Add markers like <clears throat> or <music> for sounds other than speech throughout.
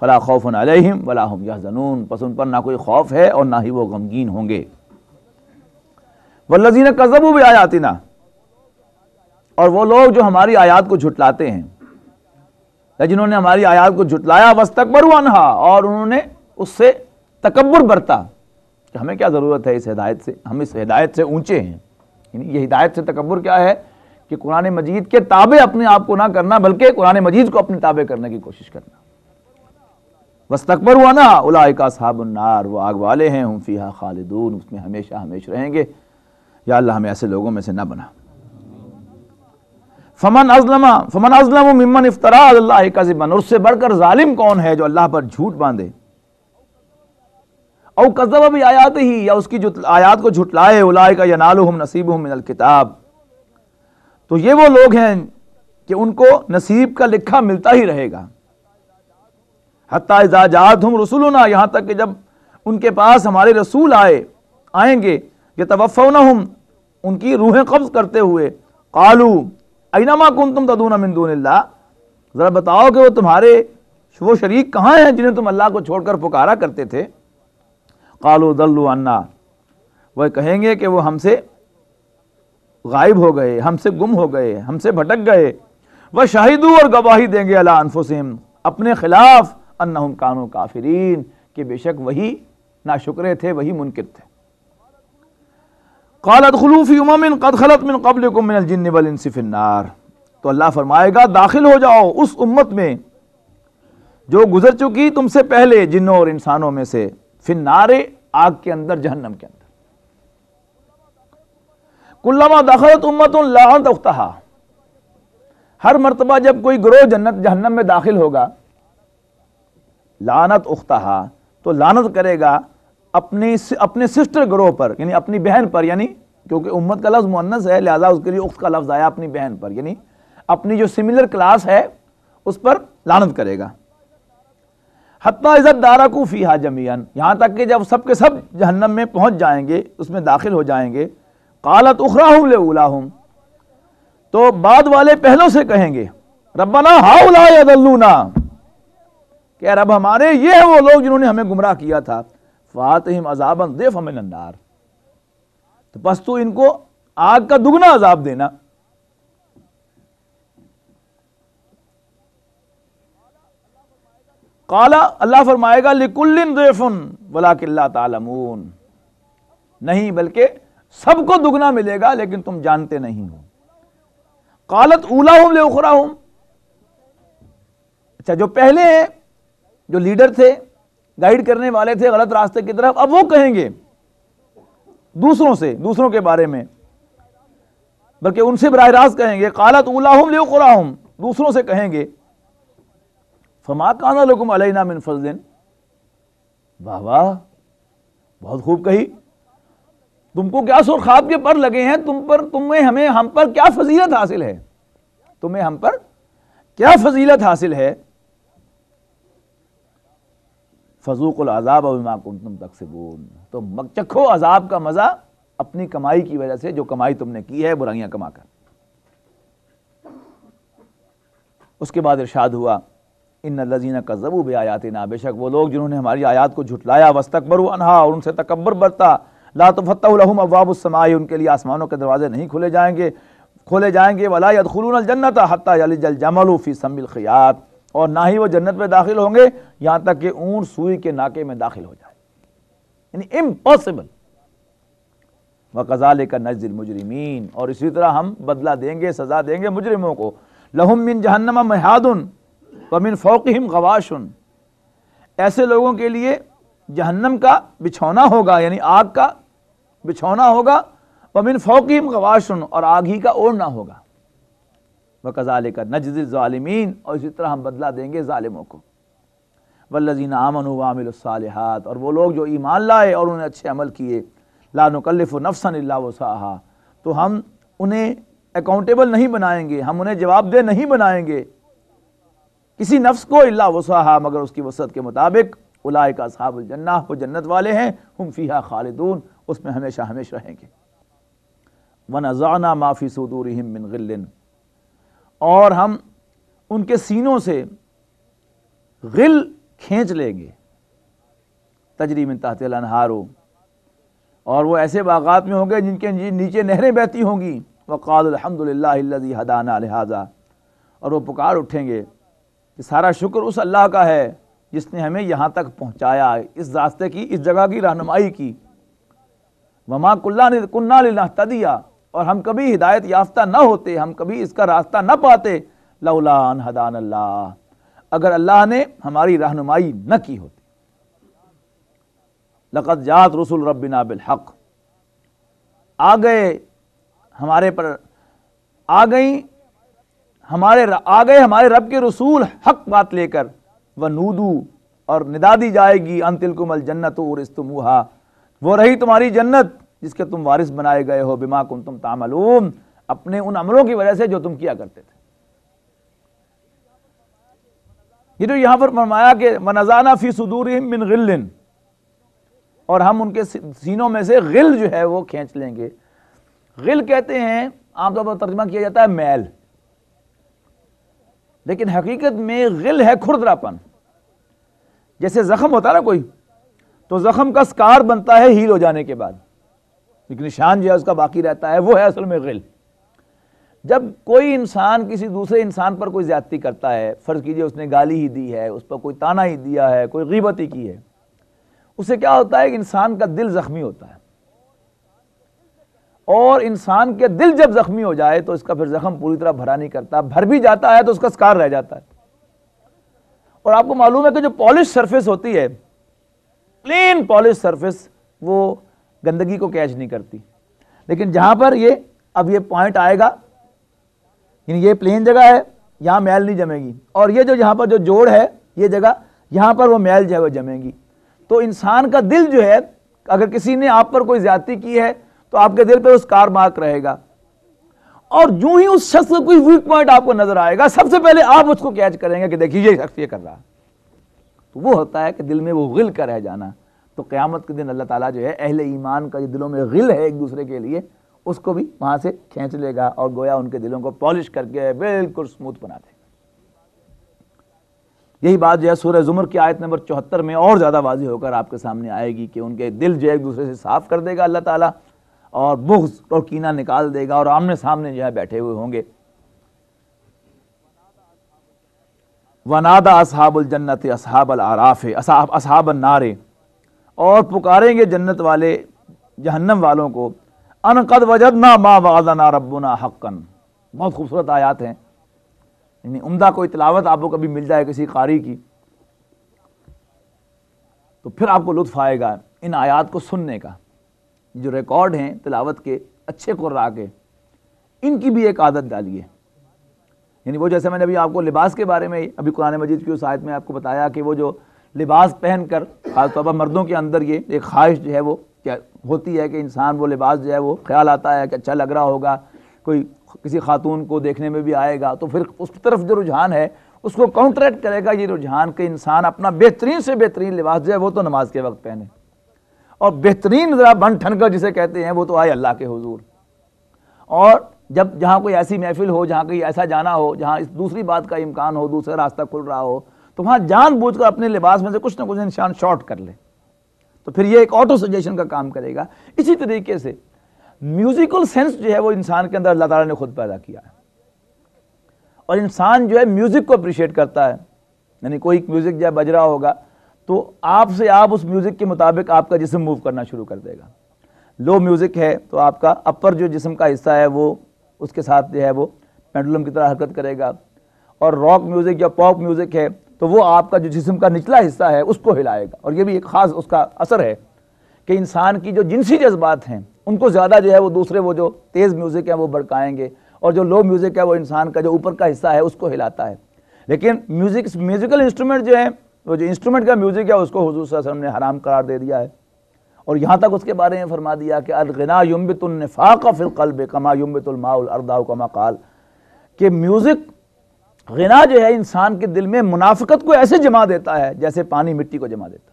फ़ला खौफ़ अलहम वला यह जनून बस उन पर ना कोई खौफ है और ना ही वो गमगीन होंगे वल्लजीन कज़बू भी आयातिना और वो लोग जो हमारी आयात को झुटलाते हैं या जिन्होंने हमारी आयात को झुटलाया बस तकबर अनहा और उन्होंने उससे तकबर बरता कि हमें क्या ज़रूरत है इस हिदायत से हम इस हिदायत से ऊँचे हैं ये हिदायत से तकबर क्या है कि कुरान मजीद के ताबे अपने आप को ना करना बल्कि कुरान मजीद को अपने ताबे करने की कोशिश करना वस्तकबर हुआ ना उलाय का साहबनार वो आग वाले हैं हम फ़िया खालिदून उसमें हमेशा हमेशा रहेंगे या अल्लाह हमें ऐसे लोगों में से ना बना फमन अजलमा फमन अजलम ममन इफ्तरा अल्लाह कजिबन और उससे बढ़कर जालिम कौन है जो अल्लाह पर झूठ बांधे और कजब अभी आयात ही या उसकी जो आयात को झुटलाए उलाय का यनाल हम नसीब हम मिनल किताब तो ये वो लोग हैं कि उनको नसीब का लिखा मिलता ही रहेगा हती इजाजात हम रसूलना यहाँ तक कि जब उनके पास हमारे रसूल आए आएंगे ये ना हम उनकी रूहें कब्ज़ करते हुए कालू अनामा कन तुम तदून मंदून ज़रा बताओ कि वो तुम्हारे वो शरीक कहाँ हैं जिन्हें तुम अल्लाह को छोड़कर पुकारा करते थे कालू दल्लू अन्ना वह कहेंगे कि वो हमसे गायब हो गए हमसे गुम हो गए हमसे भटक गए वह शाहिदू और गवाही देंगे अला अनफुसम अपने खिलाफ अन्नहुम कानो काफिरीन कि बेशक वही ना शुक्रे थे वही मुनकर थे कौलत खलूफ़ी उममिन कद खलत मिन कबल कुमिन जिन वलसिफ़ार तो अल्लाह फरमाएगा दाखिल हो जाओ उस उम्मत में जो गुजर चुकी तुमसे पहले जिन्नों और इंसानों में से फिनारे आग के अंदर जहन्नम के अंदर कुल्लमा दाखलत उम्मत लाहत उख्तहा हर मरतबा जब कोई ग्रोह जन्नत जहन्नम में दाखिल होगा लानत उख्ता तो लानत करेगा अपनी अपने सिस्टर ग्रोह पर यानी अपनी बहन पर यानी क्योंकि उम्मत का लफ्ज़ मुन्नस है लिहाजा उसके लिए उख्त का लफ्ज़ आया अपनी बहन पर यानी अपनी जो सिमिलर क्लास है उस पर लानत करेगा हती इज़त दारा को फ़ीहा जमीन यहाँ तक कि जब सब के सब जहन्नम में पहुँच जाएंगे उसमें दाखिल हो जाएंगे कालत उखरा हूँ ले उला हूँ तो बाद वाले पहलों से कहेंगे रब्बाना हाउला यदल्लूना कि रब हमारे ये है वो लोग जिन्होंने हमें गुमराह किया था फातहिम अजाबन दे फमिनार तो बस तो इनको आग का दुगना अजाब देना काला अल्लाह फरमाएगा लिकुल्लिन देफुन बला किल्ला तालमून नहीं बल्कि सबको दुगना मिलेगा लेकिन तुम जानते नहीं हो कालत ऊला हूं ले उखरा हूं अच्छा जो पहले हैं जो लीडर थे गाइड करने वाले थे गलत रास्ते की तरफ अब वो कहेंगे दूसरों से दूसरों के बारे में बल्कि उनसे बरह रास्त कहेंगे कालत उलाहम लेकुराहम दूसरों से कहेंगे फमा काना लकुम अलैना मिन फजलिन वाह वाह बहुत खूब कही तुमको क्या सुर खाब के पर लगे हैं तुम पर तुम्हें हमें हम पर क्या फजीलत हासिल है तुम्हें हम पर क्या फजीलत हासिल है फजूक़ अजाब अबिमा तुम तकसबून तो चखो अजाब का मज़ा अपनी कमाई की वजह से जो कमाई तुमने की है बुराइयां कमाकर उसके बाद इरशाद हुआ इन लजीना का जबू बे आयात ना बेशक वो लोग जिन्होंने हमारी आयात को झुटलाया वस्तकबर अनहा और उनसे तकबर बरता ला तो फ़तम अवाबसमाई उनके लिए आसमानों के दरवाजे नहीं खुले जाएंगे खोले जाएंगे वला यदखलून जन्नत हत्या जल जमलूफी समिल और ना ही वो जन्नत में दाखिल होंगे यहां तक कि ऊंट सुई के नाके में दाखिल हो जाए यानी इम्पॉसिबल व कजाल का नजर मुजरिमीन और इसी तरह हम बदला देंगे सज़ा देंगे मुजरिमों को लहुम मिन जहन्नम महादुन व मिन फ़ौकहम गवाशन ऐसे लोगों के लिए जहन्नम का बिछौना होगा यानी आग का बिछौना होगा व मिन फ़ौकहम गवाशन और आग ही का ओढ़ना होगा व कज़ाल का नजज़ालमीन और इसी तरह हम बदला देंगे ालिमों को वल्लिन आमन वामिलहत और वो लोग जो ईमान लाए और उन्हें अच्छे अमल किए लानकल्फ़ नफसन वसाहा तो हम उन्हें अकाउंटेबल नहीं बनाएंगे हम उन्हें जवाबदेह नहीं बनाएंगे किसी नफ्स को अल्ला वसाहा मगर उसकी वसत के मुताबिक उलाए का साहबुलजन्ना वो जन्नत वाले हैं हम फ़ीहा खालिदून उसमें हमेशा हमेशा रहेंगे वन अजाना माफ़ी सदूर बिन और हम उनके सीनों से गिल खींच लेंगे तजरी में अनहारों और वो ऐसे बागात में होंगे जिनके नीचे नहरें बहती होंगी वक़ाल अलहमदिल्लाजी हदाना लिहाजा और वो पुकार उठेंगे कि सारा शुक्र उस अल्लाह का है जिसने हमें यहाँ तक पहुँचाया इस रास्ते की इस जगह की रहनुमाई की वमा कुल्ला ने कुन्ना तदिया और हम कभी हिदायत याफ्ता ना होते हम कभी इसका रास्ता ना पाते लौलान हदान अल्लाह अगर अल्लाह ने हमारी रहनुमाई न की होती लकत जात रसुल रबिना बिलहक आ गए हमारे पर आ गई हमारे आ गए हमारे रब के रसूल हक बात लेकर व नूदू और निदा दी जाएगी कुमल जन्नत और इस्तमूहा वो रही तुम्हारी जन्नत जिसके तुम वारिस बनाए गए हो बिमा कुम तुम तामलूम अपने उन अमलों की वजह से जो तुम किया करते थे ये जो यहां पर फरमाया कि मनजाना फी सदूर मिन गिल्लिन और हम उनके सीनों में से गिल जो है वो खींच लेंगे गिल कहते हैं आमतौर पर तर्जमा किया जाता है मैल लेकिन हकीकत में गिल है खुरदरापन जैसे जख्म होता है ना कोई तो जख्म का स्कार बनता है हील हो जाने के बाद लेकिन निशान जो है उसका बाकी रहता है वो है असल में गिल जब कोई इंसान किसी दूसरे इंसान पर कोई ज्यादती करता है फ़र्ज़ कीजिए उसने गाली ही दी है उस पर कोई ताना ही दिया है कोई गीबत ही की है उससे क्या होता है कि इंसान का दिल ज़ख्मी होता है और इंसान के दिल जब ज़ख्मी हो जाए तो इसका फिर ज़ख्म पूरी तरह भरा नहीं करता भर भी जाता है तो उसका स्कार रह जाता है और आपको मालूम है कि जो पॉलिश सरफेस होती है प्लेन पॉलिश सरफेस वो गंदगी को कैच नहीं करती लेकिन जहां पर ये अब ये पॉइंट आएगा यानी ये प्लेन जगह है यहां मैल नहीं जमेगी और ये जो यहां पर जो जोड़ है ये जगह यहां पर वो मैल जो जमेगी तो इंसान का दिल जो है अगर किसी ने आप पर कोई ज्यादा की है तो आपके दिल पर उस मार्क रहेगा और जो ही उस शख्स का कोई वीक पॉइंट आपको नजर आएगा सबसे पहले आप उसको कैच करेंगे कि देखिए ये शख्स ये कर रहा तो वो होता है कि दिल में वो गिल कर रह जाना तो क़्यामत के दिन अल्लाह ताला जो है अहले ईमान का जो दिलों में गिल है एक दूसरे के लिए उसको भी वहाँ से खींच लेगा और गोया उनके दिलों को पॉलिश करके बिल्कुल स्मूथ बना देगा यही बात जो है सूर्य जुमर की आयत नंबर चौहत्तर में और ज़्यादा वाजी होकर आपके सामने आएगी कि उनके दिल जो है एक दूसरे से साफ़ कर देगा अल्लाह ताला और बुग्स और कीना निकाल देगा और आमने सामने जो है बैठे हुए होंगे वनादा असहाबुल जन्नत असहाब आराफ़ असहाब असहाब नारे और पुकारेंगे जन्नत वाले जहन्नम वालों को अनकद वजदना माँ वाजना ना हक्कन बहुत खूबसूरत आयात हैं यानी उमदा कोई तलावत आपको कभी मिल जाए किसी कारी की तो फिर आपको लुत्फ आएगा इन आयात को सुनने का जो रिकॉर्ड हैं तलावत के अच्छे कुर्रा के इनकी भी एक आदत डालिए यानी वो जैसे मैंने अभी आपको लिबास के बारे में अभी कुरान मजीद की उस आयत में आपको बताया कि वो जो लिबास पहन कर खासतौर पर मर्दों के अंदर ये एक ख्वाहिश जो है वो क्या होती है कि इंसान वो लिबास जो है वो ख्याल आता है कि अच्छा लग रहा होगा कोई किसी खातून को देखने में भी आएगा तो फिर उस तरफ जो रुझान है उसको काउंटरेक्ट करेगा ये रुझान कि इंसान अपना बेहतरीन से बेहतरीन लिबास जो है वो तो नमाज के वक्त पहने और बेहतरीन ज़रा बन ठनकर जिसे कहते हैं वो तो आए अल्लाह के हजूर और जब जहाँ कोई ऐसी महफिल हो जहाँ कोई ऐसा जाना हो जहाँ इस दूसरी बात का इम्कान हो दूसरा रास्ता खुल रहा हो तो बूझ जानबूझकर अपने लिबास में से कुछ ना कुछ इंसान शॉर्ट कर ले तो फिर ये एक ऑटो सजेशन का काम करेगा इसी तरीके से म्यूजिकल सेंस जो है वो इंसान के अंदर अल्लाह ताला ने खुद पैदा किया है और इंसान जो है म्यूज़िक को अप्रिशिएट करता है यानी कोई म्यूज़िक जब बज रहा होगा तो आपसे आप उस म्यूज़िक के मुताबिक आपका जिसम मूव करना शुरू कर देगा लो म्यूज़िक है तो आपका अपर जो जिसम का हिस्सा है वो उसके साथ जो है वो पेंडुलम की तरह हरकत करेगा और रॉक म्यूज़िक या पॉप म्यूज़िक है तो वो आपका जो जिसम का निचला हिस्सा है उसको हिलाएगा और ये भी एक ख़ास उसका असर है कि इंसान की जो जिनसी जज्बात हैं उनको ज़्यादा जो है वो दूसरे वो जो तेज़ म्यूज़िक है वो भड़काएंगे और जो लो म्यूज़िक है वो इंसान का जो ऊपर का हिस्सा है उसको हिलाता है लेकिन म्यूज़िक म्यूज़िकल इंस्ट्रूमेंट जो है वो जो इंस्ट्रूमेंट का म्यूज़िक है उसको हजू वसलम ने हराम करार दे दिया है और यहाँ तक उसके बारे में फरमा दिया कि अलगना युम्बितुलनफ़ाक़ फ़िलकल्ब कमा माउल अरदा कमा काल कि म्यूज़िक गना जो है इंसान के दिल में मुनाफिकत को ऐसे जमा देता है जैसे पानी मिट्टी को जमा देता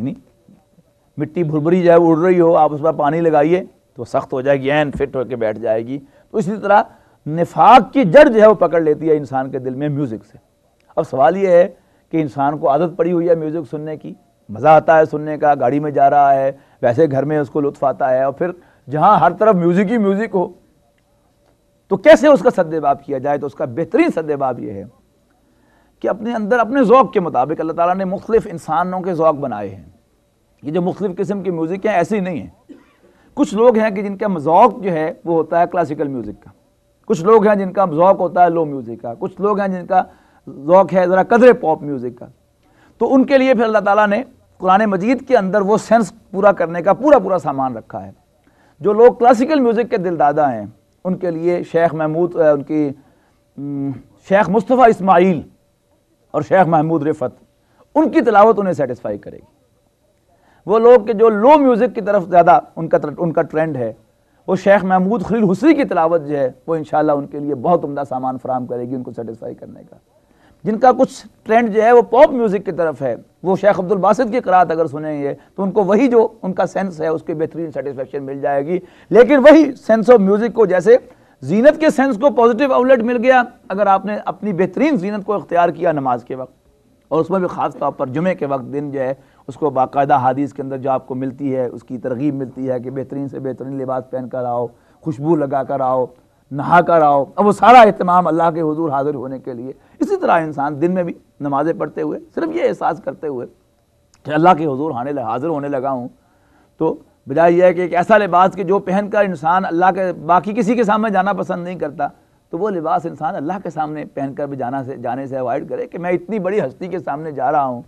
नहीं मिट्टी भुरभुरी जो है उड़ रही हो आप उस पर पानी लगाइए तो सख्त हो जाएगी एन फिट होकर बैठ जाएगी तो इसी तरह निफाक की जड़ जो है वो पकड़ लेती है इंसान के दिल में म्यूज़िक से अब सवाल ये है कि इंसान को आदत पड़ी हुई है म्यूज़िक सुनने की मज़ा आता है सुनने का गाड़ी में जा रहा है वैसे घर में उसको लुत्फ आता है और फिर जहाँ हर तरफ म्यूज़िक ही म्यूज़िक हो तो कैसे उसका सद्देबाब किया जाए तो उसका बेहतरीन सद्देबाब यह है कि अपने अंदर अपने ओक़ के मुताबिक अल्लाह ताला ने मुख्तफ इंसानों के ओक़ बनाए हैं ये जो मुख्तलिफ़ किस्म की म्यूज़िक है ऐसे ही नहीं है कुछ लोग हैं कि जिनका मजौक जो है वो होता है क्लासिकल म्यूज़िक का कुछ लोग हैं जिनका ओक होता है लो म्यूज़िक का कुछ लोग हैं जिनका ओक़ है ज़रा कदरे पॉप म्यूज़िक का तो उनके लिए फिर अल्लाह ताली ने कुरान मजीद के अंदर वो सेंस पूरा करने का पूरा पूरा सामान रखा है जो लोग क्लासिकल म्यूज़िक के दिलदादा हैं उनके लिए शेख महमूद उनकी शेख मुस्तफ़ा इस्माइल और शेख महमूद रिफत उनकी तलावत उन्हें सेटिस्फाई करेगी वो लोग के जो लो म्यूज़िक की तरफ ज़्यादा उनका उनका ट्रेंड है वो शेख महमूद खलील हुसरी की तलावत जो है वो इन उनके लिए बहुत उमदा सामान फराम करेगी उनको सेटिस्फाई करने का जिनका कुछ ट्रेंड जो है वो पॉप म्यूज़िक की तरफ है वो शेख अब्दुल बासित की करात अगर सुनेंगे तो उनको वही जो उनका सेंस है उसकी बेहतरीन सेटिस्फेक्शन मिल जाएगी लेकिन वही सेंस ऑफ म्यूज़िक को जैसे जीनत के सेंस को पॉजिटिव आउटलेट मिल गया अगर आपने अपनी बेहतरीन जीनत को इख्तियार किया नमाज के वक्त और उसमें भी ख़ास तौर पर जुमे के वक्त दिन जो है उसको बाकायदा हादीस के अंदर जो आपको मिलती है उसकी तरगीब मिलती है कि बेहतरीन से बेहतरीन लिबास पहन कर आओ खुशबू लगा कर आओ नहा कर आओ अब वो सारा अहतमाम अल्लाह के हजूर हाजिर होने के लिए इसी तरह इंसान दिन में भी नमाज़ें पढ़ते हुए सिर्फ ये एहसास करते हुए कि अल्लाह के हजूर हाने हाजिर होने लगा हूँ तो बजाय यह है कि एक ऐसा लिबास कि जो पहन कर इंसान अल्लाह के बाकी किसी के सामने जाना पसंद नहीं करता तो वो लिबास इंसान अल्लाह के सामने पहन कर भी जाना से जाने से अवॉइड करे कि मैं इतनी बड़ी हस्ती के सामने जा रहा हूँ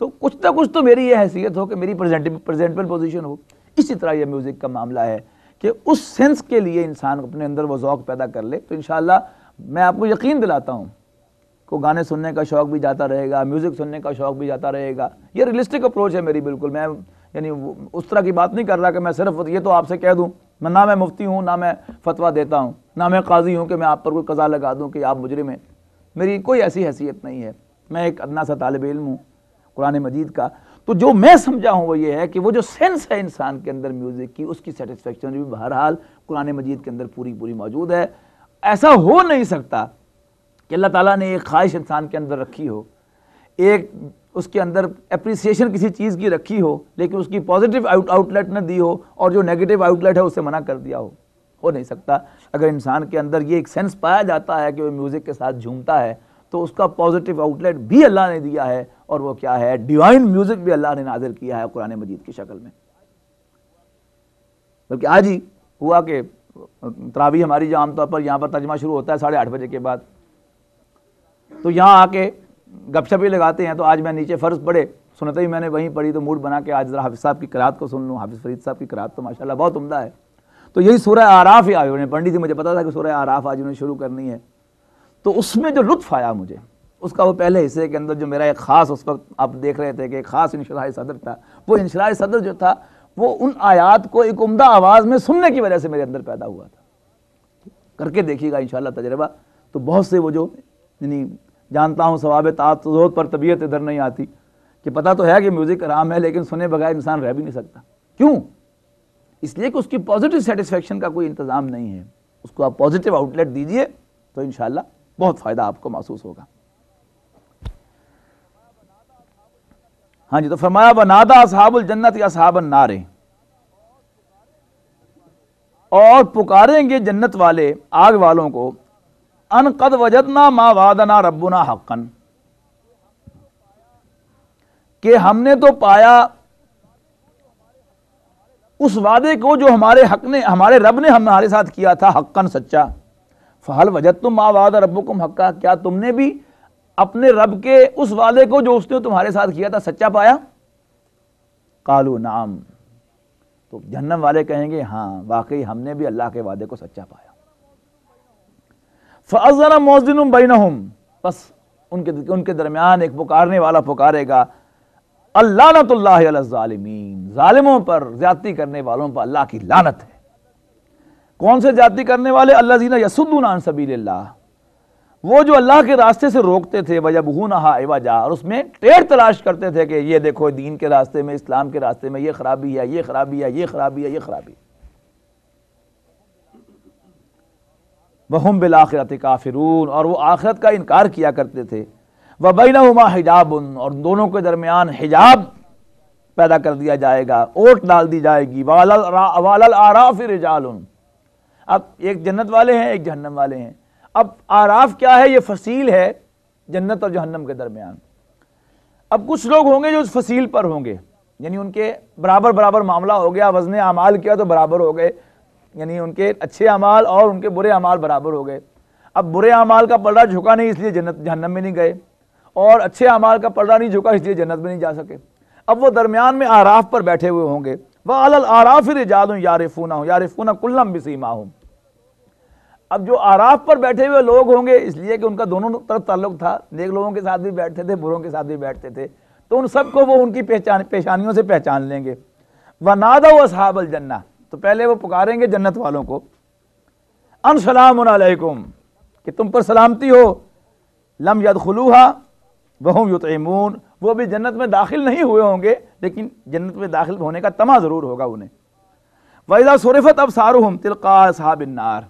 तो कुछ ना कुछ तो मेरी ये हैसियत हो कि मेरी प्रजेंटेबल पोजिशन हो इसी तरह यह म्यूज़िक का मामला है कि उस सेंस के लिए इंसान अपने अंदर वो ओक़ पैदा कर ले तो इन मैं आपको यकीन दिलाता हूँ को गाने सुनने का शौक़ भी जाता रहेगा म्यूज़िक सुनने का शौक़ भी जाता रहेगा ये रियलिस्टिक अप्रोच है मेरी बिल्कुल मैं यानी उस तरह की बात नहीं कर रहा कि मैं सिर्फ ये तो आपसे कह दूँ मैं ना मैं मुफ्ती हूँ ना मैं फतवा देता हूँ ना मैं काजी हूँ कि मैं आप पर कोई कज़ा लगा दूँ कि आप मुजरिम हैं मेरी कोई ऐसी हैसियत नहीं है मैं एक अदना सा तालब इलम हूँ कुरान मजीद का तो जो मैं समझा हूँ वो ये है कि वो जो सेंस है इंसान के अंदर म्यूज़िक की उसकी सेटिस्फेक्शन भी बहरहाल कुरान मजीद के अंदर पूरी पूरी मौजूद है ऐसा हो नहीं सकता कि अल्लाह ताला ने एक ख्वाहिश इंसान के अंदर रखी हो एक उसके अंदर अप्रिसिएशन किसी चीज़ की रखी हो लेकिन उसकी पॉजिटिव आउट आउटलेट ने दी हो और जो नेगेटिव आउटलेट है उसे मना कर दिया हो हो नहीं सकता अगर इंसान के अंदर ये एक सेंस पाया जाता है कि वो म्यूज़िक के साथ झूमता है तो उसका पॉजिटिव आउटलेट भी अल्लाह ने दिया है और वो क्या है डिवाइन म्यूजिक भी अल्लाह ने नाजिल किया है कुरान मजीद की शक्ल में बल्कि आज ही हुआ कि तरावी हमारी जो आमतौर पर यहाँ पर तर्जमा शुरू होता है साढ़े आठ बजे के बाद तो यहाँ आके गपशप ही लगाते हैं तो आज मैं नीचे फ़र्ज पड़े सुनते ही मैंने वहीं पढ़ी तो मूड बना के आज ज़रा हाफिज़ साहब की करात को सुन लूँ हाफिज़ फरीद साहब की करात तो माशाल्लाह बहुत उमदा है तो यही सूर्य आराफ ही आए उन्होंने पंडित जी मुझे पता था कि सूर्य आराफ आज उन्हें शुरू करनी है तो उसमें जो लुत्फ आया मुझे उसका वो पहले हिस्से के अंदर जो मेरा एक ख़ास उस वक्त आप देख रहे थे कि एक ख़ास इंशरा सदर था वो इंशरा सदर जो था वो उन आयात को एक उमदा आवाज़ में सुनने की वजह से मेरे अंदर पैदा हुआ था करके देखिएगा इन तजर्बा तो बहुत से वो जो यानी जानता हूँ सवाब तात पर तबीयत इधर नहीं आती कि पता तो है कि म्यूज़िक आराम है लेकिन सुने बगैर इंसान रह भी नहीं सकता क्यों इसलिए कि उसकी पॉजिटिव सेटिस्फेक्शन का कोई इंतज़ाम नहीं है उसको आप पॉजिटिव आउटलेट दीजिए तो इन बहुत फ़ायदा आपको महसूस होगा हाँ जी तो फरमाया वनादा साबुल जन्नत या साबन नारे और पुकारेंगे जन्नत वाले आग वालों को अनकद वजतना मा वादना रबुना हक्कन के हमने तो पाया उस वादे को जो हमारे हक ने हमारे रब ने हमारे साथ किया था हक्कन सच्चा फ़हल वजत तुम माँ वादा रबुकुम हक्का क्या तुमने भी अपने रब के उस वादे को जो उसने तुम्हारे साथ किया था सच्चा पाया कालू नाम तो जन्नम वाले कहेंगे हाँ वाकई हमने भी अल्लाह के वादे को सच्चा पाया फ़ाजरा मोजिन बैनहुम बस उनके उनके दरमियान एक पुकारने वाला पुकारेगा अल्लानतुल्लाह ज़ालिमीन ालिमों पर ज़्यादती करने वालों पर अल्लाह की लानत है कौन से जाति करने वाले अल्लाह जीना यसुद्दून सबील्ला वो जो अल्लाह के रास्ते से रोकते थे वजबहू नहा जा और उसमें टेढ़ तलाश करते थे कि ये देखो दीन के रास्ते में इस्लाम के रास्ते में ये खराबी है ये खराबी है ये खराबी है ये खराबी वहम आखिरत काफिरून और वो आखिरत का इनकार किया करते थे वबैन हुमा उन और दोनों के दरमियान हिजाब पैदा कर दिया जाएगा ओट डाल दी जाएगी वाल आराफ उन अब एक जन्नत वाले हैं एक जहन्नम वाले हैं अब आराफ क्या है ये फसील है जन्नत और जहन्नम के दरमियान अब कुछ लोग होंगे जो उस फसील पर होंगे यानी उनके बराबर बराबर मामला हो गया वजन अमाल किया तो बराबर हो गए यानी उनके अच्छे अमाल और उनके बुरे अमाल बराबर हो गए अब बुरे अमाल का पलड़ा झुका नहीं इसलिए जन्नत जहन्नम में नहीं गए और अच्छे अमाल का पलड़ा नहीं झुका इसलिए जन्नत में नहीं जा सके अब वो दरमियान में आराफ पर बैठे हुए होंगे वल आराफिर जाद यारिफूना हूँ यारिफूना कुल्लम बसीमा हूँ अब जो आराफ पर बैठे हुए लोग होंगे इसलिए कि उनका दोनों तरफ ताल्लुक था नेक लोगों के साथ भी बैठते थे बुरों के साथ भी बैठते थे तो उन सबको वो उनकी पहचान पेशानियों से पहचान लेंगे व नादा व असहाबल जन्ना तो पहले वो पुकारेंगे जन्नत वालों को अन सलाम कि तुम पर सलामती हो लम यद खलूहा वहम युतमून वो अभी जन्नत में दाखिल नहीं हुए होंगे लेकिन जन्नत में दाखिल होने का तमा ज़रूर होगा उन्हें वैदा शरीफत अब सारूहम तिलका साबिनार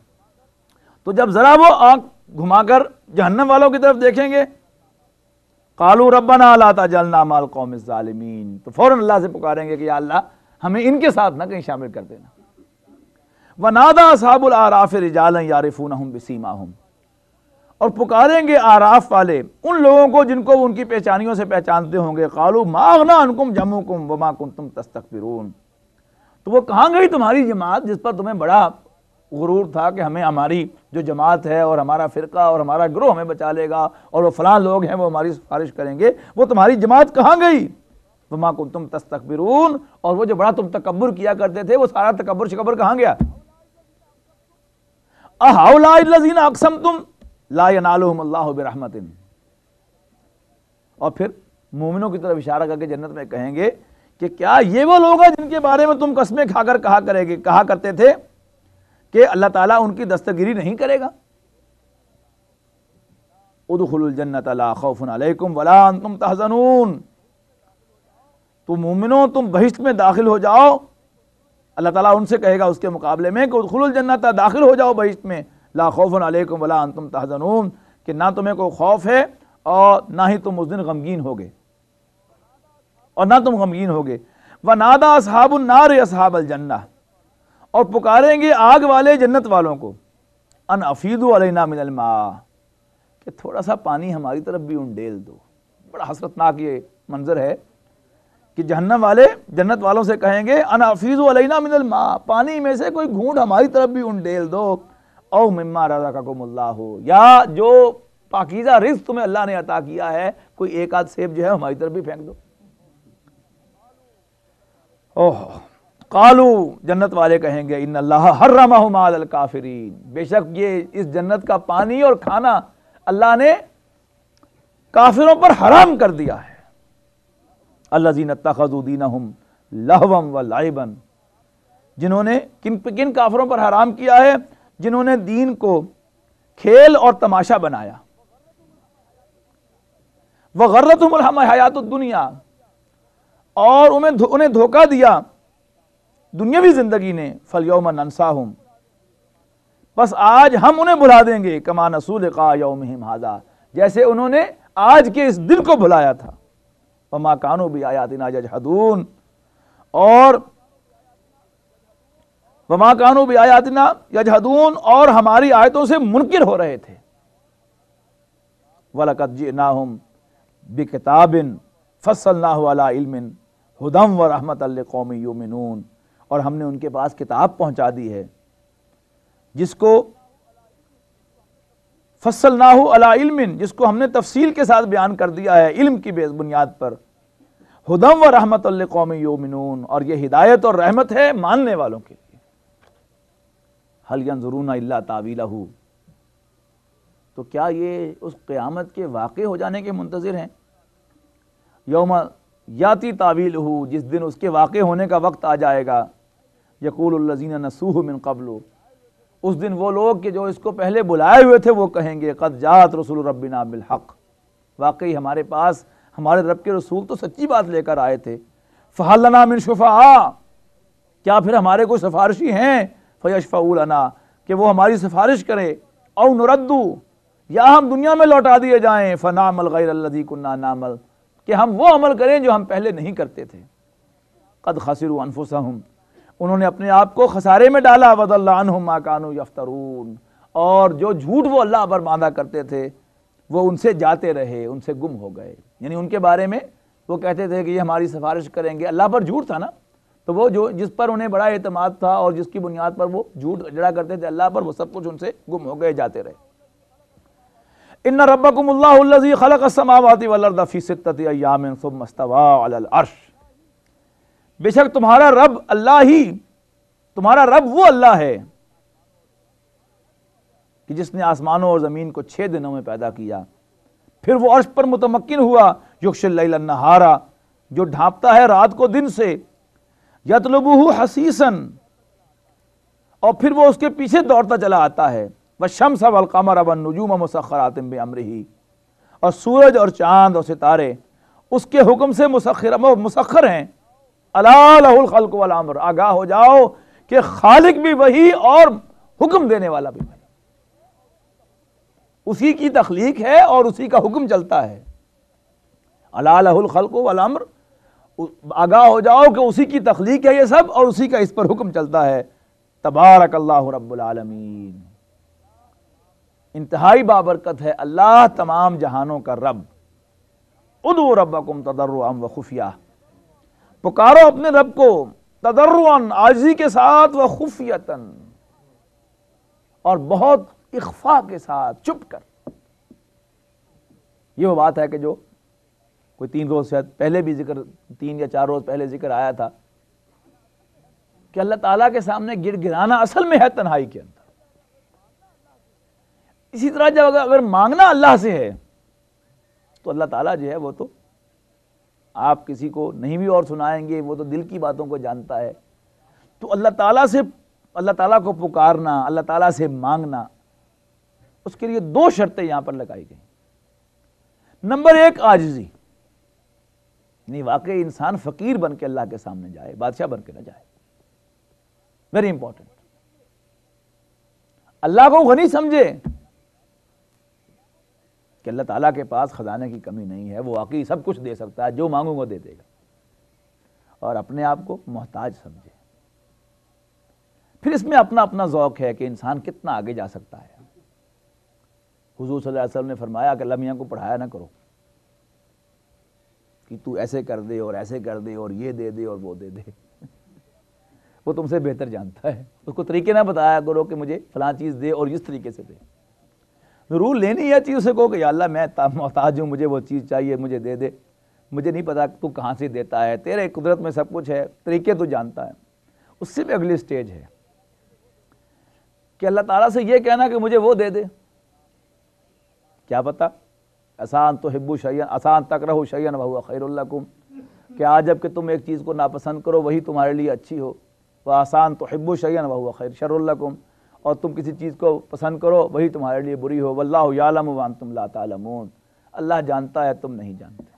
तो जब ज़रा वो आँख घुमाकर जहन्नम वालों की तरफ देखेंगे कालू रब्बना लाता जलना माल कौम ालमीन तो फ़ौर अल्लाह से पुकारेंगे कि अल्लाह हमें इनके साथ ना कहीं शामिल कर देना वनादा साबुल आराफ़ रिजाल यारिफून हम बसीमा हम और पुकारेंगे आराफ वाले उन लोगों को जिनको उनकी पहचानियों से पहचानते होंगे कालू माघना अनकुम कुम वमा कुम तुम तस्तकबिरून तो वो कहाँ गई तुम्हारी जमात जिस पर तुम्हें बड़ा गुरूर था कि हमें हमारी जो जमात है और हमारा फ़िरका और हमारा ग्रोह हमें बचा लेगा और वो फ़लाँ लोग हैं वो हमारी सिफारिश करेंगे वो तुम्हारी जमात कहाँ गई वमा कुम तुम तस्तकबिरून और वो जो बड़ा तुम तकबर किया करते थे वो सारा तकबर शकबर कहाँ गया अहाउला अक्सम तुम लाहमतिन और फिर मोमिनों की तरफ इशारा करके जन्नत में कहेंगे कि क्या ये वो लोग हैं जिनके बारे में तुम कस्में खाकर कहा करेंगे कहा करते थे कि अल्लाह ताला उनकी दस्तगिरी नहीं करेगा उदखलजन्नत खौफ़ुम वला तुम तहजनून तुम तो मोमिनो तुम बहिश्त में दाखिल हो जाओ अल्लाह ताला उनसे कहेगा उसके मुकाबले में कि जन्नत दाखिल हो जाओ बहिश्त में ला खौफ़न अलैकुम वला अंतुम तहजनून कि ना तुम्हें कोई खौफ है और ना ही तुम उस दिन गमगीन होगे और ना तुम गमगीन होगे व नादा असहाबुल नार असहाबल जन्ना और पुकारेंगे आग वाले जन्नत वालों को अन अलैना मिनल मा कि थोड़ा सा पानी हमारी तरफ भी उंडेल दो बड़ा हसरतनाक ये मंजर है कि जहन्नम वाले जन्नत वालों से कहेंगे अन अफीज़ अलैना मिनल माँ पानी में से कोई घूंट हमारी तरफ भी उंडेल दो ओ मम्मा रजा का गुमल्ला हो या जो पाकिज़ा रिस्क तुम्हें अल्लाह ने अता किया है कोई एक आध सेब जो है हमारी तरफ भी फेंक दो ओह कालू जन्नत वाले कहेंगे इन अल्लाह हर्रमाल काफरीन बेशक ये इस जन्नत का पानी और खाना अल्लाह ने काफिरों पर हराम कर दिया है अल्लाह जीन तखजुद्दीन लहवम व लाइबन जिन्होंने किन किन काफिरों पर हराम किया है जिन्होंने दीन को खेल और तमाशा बनाया वह गर्रत हयात दुनिया और उन्हें उन्हें धोखा दिया दुनियावी जिंदगी ने फल फलयम ननसाहम बस आज हम उन्हें भुला देंगे कमा नसूल का हिम हाजा जैसे उन्होंने आज के इस दिन को भुलाया था पमा कानू भी आज हदून और वमा कानू भी आयातना यजहदून और हमारी आयतों से मुनकर हो रहे थे वलकत ना हम बे किताबिन वाला इलमिन हदम व रहमत कौमी यूमिनून और हमने उनके पास किताब पहुंचा दी है जिसको फसल ना अला जिसको हमने तफसील के साथ बयान कर दिया है इल्म की बुनियाद पर हदम व रहमत कौमी यूमिन और ये हिदायत और रहमत है मानने वालों के लिए हल ज़रून अल्ला तावीला हु तो क्या ये उस क़्यामत के वाक़ हो जाने के मुंतज़र हैं योम याति तावील हो जिस दिन उसके वाक़ होने का वक्त आ जाएगा यकूलज़ीन नसूह मिन कबल उस दिन वो लोग के जो इसको पहले बुलाए हुए थे वो कहेंगे कद जात रसूल रबिना बिलहक वाकई हमारे पास हमारे रब के रसूल तो सच्ची बात लेकर आए थे फ़हलना मिन शफा क्या फिर हमारे कोई सिफारशी हैं फ़यशफ़ाउल अना कि वो हमारी सिफारिश करे और नुरद्दू या हम दुनिया में लौटा दिए जाएँ फ़नामल गैरदी कन्ना नामल कि हम वो अमल करें जो हम पहले नहीं करते थे कद खसर अनफुसहम उन्होंने अपने आप को खसारे में डाला वदल्लामा कानू यफ्तरून और जो झूठ वो अल्लाह पर बांधा करते थे वो उनसे जाते रहे उनसे गुम हो गए यानी उनके बारे में वो कहते थे कि ये हमारी सिफारिश करेंगे अल्लाह पर झूठ था ना तो वो जो जिस पर उन्हें बड़ा अहतमाद था और जिसकी बुनियाद पर वो झूठ जड़ा करते थे अल्लाह पर वो सब कुछ उनसे गुम हो गए जाते रहे इन रबकमल्लाजी खलक समावाती बेशक तुम्हारा रब अल्लाह ही तुम्हारा रब वो अल्लाह है कि जिसने आसमानों और ज़मीन को छह दिनों में पैदा किया फिर वो अर्श पर मुतमक्न हुआ नहारा जो ढांपता है रात को दिन से यतलबू हसीसन और फिर वो उसके पीछे दौड़ता चला आता है व शम्स कमर अब नजूम आतम बमर ही और सूरज और चांद और सितारे उसके हुक्म से मुसखर मुसखर हैं अलाखल अमर आगाह हो जाओ कि खालिक भी वही और हुक्म देने वाला भी वही उसी की तख्लीक है और उसी का हुक्म चलता है अलाखल अमर आगाह हो जाओ कि उसी की तख्लीक है ये सब और उसी का इस पर हुक्म चलता है तबारक अल्लाह रबालमीन इंतहाई बाबरकत है अल्लाह तमाम जहानों का रब उदू रबकुम तदर्रम व खुफिया पुकारो अपने रब को तदर्रन आजी के साथ व खुफियतन और बहुत इख्फा के साथ चुप कर ये वो बात है कि जो कोई तीन रोज़ शायद पहले भी जिक्र तीन या चार रोज़ पहले जिक्र आया था कि अल्लाह ताला के सामने गिर गिराना असल में है तन्हाई के अंदर इसी तरह जब अगर, अगर मांगना अल्लाह से है तो अल्लाह ताला जो है वो तो आप किसी को नहीं भी और सुनाएंगे वो तो दिल की बातों को जानता है तो अल्लाह ताला से अल्लाह ताला को पुकारना अल्लाह ताला से मांगना उसके लिए दो शर्तें यहां पर लगाई गई नंबर एक आजजी यानी वाकई इंसान फकीर बन के अल्लाह के सामने जाए बादशाह बन के ना जाए वेरी इंपॉर्टेंट अल्लाह को गनी समझे कि अल्लाह ताला के पास खजाने की कमी नहीं है वो वाकई सब कुछ दे सकता है जो मांगूंगा दे देगा और अपने आप को मोहताज समझे फिर इसमें अपना अपना जौक है कि इंसान कितना आगे जा सकता है हुजूर सल्लल्लाहु अलैहि वसल्लम ने फरमाया कि अल्लाह को पढ़ाया ना करो कि तू ऐसे कर दे और ऐसे कर दे और ये दे दे और वो दे दे वो तुमसे बेहतर जानता है उसको तरीके ना बताया करो कि मुझे फला चीज़ दे और इस तरीके से दे ज़रूर लेनी है चीज़ उसे कहो कि अल्लाह मैं मोहताज हूँ मुझे वो चीज़ चाहिए मुझे दे दे मुझे नहीं पता तू कहाँ से देता है तेरे कुदरत में सब कुछ है तरीके तू जानता है उससे भी अगली स्टेज है कि अल्लाह ताला से ये कहना कि मुझे वो दे दे क्या पता असान तो हिब्बू शैन असान तक रहो शैन बहुआ खैरकुम कि आज जबकि तुम एक चीज़ को नापसंद करो वही तुम्हारे लिए अच्छी हो वह आसान तो हिब्बू शैन बहुआ खैर शरुल्लकुम और तुम किसी चीज़ को पसंद करो वही तुम्हारे लिए बुरी हो वल्लाम वान तुम ला अल्लाह जानता है तुम नहीं जानते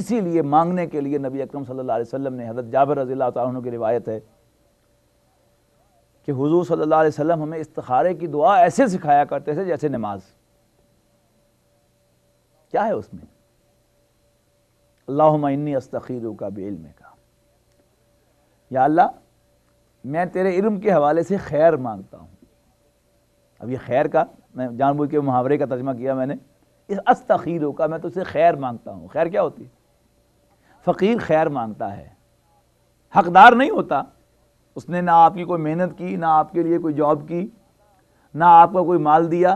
इसीलिए मांगने के लिए नबी अकरम सल्लल्लाहु अलैहि वसल्लम ने हज़रत जाबर रज़ी अल्लाह की रिवायत है कि हुजूर सल्लल्लाहु अलैहि वसल्लम हमें इस्तखारे की दुआ ऐसे सिखाया करते थे जैसे नमाज़ क्या है उसमें अल्लाह इन्नी अस्तखीर का बेल इल्म का या अल्लाह मैं तेरे इल्म के हवाले से खैर मांगता हूँ अब ये खैर का मैं जानबूझ के मुहावरे का तर्जमा किया मैंने इस अस्तखीर का मैं तुझसे खैर मांगता हूँ खैर क्या होती है फ़कीर खैर मांगता है हकदार नहीं होता उसने ना आपकी कोई मेहनत की ना आपके लिए कोई जॉब की ना आपका कोई माल दिया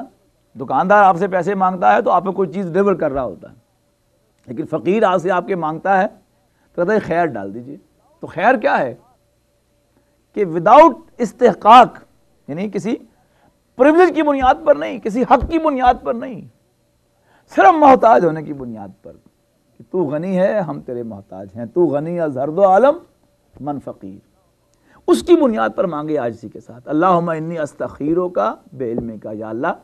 दुकानदार आपसे पैसे मांगता है तो आप कोई चीज़ डिलीवर कर रहा होता है लेकिन फ़कीर आपसे आपके मांगता है तो कहता है खैर डाल दीजिए तो खैर क्या है कि विदाउट इस्तेकाक यानी किसी प्रिवलेज की बुनियाद पर नहीं किसी हक की बुनियाद पर नहीं सिर्फ मोहताज होने की बुनियाद पर कि तू गनी है हम तेरे मोहताज हैं तू गनी या जरदो आलम मन फ़कीर उसकी बुनियाद पर मांगे आजसी के साथ अल्लाह इन्नी अस्तखीरों का बेलमे का या अल्लाह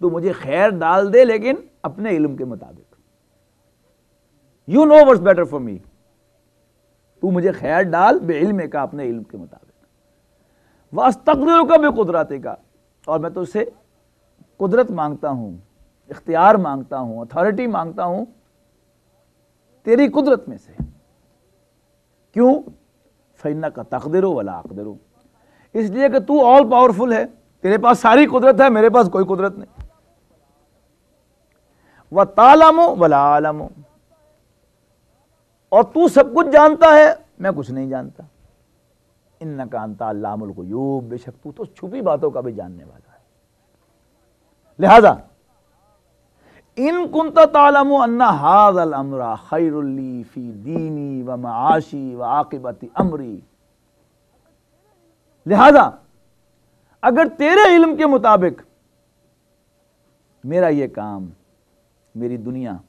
तो मुझे खैर डाल दे लेकिन अपने इल्म के मुताबिक you know worse better for me तू मुझे खैर डाल इल्म का अपने इल्म के मुताबिक वस्तर का भी कुदरत का और मैं तुझसे तो उसे कुदरत मांगता हूँ इख्तियार मांगता हूँ अथॉरिटी मांगता हूँ तेरी कुदरत में से क्यों फैना का तकदरो वाला हो इसलिए कि तू ऑल पावरफुल है तेरे पास सारी कुदरत है मेरे पास कोई कुदरत नहीं व तालमो वला आलमो और तू सब कुछ जानता है मैं कुछ नहीं जानता इन नकानता अल्लाहमयूब बेशक तू तो छुपी बातों का भी जानने वाला है लिहाजा इन कुंता तालमो अन्ना हाजल अमरा खैरुल्ली फी दीनी व माशी व आकिबती अमरी लिहाजा अगर तेरे इल्म के मुताबिक मेरा यह काम मेरी दुनिया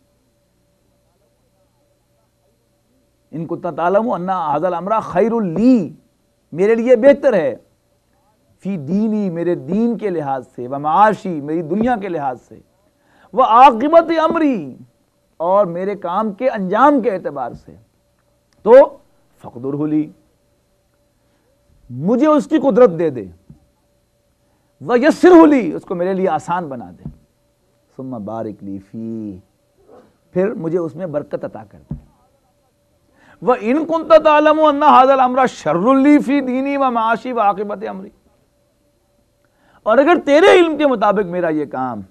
इनको तालम अन्ना हाजल अमरा खैरुल्ली मेरे लिए बेहतर है फी दीनी मेरे दीन के लिहाज से व माशी मेरी दुनिया के लिहाज से व आकबत अमरी और मेरे काम के अंजाम के एतबार से तो फ़कदुर हुली मुझे उसकी कुदरत दे दे वह यसर हुली उसको मेरे लिए आसान बना दे सुम्मा बारिक लीफी फिर मुझे उसमें बरकत अता कर दे व इन कुंतम अन्ना हाजल अमरा शर्रफी दीनी व माशी व आकिबत अमरी और अगर तेरे इल्म के मुताबिक मेरा ये काम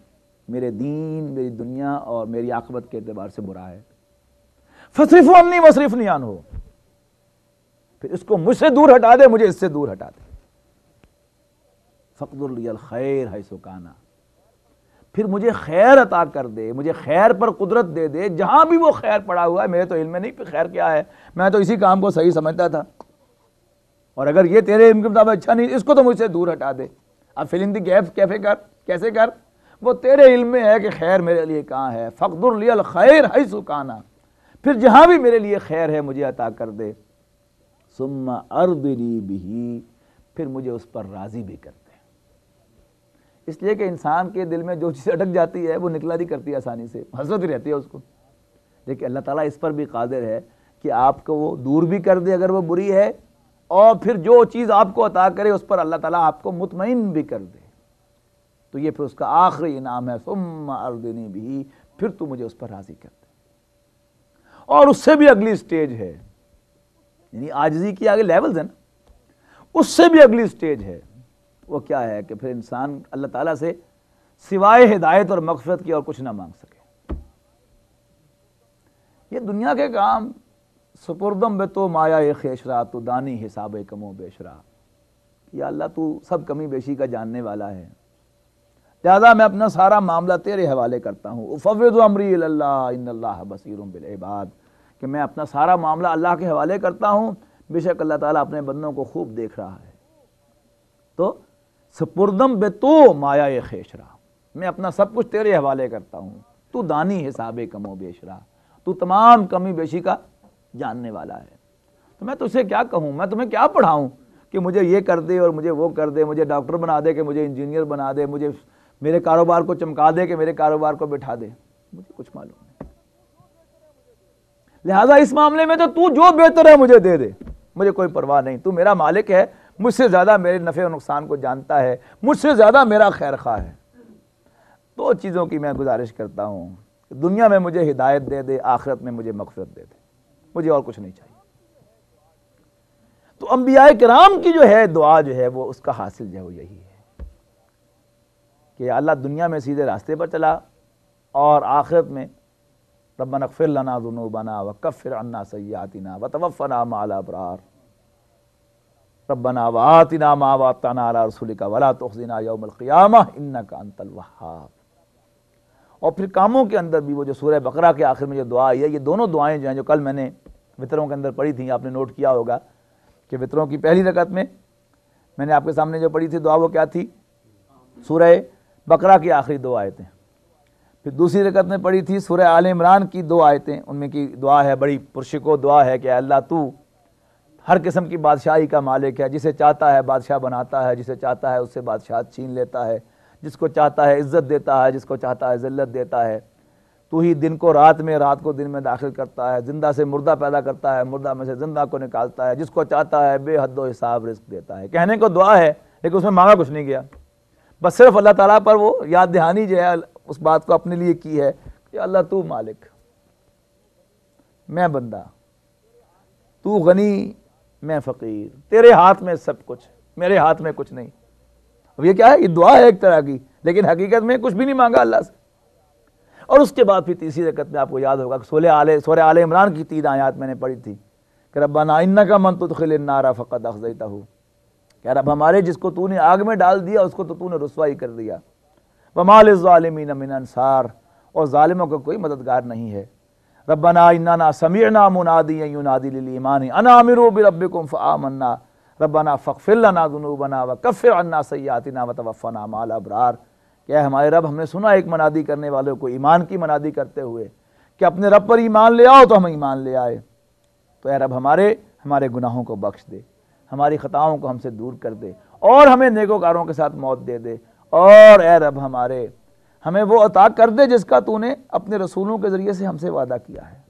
मेरे दीन मेरी दुनिया और मेरी आकबत के अतबार से बुरा है फसरिफ अन्नी वसरिफ नियान हो फिर इसको मुझसे दूर हटा दे मुझे इससे दूर हटा दे फ़कदुल खैर है सुकाना फिर मुझे खैर अता कर दे मुझे खैर पर कुदरत दे दे जहाँ भी वो खैर पड़ा हुआ है मेरे तो इल्म नहीं खैर क्या है मैं तो इसी काम को सही समझता था और अगर ये तेरे इल्म के मुताबिक अच्छा नहीं इसको तो मुझसे दूर हटा दे अब फिलिंग दी गैप कैफे कर कैसे कर वो तेरे इल्म में है कि खैर मेरे लिए कहाँ है लियल खैर है सुकाना फिर जहाँ भी मेरे लिए खैर है मुझे अता कर दे सुम्मा अर्दली भी फिर मुझे उस पर राज़ी भी कर दे इसलिए कि इंसान के दिल में जो चीज़ अटक जाती है वो निकला नहीं करती आसानी से हसरत ही रहती है उसको देखिए अल्लाह ताला इस पर भी कादिर है कि आपको वो दूर भी कर दे अगर वो बुरी है और फिर जो चीज़ आपको अता करे उस पर अल्लाह ताला आपको मुतमिन भी कर दे तो ये फिर उसका आखिरी इनाम है सुम अर्दनी भी फिर तू मुझे उस पर राज़ी कर दे और उससे भी अगली स्टेज है यानी आजजी की आगे लेवल्स है ना उससे भी अगली स्टेज है वो क्या है कि फिर इंसान अल्लाह ताला से सिवाय हिदायत और मकफरत की और कुछ ना मांग सके ये दुनिया के काम सुपुरदम बे तो माया खेशरा तो दानी हिसाब कमो बेशरा या अल्लाह तू सब कमी बेशी का जानने वाला है लिहाजा मैं अपना सारा मामला तेरे हवाले करता हूँ उफ़वद अमरी अल्लाह बसीर बिलबाद कि मैं अपना सारा मामला अल्लाह के हवाले करता हूँ बेशक अल्लाह ताला अपने बंदों को खूब देख रहा है तो सपुरदम बे तो माया ये खेशरा मैं अपना सब कुछ तेरे हवाले करता हूँ तू दानी हिसाब कमो बेशरा तू तमाम कमी बेशी का जानने वाला है तो मैं तुझसे क्या कहूँ मैं तुम्हें क्या पढ़ाऊँ कि मुझे ये कर दे और मुझे वो कर दे मुझे डॉक्टर बना दे कि मुझे इंजीनियर बना दे मुझे मेरे कारोबार को चमका दे कि मेरे कारोबार को बिठा दे मुझे कुछ मालूम नहीं लिहाजा इस मामले में तो तू जो बेहतर है मुझे दे दे मुझे कोई परवाह नहीं तू मेरा मालिक है मुझसे ज़्यादा मेरे नफ़े और नुकसान को जानता है मुझसे ज़्यादा मेरा खैर खा है दो चीज़ों की मैं गुजारिश करता हूँ दुनिया में मुझे हिदायत दे दे आखिरत में मुझे मकफरत दे दे मुझे और कुछ नहीं चाहिए तो अम्बिया कराम की जो है दुआ जो है वो उसका हासिल जो है वो यही है कि अल्लाह दुनिया में सीधे रास्ते पर चला और आखिरत में रबन अकफिर लना बना व फिर अन्ना सयातिना व तवफ़ना माला बरार रबना वातना मा का वला और फिर कामों के अंदर भी वो जो सूर्य बकरा के आखिर में जो दुआ आई है ये दोनों दुआएं जो हैं जो कल मैंने वितरों के अंदर पढ़ी थी आपने नोट किया होगा कि वितरों की पहली रकत में मैंने आपके सामने जो पढ़ी थी दुआ वो क्या थी सूर्य बकरा की आखिरी दो आयतें फिर दूसरी रकत में पढ़ी थी सूर्य आल इमरान की दो आयतें उनमें की दुआ है बड़ी पुरशिको दुआ है कि अल्लाह तू हर किस्म की बादशाही का मालिक है जिसे चाहता है बादशाह बनाता है जिसे चाहता है उससे बादशाह छीन लेता है जिसको चाहता है इज्जत देता है जिसको चाहता है ज़िल्लत देता है तू ही दिन को रात में रात को दिन में दाखिल करता है जिंदा से मुर्दा पैदा करता है मुर्दा में से जिंदा को निकालता है जिसको चाहता है बेहद हिसाब रिस्क देता है कहने को दुआ है लेकिन उसमें मांगा कुछ नहीं गया बस सिर्फ अल्लाह ताला पर वो याद दहानी जो है उस बात को अपने लिए की है कि अल्लाह तू मालिक मैं बंदा तू गनी मैं फ़कीर तेरे हाथ में सब कुछ मेरे हाथ में कुछ नहीं अब ये क्या है ये दुआ है एक तरह की लेकिन हकीकत में कुछ भी नहीं मांगा अल्लाह से और उसके बाद फिर तीसरी रकत में आपको याद होगा सोलह आले सोरे आल इमरान की तीन आयात मैंने पढ़ी थी कि रब इन्ना का मन तो खिल नारा फ़कत अखजता हो क्या रब हमारे जिसको तूने आग में डाल दिया उसको तो तूने रसवाई कर दिया वमाल ालमीन अमिन और ालिमों का को कोई मददगार नहीं है रबना इन्ना ना मुनादी युनादी ईमान अनामिर बिरबिकुम फ़ामन्ना रबना फ़िलना जुनूबना व कफ़िर अन्ना सयातना व तवफ़ना माल अबरार क्या हमारे रब हमने सुना एक मनादी करने वाले को ईमान की मनादी करते हुए कि अपने रब पर ईमान ले आओ तो हम ईमान ले आए तो ए रब हमारे हमारे गुनाहों को बख्श दे हमारी ख़ताओं को हमसे दूर कर दे और हमें नेकोकारों के साथ मौत दे दे और ए रब हमारे हमें वो अता कर दे जिसका तूने अपने रसूलों के ज़रिए से हमसे वादा किया है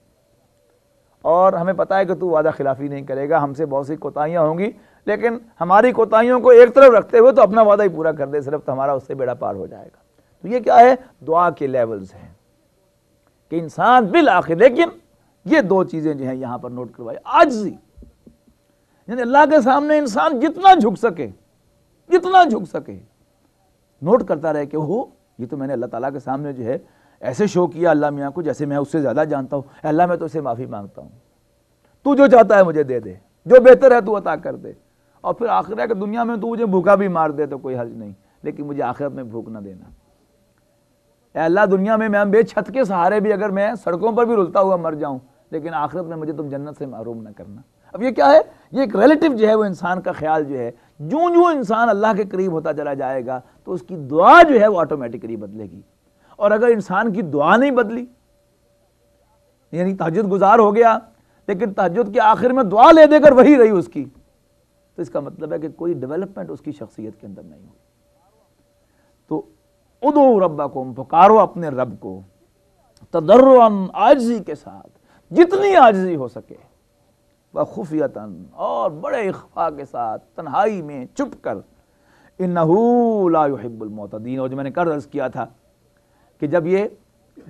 और हमें पता है कि तू वादा खिलाफी नहीं करेगा हमसे बहुत सी कोताहियाँ होंगी लेकिन हमारी कोताहियों को एक तरफ रखते हुए तो अपना वादा ही पूरा कर दे सिर्फ तो हमारा उससे बेड़ा पार हो जाएगा तो ये क्या है दुआ के लेवल्स हैं कि इंसान बिल आखिर लेकिन ये दो चीज़ें जो हैं यहाँ पर नोट करवाई आज यानी अल्लाह के सामने इंसान जितना झुक सके जितना झुक सके नोट करता रहे कि वो ये तो मैंने अल्लाह ताला के सामने जो है ऐसे शो किया अल्लाह मियाँ को जैसे मैं उससे ज़्यादा जानता हूँ अल्लाह मैं तो उसे माफ़ी मांगता हूँ तू जो चाहता है मुझे दे दे जो बेहतर है तू अता कर दे और फिर आखिर की दुनिया में तू मुझे भूखा भी मार दे तो कोई हर्ज नहीं लेकिन मुझे आखिरत में भूख ना देना अल्लाह दुनिया में मैं बेछत के सहारे भी अगर मैं सड़कों पर भी रुलता हुआ मर जाऊँ लेकिन आखिरत में मुझे तुम जन्नत से महरूम ना करना अब ये क्या है ये एक रिलेटिव जो है वो इंसान का ख्याल जो है जो जो इंसान अल्लाह के करीब होता चला जाएगा तो उसकी दुआ जो है वो ऑटोमेटिकली बदलेगी और अगर इंसान की दुआ नहीं बदली यानी तहजद गुजार हो गया लेकिन तहजद के आखिर में दुआ ले देकर वही रही उसकी तो इसका मतलब है कि कोई डेवलपमेंट उसकी शख्सियत के अंदर नहीं हुई तो उदो रब्बा को पुकारो अपने रब को तदर्रन आजजी के साथ जितनी आजजी हो सके व खुफियता और बड़े इख्फा के साथ तन्हाई में चुप कर इन और जो मैंने कर अर्ज़ किया था कि जब ये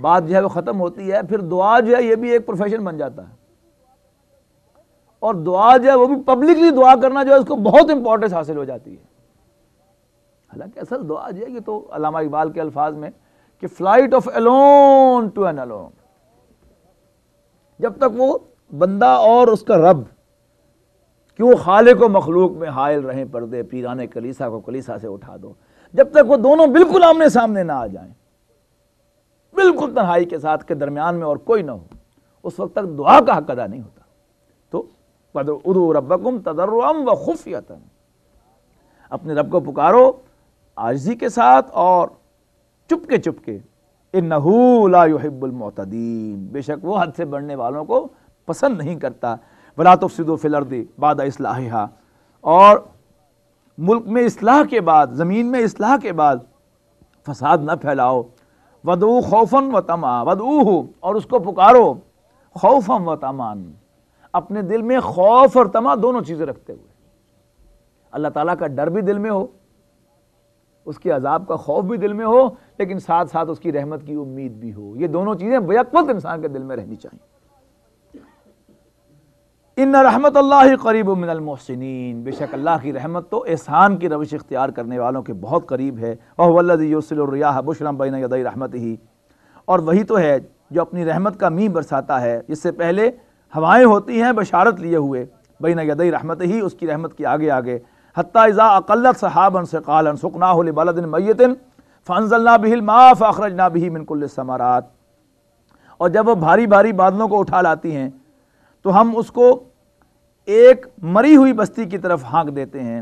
बात जो है वो ख़त्म होती है फिर दुआ जो है ये भी एक प्रोफेशन बन जाता है और दुआ जो है वो भी पब्लिकली दुआ करना जो है उसको बहुत इंपॉर्टेंस हासिल हो जाती है हालांकि असल दुआ जो है ये तो अलामा इकबाल के अल्फाज में कि flight of alone to an alone जब तक वो बंदा और उसका रब क्यों खाले को मखलूक में हायल रहें पर्दे पीराने कलीसा को कलीसा से उठा दो जब तक वो दोनों बिल्कुल आमने सामने ना आ जाएं बिल्कुल तन्हाई के साथ के दरमियान में और कोई ना हो उस वक्त तक दुआ का हक अदा नहीं होता तो उदू रबकुम तदर्रम व खुफियतन अपने रब को पुकारो आजी के साथ और चुपके चुपके इन नहूला बेशक वो हद से बढ़ने वालों को पसंद नहीं करता वला तो फिलर्दी बाद इसलाहा और मुल्क में असलाह के बाद ज़मीन में असलाह के बाद फसाद न फैलाओ वदो खौफन व तमा वदूह और उसको पुकारो खौफम व तमान अपने दिल में खौफ और तमा दोनों चीज़ें रखते हुए अल्लाह ताला का डर भी दिल में हो उसके अजाब का खौफ भी दिल में हो लेकिन साथ साथ उसकी रहमत की उम्मीद भी हो ये दोनों चीज़ें बेकवत इंसान के दिल में रहनी चाहिए इन रहमत अल्लाह करीब मिनलमोसिन बेशक अल्लाह की रहमत तो एहसान की रविश इख्तियार करने वालों के बहुत करीब है और रिया बुशरम बैन यदई रहमत ही और वही तो है जो अपनी रहमत का मीह बरसाता है इससे पहले हवाएं होती हैं बशारत लिए हुए बैन यदई रहमत ही उसकी रहमत के आगे आगे हती इज़ा अकलत सहाबन से कालन सुकनाबलदिन मैतिन फनजल्ला बिल माफ़ अखरजना बिही मिनकुल समारात और जब वो भारी भारी बादलों को उठा लाती हैं तो हम उसको एक मरी हुई बस्ती की तरफ हाँक देते हैं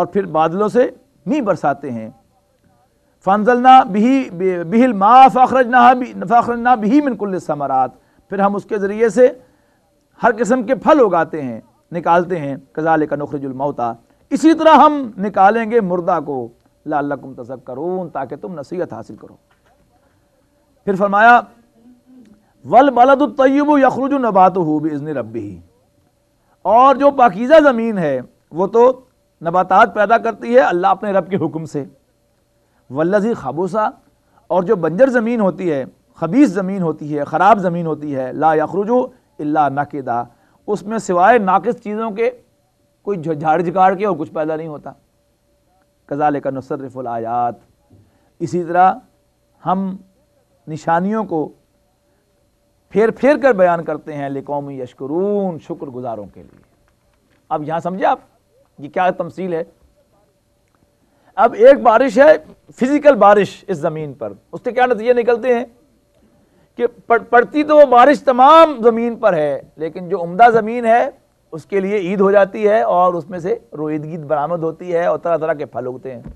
और फिर बादलों से मी बरसाते हैं फंजलना बिही बिहिल मा फ़ाखरजना फ़ाखरजना भी मिनकुल्ल समरात फिर हम उसके ज़रिए से हर किस्म के फल उगाते हैं निकालते हैं कजाल का नखरजुलमौता इसी तरह हम निकालेंगे मुर्दा को लाल तसक करून ताकि तुम नसीहत हासिल करो फिर फरमाया वल बलद तय्यब यखरुज नबात हो बेजन रब ही और जो पाकिज़ा ज़मीन है वो तो नबातात पैदा करती है अल्लाह अपने रब के हुक्म से वल्लजी खबूसा और जो बंजर ज़मीन होती है खबीस ज़मीन होती है ख़राब ज़मीन होती है ला यखरुजो इल्ला नाकदा उसमें सिवाय नाकस चीज़ों के कोई झाड़ झकाड़ के और कुछ पैदा नहीं होता कज़ाल का नसरफ़ुल आयात इसी तरह हम निशानियों को फेर फेर कर बयान करते हैं लिकौमी यशकरून शुक्र गुजारों के लिए अब यहां समझे आप ये क्या तमसील है अब एक बारिश है फिजिकल बारिश इस ज़मीन पर उसके क्या नतीजे निकलते हैं कि पड़ती तो वो बारिश तमाम ज़मीन पर है लेकिन जो उम्दा ज़मीन है उसके लिए ईद हो जाती है और उसमें से रोईदगी बरामद होती है और तरह तरह के फल उगते हैं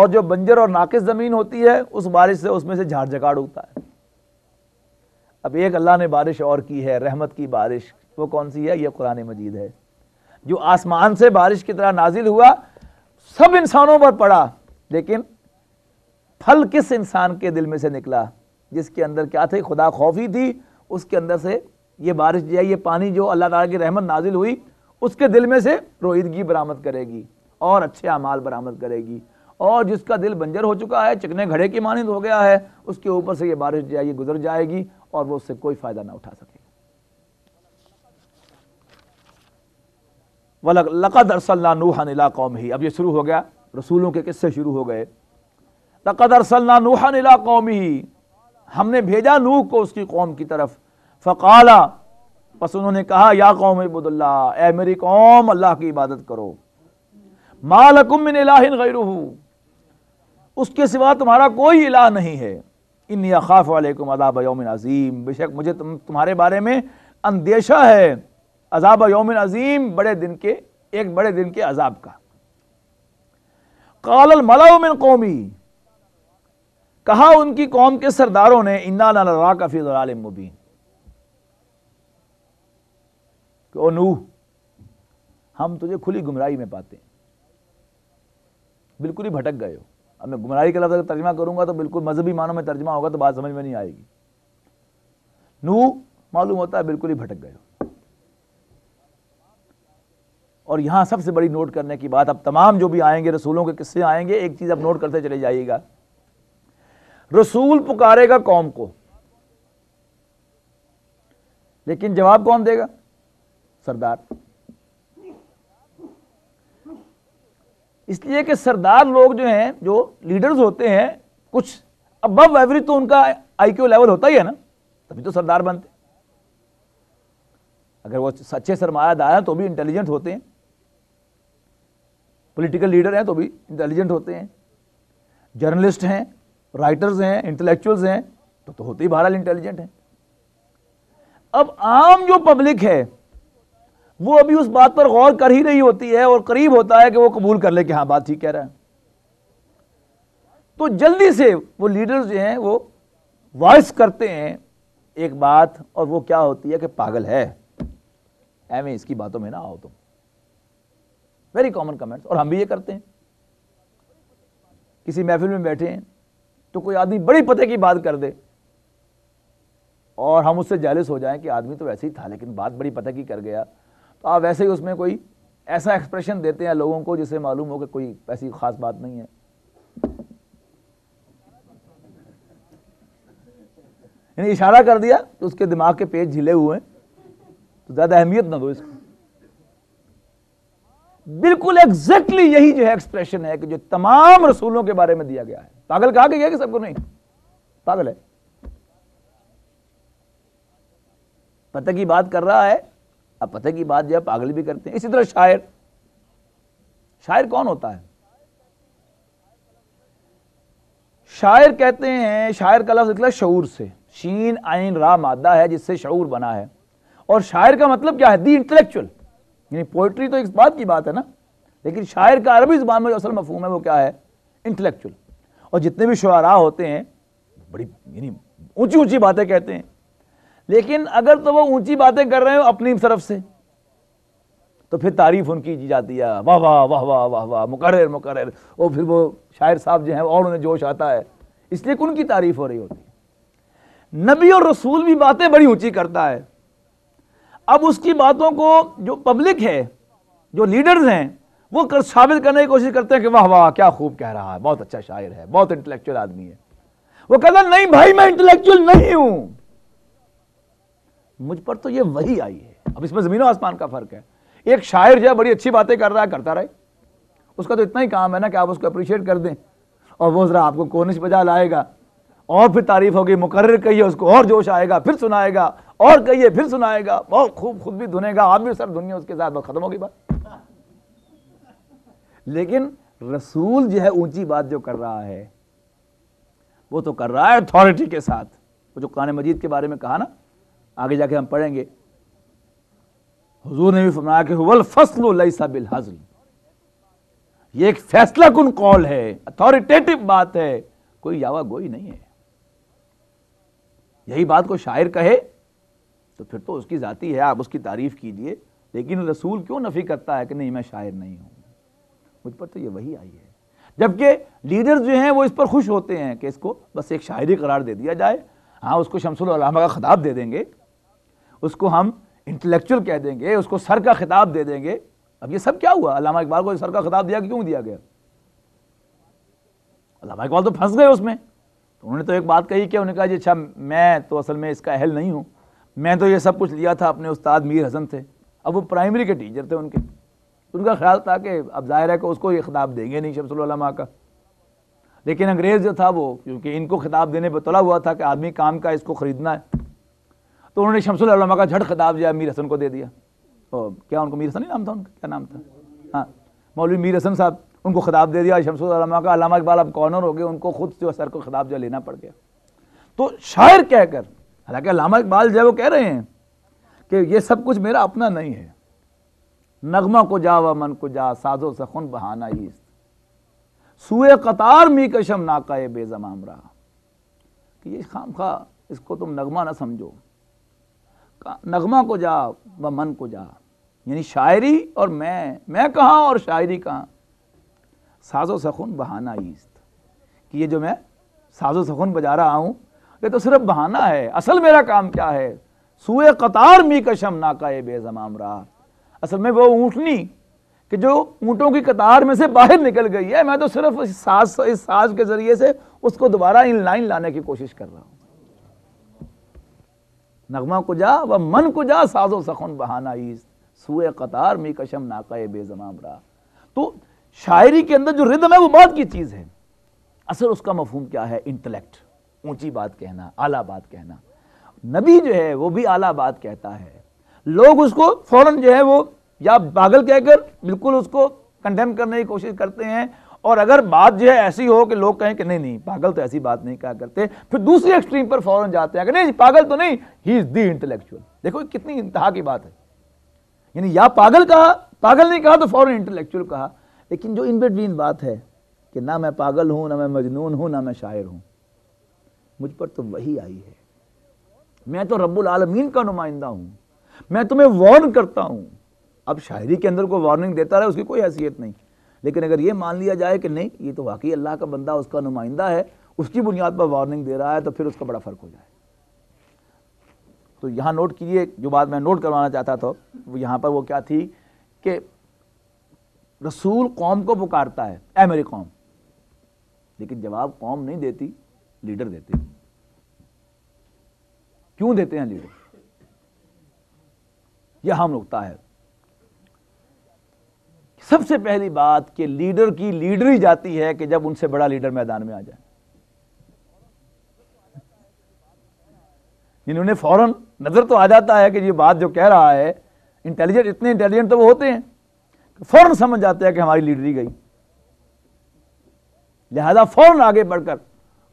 और जो बंजर और नाकिस ज़मीन होती है उस बारिश से उसमें से झाड़ झगाड़ उगता है अब एक अल्लाह ने बारिश और की है रहमत की बारिश वो कौन सी है ये कुरान मजीद है जो आसमान से बारिश की तरह नाजिल हुआ सब इंसानों पर पड़ा लेकिन फल किस इंसान के दिल में से निकला जिसके अंदर क्या थे खुदा खौफी थी उसके अंदर से ये बारिश जो है ये पानी जो अल्लाह ताला की रहमत नाजिल हुई उसके दिल में से रोहिदगी बरामद करेगी और अच्छे अमाल बरामद करेगी और जिसका दिल बंजर हो चुका है चिकने घड़े की मानंद हो गया है उसके ऊपर से ये बारिश जो है ये गुजर जाएगी और वो उससे कोई फ़ायदा ना उठा सके लक़द अरसल्ला नूहन इला कौम ही अब ये शुरू हो गया रसूलों के किस्से शुरू हो गए लक़द अरसल्ला नूहन इला कौम ही हमने भेजा नूह को उसकी कौम की तरफ फ़काला बस उन्होंने कहा या कौम इबुदल्ला ए मेरी कौम अल्लाह की इबादत करो मालकुम मिन इलाहिन गैरू उसके सिवा तुम्हारा कोई इलाह नहीं है इन याफ वालेकुम अदाब योमिन अज़ीम बेशक मुझे तुम तुम्हारे बारे में अंदेशा है अजाब योमिन अज़ीम बड़े दिन के एक बड़े दिन के अजाब का कालल मलाउमिन कौमी कहा उनकी कौम के सरदारों ने इन्ना नरा का मुबीन ओ नूह हम तुझे खुली गुमराही में पाते हैं बिल्कुल ही भटक गए हो अब मैं गुमराही का लफ्ज़ अगर तर्जमा करूंगा तो बिल्कुल मजहबी मानों में तर्जमा होगा तो बात समझ में नहीं आएगी नू मालूम होता है बिल्कुल ही भटक गए और यहां सबसे बड़ी नोट करने की बात अब तमाम जो भी आएंगे रसूलों के किस्से आएंगे एक चीज़ अब नोट करते चले जाइएगा रसूल पुकारेगा कौम को लेकिन जवाब कौन देगा सरदार इसलिए कि सरदार लोग जो हैं जो लीडर्स होते हैं कुछ अबव एवरेज तो उनका आईक्यू लेवल होता ही है ना तभी तो सरदार बनते अगर वो सच्चे सरमायादार हैं तो भी इंटेलिजेंट होते हैं पॉलिटिकल लीडर हैं तो भी इंटेलिजेंट होते हैं जर्नलिस्ट हैं राइटर्स हैं इंटेलेक्चुअल्स हैं तो तो होते ही बहरहाल इंटेलिजेंट हैं अब आम जो पब्लिक है वो अभी उस बात पर गौर कर ही रही होती है और करीब होता है कि वो कबूल कर ले कि हाँ बात ठीक कह रहा है तो जल्दी से वो लीडर्स जो हैं वो वॉइस करते हैं एक बात और वो क्या होती है कि पागल है एम इसकी बातों में ना आओ तुम वेरी कॉमन कमेंट्स और हम भी ये करते हैं किसी महफिल में बैठे हैं तो कोई आदमी बड़ी पते की बात कर दे और हम उससे जालिस हो जाएं कि आदमी तो वैसे ही था लेकिन बात बड़ी पते की कर गया तो आप वैसे ही उसमें कोई ऐसा एक्सप्रेशन देते हैं लोगों को जिसे मालूम हो कि कोई ऐसी खास बात नहीं है यानी इशारा कर दिया तो उसके दिमाग के पेज झिले हुए हैं तो ज़्यादा अहमियत ना दो इसको बिल्कुल एग्जैक्टली exactly यही जो है एक्सप्रेशन है कि जो तमाम रसूलों के बारे में दिया गया है पागल कहा गया कि सबको नहीं पागल है पता की बात कर रहा है अब पते की बात जो पागल भी करते हैं इसी तरह शायर शायर कौन होता है शायर कहते हैं शायर का लफ्ज़ निकला शूर से शीन आइन रा मादा है जिससे शूर बना है और शायर का मतलब क्या है दी इंटेलेक्चुअल यानी पोइट्री तो इस बात की बात है ना लेकिन शायर का अरबी जबान में जो असल मफहूम है वो क्या है इंटेलेक्चुअल और जितने भी शुरा होते हैं बड़ी यानी ऊंची ऊंची बातें कहते हैं लेकिन अगर तो वो ऊंची बातें कर रहे हो अपनी तरफ से तो फिर तारीफ उनकी की जाती है वाह वाह वाह वाह वाह वाह मुकर मुकर वो फिर वो शायर साहब जो हैं और उन्हें जोश आता है इसलिए उनकी तारीफ हो रही होती नबी और रसूल भी बातें बड़ी ऊंची करता है अब उसकी बातों को जो पब्लिक है जो लीडर्स हैं वो कर साबित करने की कोशिश करते हैं कि वाह वाह क्या खूब कह रहा है बहुत अच्छा शायर है बहुत इंटेलेक्चुअल आदमी है वो कहता नहीं भाई मैं इंटेलेक्चुअल नहीं हूं मुझ पर तो ये वही आई है अब इसमें ज़मीनों आसमान का फ़र्क है एक शायर जो है बड़ी अच्छी बातें कर रहा है करता रहे उसका तो इतना ही काम है ना कि आप उसको अप्रिशिएट कर दें और वो ज़रा आपको कोनिश बजा लाएगा और फिर तारीफ होगी मुकर कहिए उसको और जोश आएगा फिर सुनाएगा और कहिए फिर सुनाएगा बहुत खूब खुद भी धुनेगा आप भी सर धुनिए उसके साथ बहुत ख़त्म होगी बात लेकिन रसूल जो है ऊंची बात जो कर रहा है वो तो कर रहा है अथॉरिटी के साथ वो जो कुरान मजीद के बारे में कहा ना आगे जाके हम पढ़ेंगे हुजूर ने भी फरमाया कि वल फसल लैसा बिल हजल ये एक फैसला कन कॉल है अथॉरिटेटिव बात है कोई यावा गोई नहीं है यही बात को शायर कहे तो फिर तो उसकी जाती है आप उसकी तारीफ कीजिए लेकिन रसूल क्यों नफी करता है कि नहीं मैं शायर नहीं हूं मुझ पर तो ये वही आई है जबकि लीडर जो हैं वो इस पर खुश होते हैं कि इसको बस एक शायरी करार दे दिया जाए हाँ उसको शमसुल का खिताब दे देंगे उसको हम इंटेलेक्चुअल कह देंगे उसको सर का खिताब दे देंगे अब ये सब क्या हुआ अलामा इकबाल को सर का खिताब दिया क्यों दिया गया अलामा इकबाल तो फंस गए उसमें तो उन्होंने तो एक बात कही कि उन्होंने कहा जी अच्छा मैं तो असल में इसका अहल नहीं हूँ मैं तो ये सब कुछ लिया था अपने उस्ताद मीर हसन थे अब वो प्राइमरी के टीचर थे उनके तो उनका ख्याल था कि अब जाहिर है कि उसको ये खिताब देंगे नहीं शमसलमा का लेकिन अंग्रेज़ जो था वो क्योंकि इनको खिताब देने पर तुला हुआ था कि आदमी काम का इसको ख़रीदना है तो उन्होंने शमसुल्लामा का झट खिताब जो है मीर हसन को दे दिया और क्या उनको मीर हसन ही नाम था उनका क्या नाम था हाँ मौलवी मीर हसन साहब उनको खिताब दे दिया शमसुल्लामा का अलामा इकबाल अब कॉर्नर हो गए उनको खुद जो सर को खिताब जो लेना पड़ गया तो शायर कहकर हालांकि अलामा इकबाल जो है वो कह रहे हैं कि ये सब कुछ मेरा अपना नहीं है नगमा को जा व मन को जा साजो सखुन बहाना ईस्त सुए कतार मी कशम नाका बेजमाम रहा कि ये खाम खा इसको तुम नगमा ना समझो नगमा को जा व मन को जा यानी शायरी और मैं मैं कहाँ और शायरी कहाँ साजो सखुन बहाना ईस्त कि ये जो मैं साजो सखुन बजा रहा हूँ ये तो सिर्फ बहाना है असल मेरा काम क्या है सूए कतार मी कशम नाका ये बेजमाम रहा असल में वो ऊँटनी कि जो ऊँटों की कतार में से बाहर निकल गई है मैं तो सिर्फ इस साज इस साज के ज़रिए से उसको दोबारा इन लाइन लाने की कोशिश कर रहा हूँ नगमा कुजा व मन कुजा साजो सखन बहाना ईस सुए कतार मी कशम नाकाए बेजमाम रहा तो शायरी के अंदर जो रिदम है वो मौत की चीज़ है असल उसका मफहम क्या है इंटलेक्ट ऊंची बात कहना आला बात कहना नबी जो है वो भी आला बात कहता है लोग उसको फ़ौरन जो है वो या पागल कहकर बिल्कुल उसको कंडेम करने की कोशिश करते हैं और अगर बात जो है ऐसी हो कि लोग कहें कि नहीं नहीं पागल तो ऐसी बात नहीं कहा करते फिर दूसरी एक्सट्रीम पर फौरन जाते हैं कि नहीं पागल तो नहीं ही इज दी इंटेलेक्चुअल देखो कितनी इंतहा की बात है यानी या पागल कहा पागल नहीं कहा तो फौरन इंटेलेक्चुअल कहा लेकिन जो इन बिटवीन बात है कि ना मैं पागल हूं ना मैं मजनून हूं ना मैं शायर हूं मुझ पर तो वही आई है मैं तो रब्बुल आलमीन का नुमाइंदा हूं मैं तुम्हें वार्न करता हूं अब शायरी के अंदर कोई वार्निंग देता रहे उसकी कोई हैसियत नहीं लेकिन अगर ये मान लिया जाए कि नहीं ये तो वाकई अल्लाह का बंदा उसका नुमाइंदा है उसकी बुनियाद पर वार्निंग दे रहा है तो फिर उसका बड़ा फ़र्क हो जाए तो यहाँ नोट कीजिए जो बात मैं नोट करवाना चाहता था वो यहाँ पर वो क्या थी कि रसूल कौम को पुकारता है ए मेरी कौम लेकिन जवाब कौम नहीं देती लीडर देते क्यों देते हैं लीडर यह हम रुकता है सबसे पहली बात कि लीडर की लीडरी जाती है कि जब उनसे बड़ा लीडर मैदान में आ जाए इन्होंने फौरन नजर तो आ जाता है कि ये बात जो कह रहा है इंटेलिजेंट इतने इंटेलिजेंट तो वो होते हैं फौरन समझ जाते हैं कि हमारी लीडरी गई लिहाजा फौरन आगे बढ़कर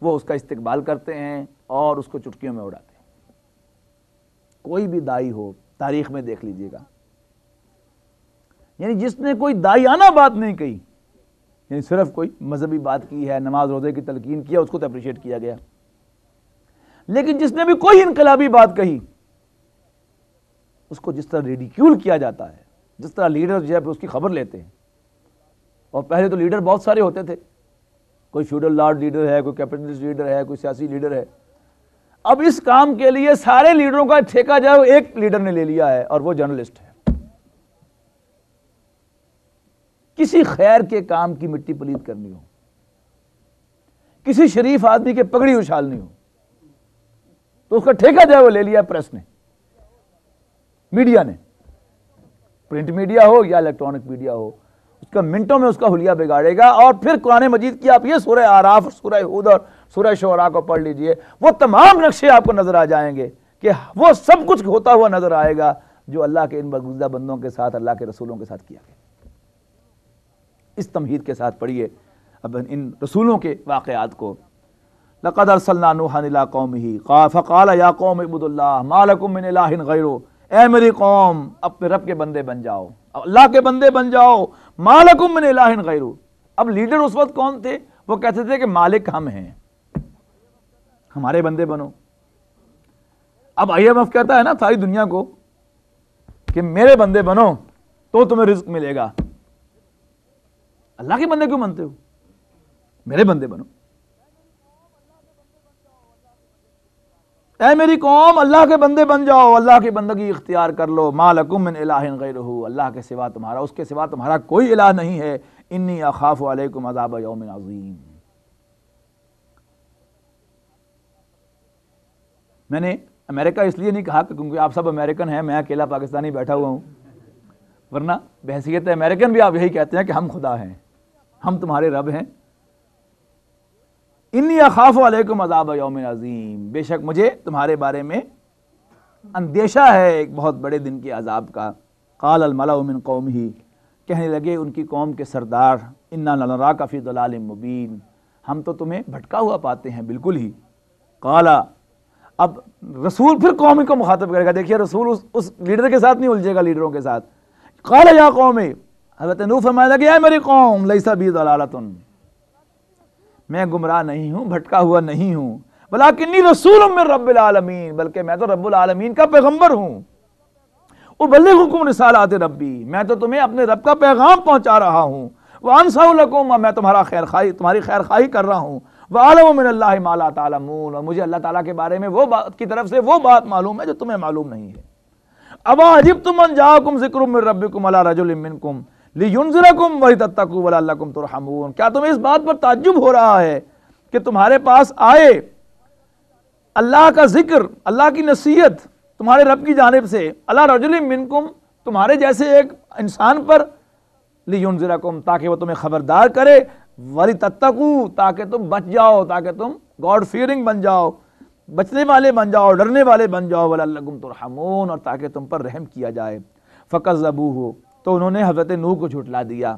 वो उसका इस्तेकबाल करते हैं और उसको चुटकियों में उड़ाते हैं कोई भी दाई हो तारीख में देख लीजिएगा यानी जिसने कोई दायाना बात नहीं कही यानी सिर्फ कोई मजहबी बात की है नमाज रोज़े की तलकीन किया उसको तो अप्रिशिएट किया गया लेकिन जिसने भी कोई इनकलाबी बात कही उसको जिस तरह रेडिक्यूल किया जाता है जिस तरह लीडर जो है उसकी खबर लेते हैं और पहले तो लीडर बहुत सारे होते थे कोई फ्यूडल लॉर्ड लीडर है कोई कैपिटलिस्ट लीडर है कोई सियासी लीडर है अब इस काम के लिए सारे लीडरों का ठेका जो एक लीडर ने ले लिया है और वो जर्नलिस्ट है किसी खैर के काम की मिट्टी पलीद करनी हो किसी शरीफ आदमी के पगड़ी उछालनी हो तो उसका ठेका जो है वो ले लिया प्रेस ने मीडिया ने प्रिंट मीडिया हो या इलेक्ट्रॉनिक मीडिया हो उसका मिनटों में उसका हुलिया बिगाड़ेगा और फिर कुरान मजीद की आप ये सूर्य आराफ सूर्य हूद और सूर्य शोरा को पढ़ लीजिए वो तमाम नक्शे आपको नजर आ जाएंगे कि वो सब कुछ होता हुआ नजर आएगा जो अल्लाह के इन बगुजा बंदों के साथ अल्लाह के रसूलों के साथ किया गया इस तमहीद के साथ पढ़िए अब इन रसूलों के वाक़ात को लक़द अरसल्ला कौम ही फ़काल या कौम इबुदुल्ला मालकुमिन गैरो ए मेरी कौम अपने रब के बंदे बन जाओ अल्लाह के बंदे बन जाओ मालकुमिन गैरू अब लीडर उस वक्त कौन थे वो कहते थे कि मालिक हम हैं हमारे बंदे बनो अब आई कहता है ना सारी दुनिया को कि मेरे बंदे बनो तो तुम्हें रिस्क मिलेगा अल्लाह के बंदे क्यों बनते हो मेरे बंदे बनो ऐ मेरी कौम अल्लाह के बंदे बन जाओ अल्लाह की बंदगी इख्तियार कर लो मालकुम मिन इलाहिन अल्लाह के सिवा तुम्हारा उसके सिवा तुम्हारा कोई इलाह नहीं है इन्नी अखाफ वालेकुम अजाब यौम अजीम मैंने अमेरिका इसलिए नहीं कहा क्योंकि आप सब अमेरिकन हैं मैं अकेला पाकिस्तानी बैठा हुआ हूँ वरना बहसीत अमेरिकन भी आप यही कहते हैं कि हम खुदा हैं हम तुम्हारे रब हैं इन्नी अखाफ को अजाब योम अजीम बेशक मुझे तुम्हारे बारे में अंदेशा है एक बहुत बड़े दिन के अजाब का काल अलमलाउमिन कौम ही कहने लगे उनकी कौम के सरदार इन्ना नलरा काफ़ी दलाल मुबीन हम तो तुम्हें भटका हुआ पाते हैं बिल्कुल ही काला अब रसूल फिर कौम को मुखातब करेगा देखिए रसूल उस उस लीडर के साथ नहीं उलझेगा लीडरों के साथ काला या कौम हजरत नू फरमाया कि आए मेरी कौम लई सा बी दलालतन मैं गुमराह नहीं हूँ भटका हुआ नहीं हूँ भला किन्नी रसूल में आलमीन बल्कि मैं तो रब्बुल आलमीन का पैगम्बर हूँ बल्ले हुकुम रसाल आते रबी मैं तो तुम्हें अपने रब का पैगाम पहुँचा रहा हूँ वह अनसाउलकुम मैं तुम्हारा खैर खाई तुम्हारी खैर खाई कर रहा हूँ वालमिन माला तालमून और मुझे अल्लाह ताला के बारे में वो बात की तरफ से वो बात मालूम है जो तुम्हें मालूम नहीं है अब अजिब तुम जाकुम जिक्र रबिकुम अला रजुल मिनकुम लियुनजुरकुम वही क्या तुम्हें इस बात पर ताजुब हो रहा है कि तुम्हारे पास आए अल्लाह का जिक्र अल्लाह की नसीहत तुम्हारे रब की जानब से अल्लाह रजुल मिनकुम तुम्हारे जैसे एक इंसान पर लियुनजुरकुम ताकि वह तुम्हें खबरदार करे वरी तत्तकू ताकि तुम बच जाओ ताकि तुम गॉड फियरिंग बन जाओ बचने वाले बन जाओ डरने वाले बन जाओ वल्लकुम तुरहमून और ताकि तुम पर रहम किया जाए फ़कत जबू हो तो उन्होंने हजरत नू को झुटला दिया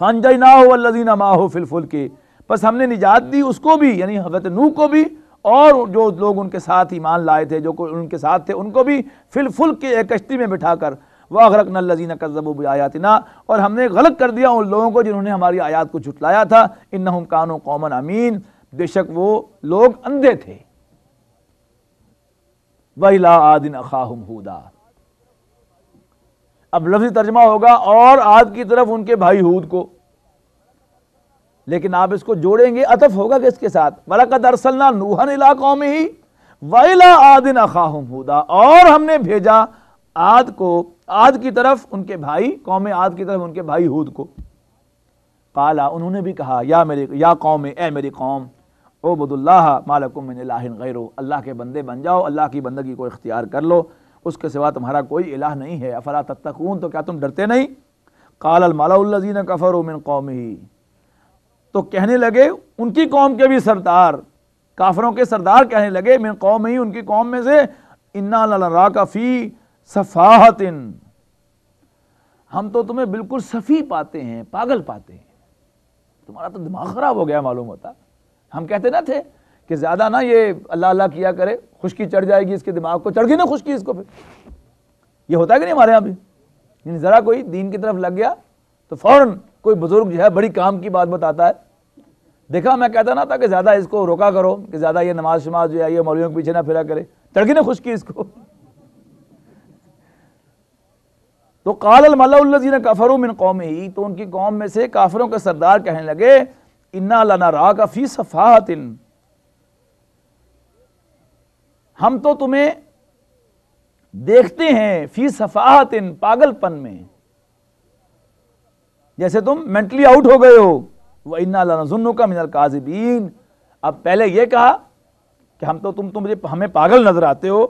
फानजई ना हो लजीना मा हो फिलफुल के बस हमने निजात दी उसको भी यानी हजरत नू को भी और जो लोग उनके साथ ईमान लाए थे जो उनके साथ थे उनको भी फिलफुल के एक कश्ती में बिठाकर वह गलक नजीन कजबू आयातना और हमने गलत कर दिया उन लोगों को जिन्होंने हमारी आयात को झुटलाया था इन हम कानो अमीन बेशक वो लोग अंधे थे वही ला आदिन अखाहम हुदा अब लफ्ज़ी तर्जमा होगा और आग की तरफ उनके भाई हूद को लेकिन आप इसको जोड़ेंगे अतफ होगा किसके साथ वलकद अरसलना नूहन इलाकों में ही आदि आदिन अखाहम हुदा और हमने भेजा आद को आद की तरफ उनके भाई कौम आद की तरफ उनके भाई हूद को काला उन्होंने भी कहा या मेरे या कौम ए मेरी कौम ओ बदुल्ला मालकुम गैरो अल्लाह के बंदे बन जाओ अल्लाह की बंदगी को इख्तियार कर लो उसके सिवा तुम्हारा कोई इलाह नहीं है अफला तत्तकून तो क्या तुम डरते नहीं काल मालाजीन कफर उमिन कौम ही तो कहने लगे उनकी कौम के भी सरदार काफरों के सरदार कहने लगे मिन कौम ही उनकी कौम में से इन्ना लरा का फ़ी सफ़ाहतिन हम तो तुम्हें बिल्कुल सफ़ी पाते हैं पागल पाते हैं तुम्हारा तो दिमाग ख़राब हो गया मालूम होता हम कहते ना थे कि ज़्यादा ना ये अल्लाह अल्लाह किया करे खुशकी चढ़ जाएगी इसके दिमाग को चढ़ गई ना खुशकी इसको फिर ये होता है कि नहीं हमारे यहाँ भी ज़रा कोई दीन की तरफ लग गया तो फौरन कोई बुज़ुर्ग जो है बड़ी काम की बात बताता है देखा मैं कहता ना था कि ज़्यादा इसको रोका करो कि ज़्यादा ये नमाज शमाज या ये मौलियों के पीछे ना फिरा करे चढ़ ना खुशकी इसको <laughs> तो काल ने कफरू मिन कौम ही तो उनकी कौम में से काफरों के सरदार कहने लगे इन्ना लाना रा का फी सफात हम तो तुम्हें देखते हैं फी सफाहत इन पागलपन में जैसे तुम मेंटली आउट हो गए हो वह इन्ना का मिनल काजिबीन अब पहले यह कहा कि हम तो तुम तुम तो मुझे हमें पागल नजर आते हो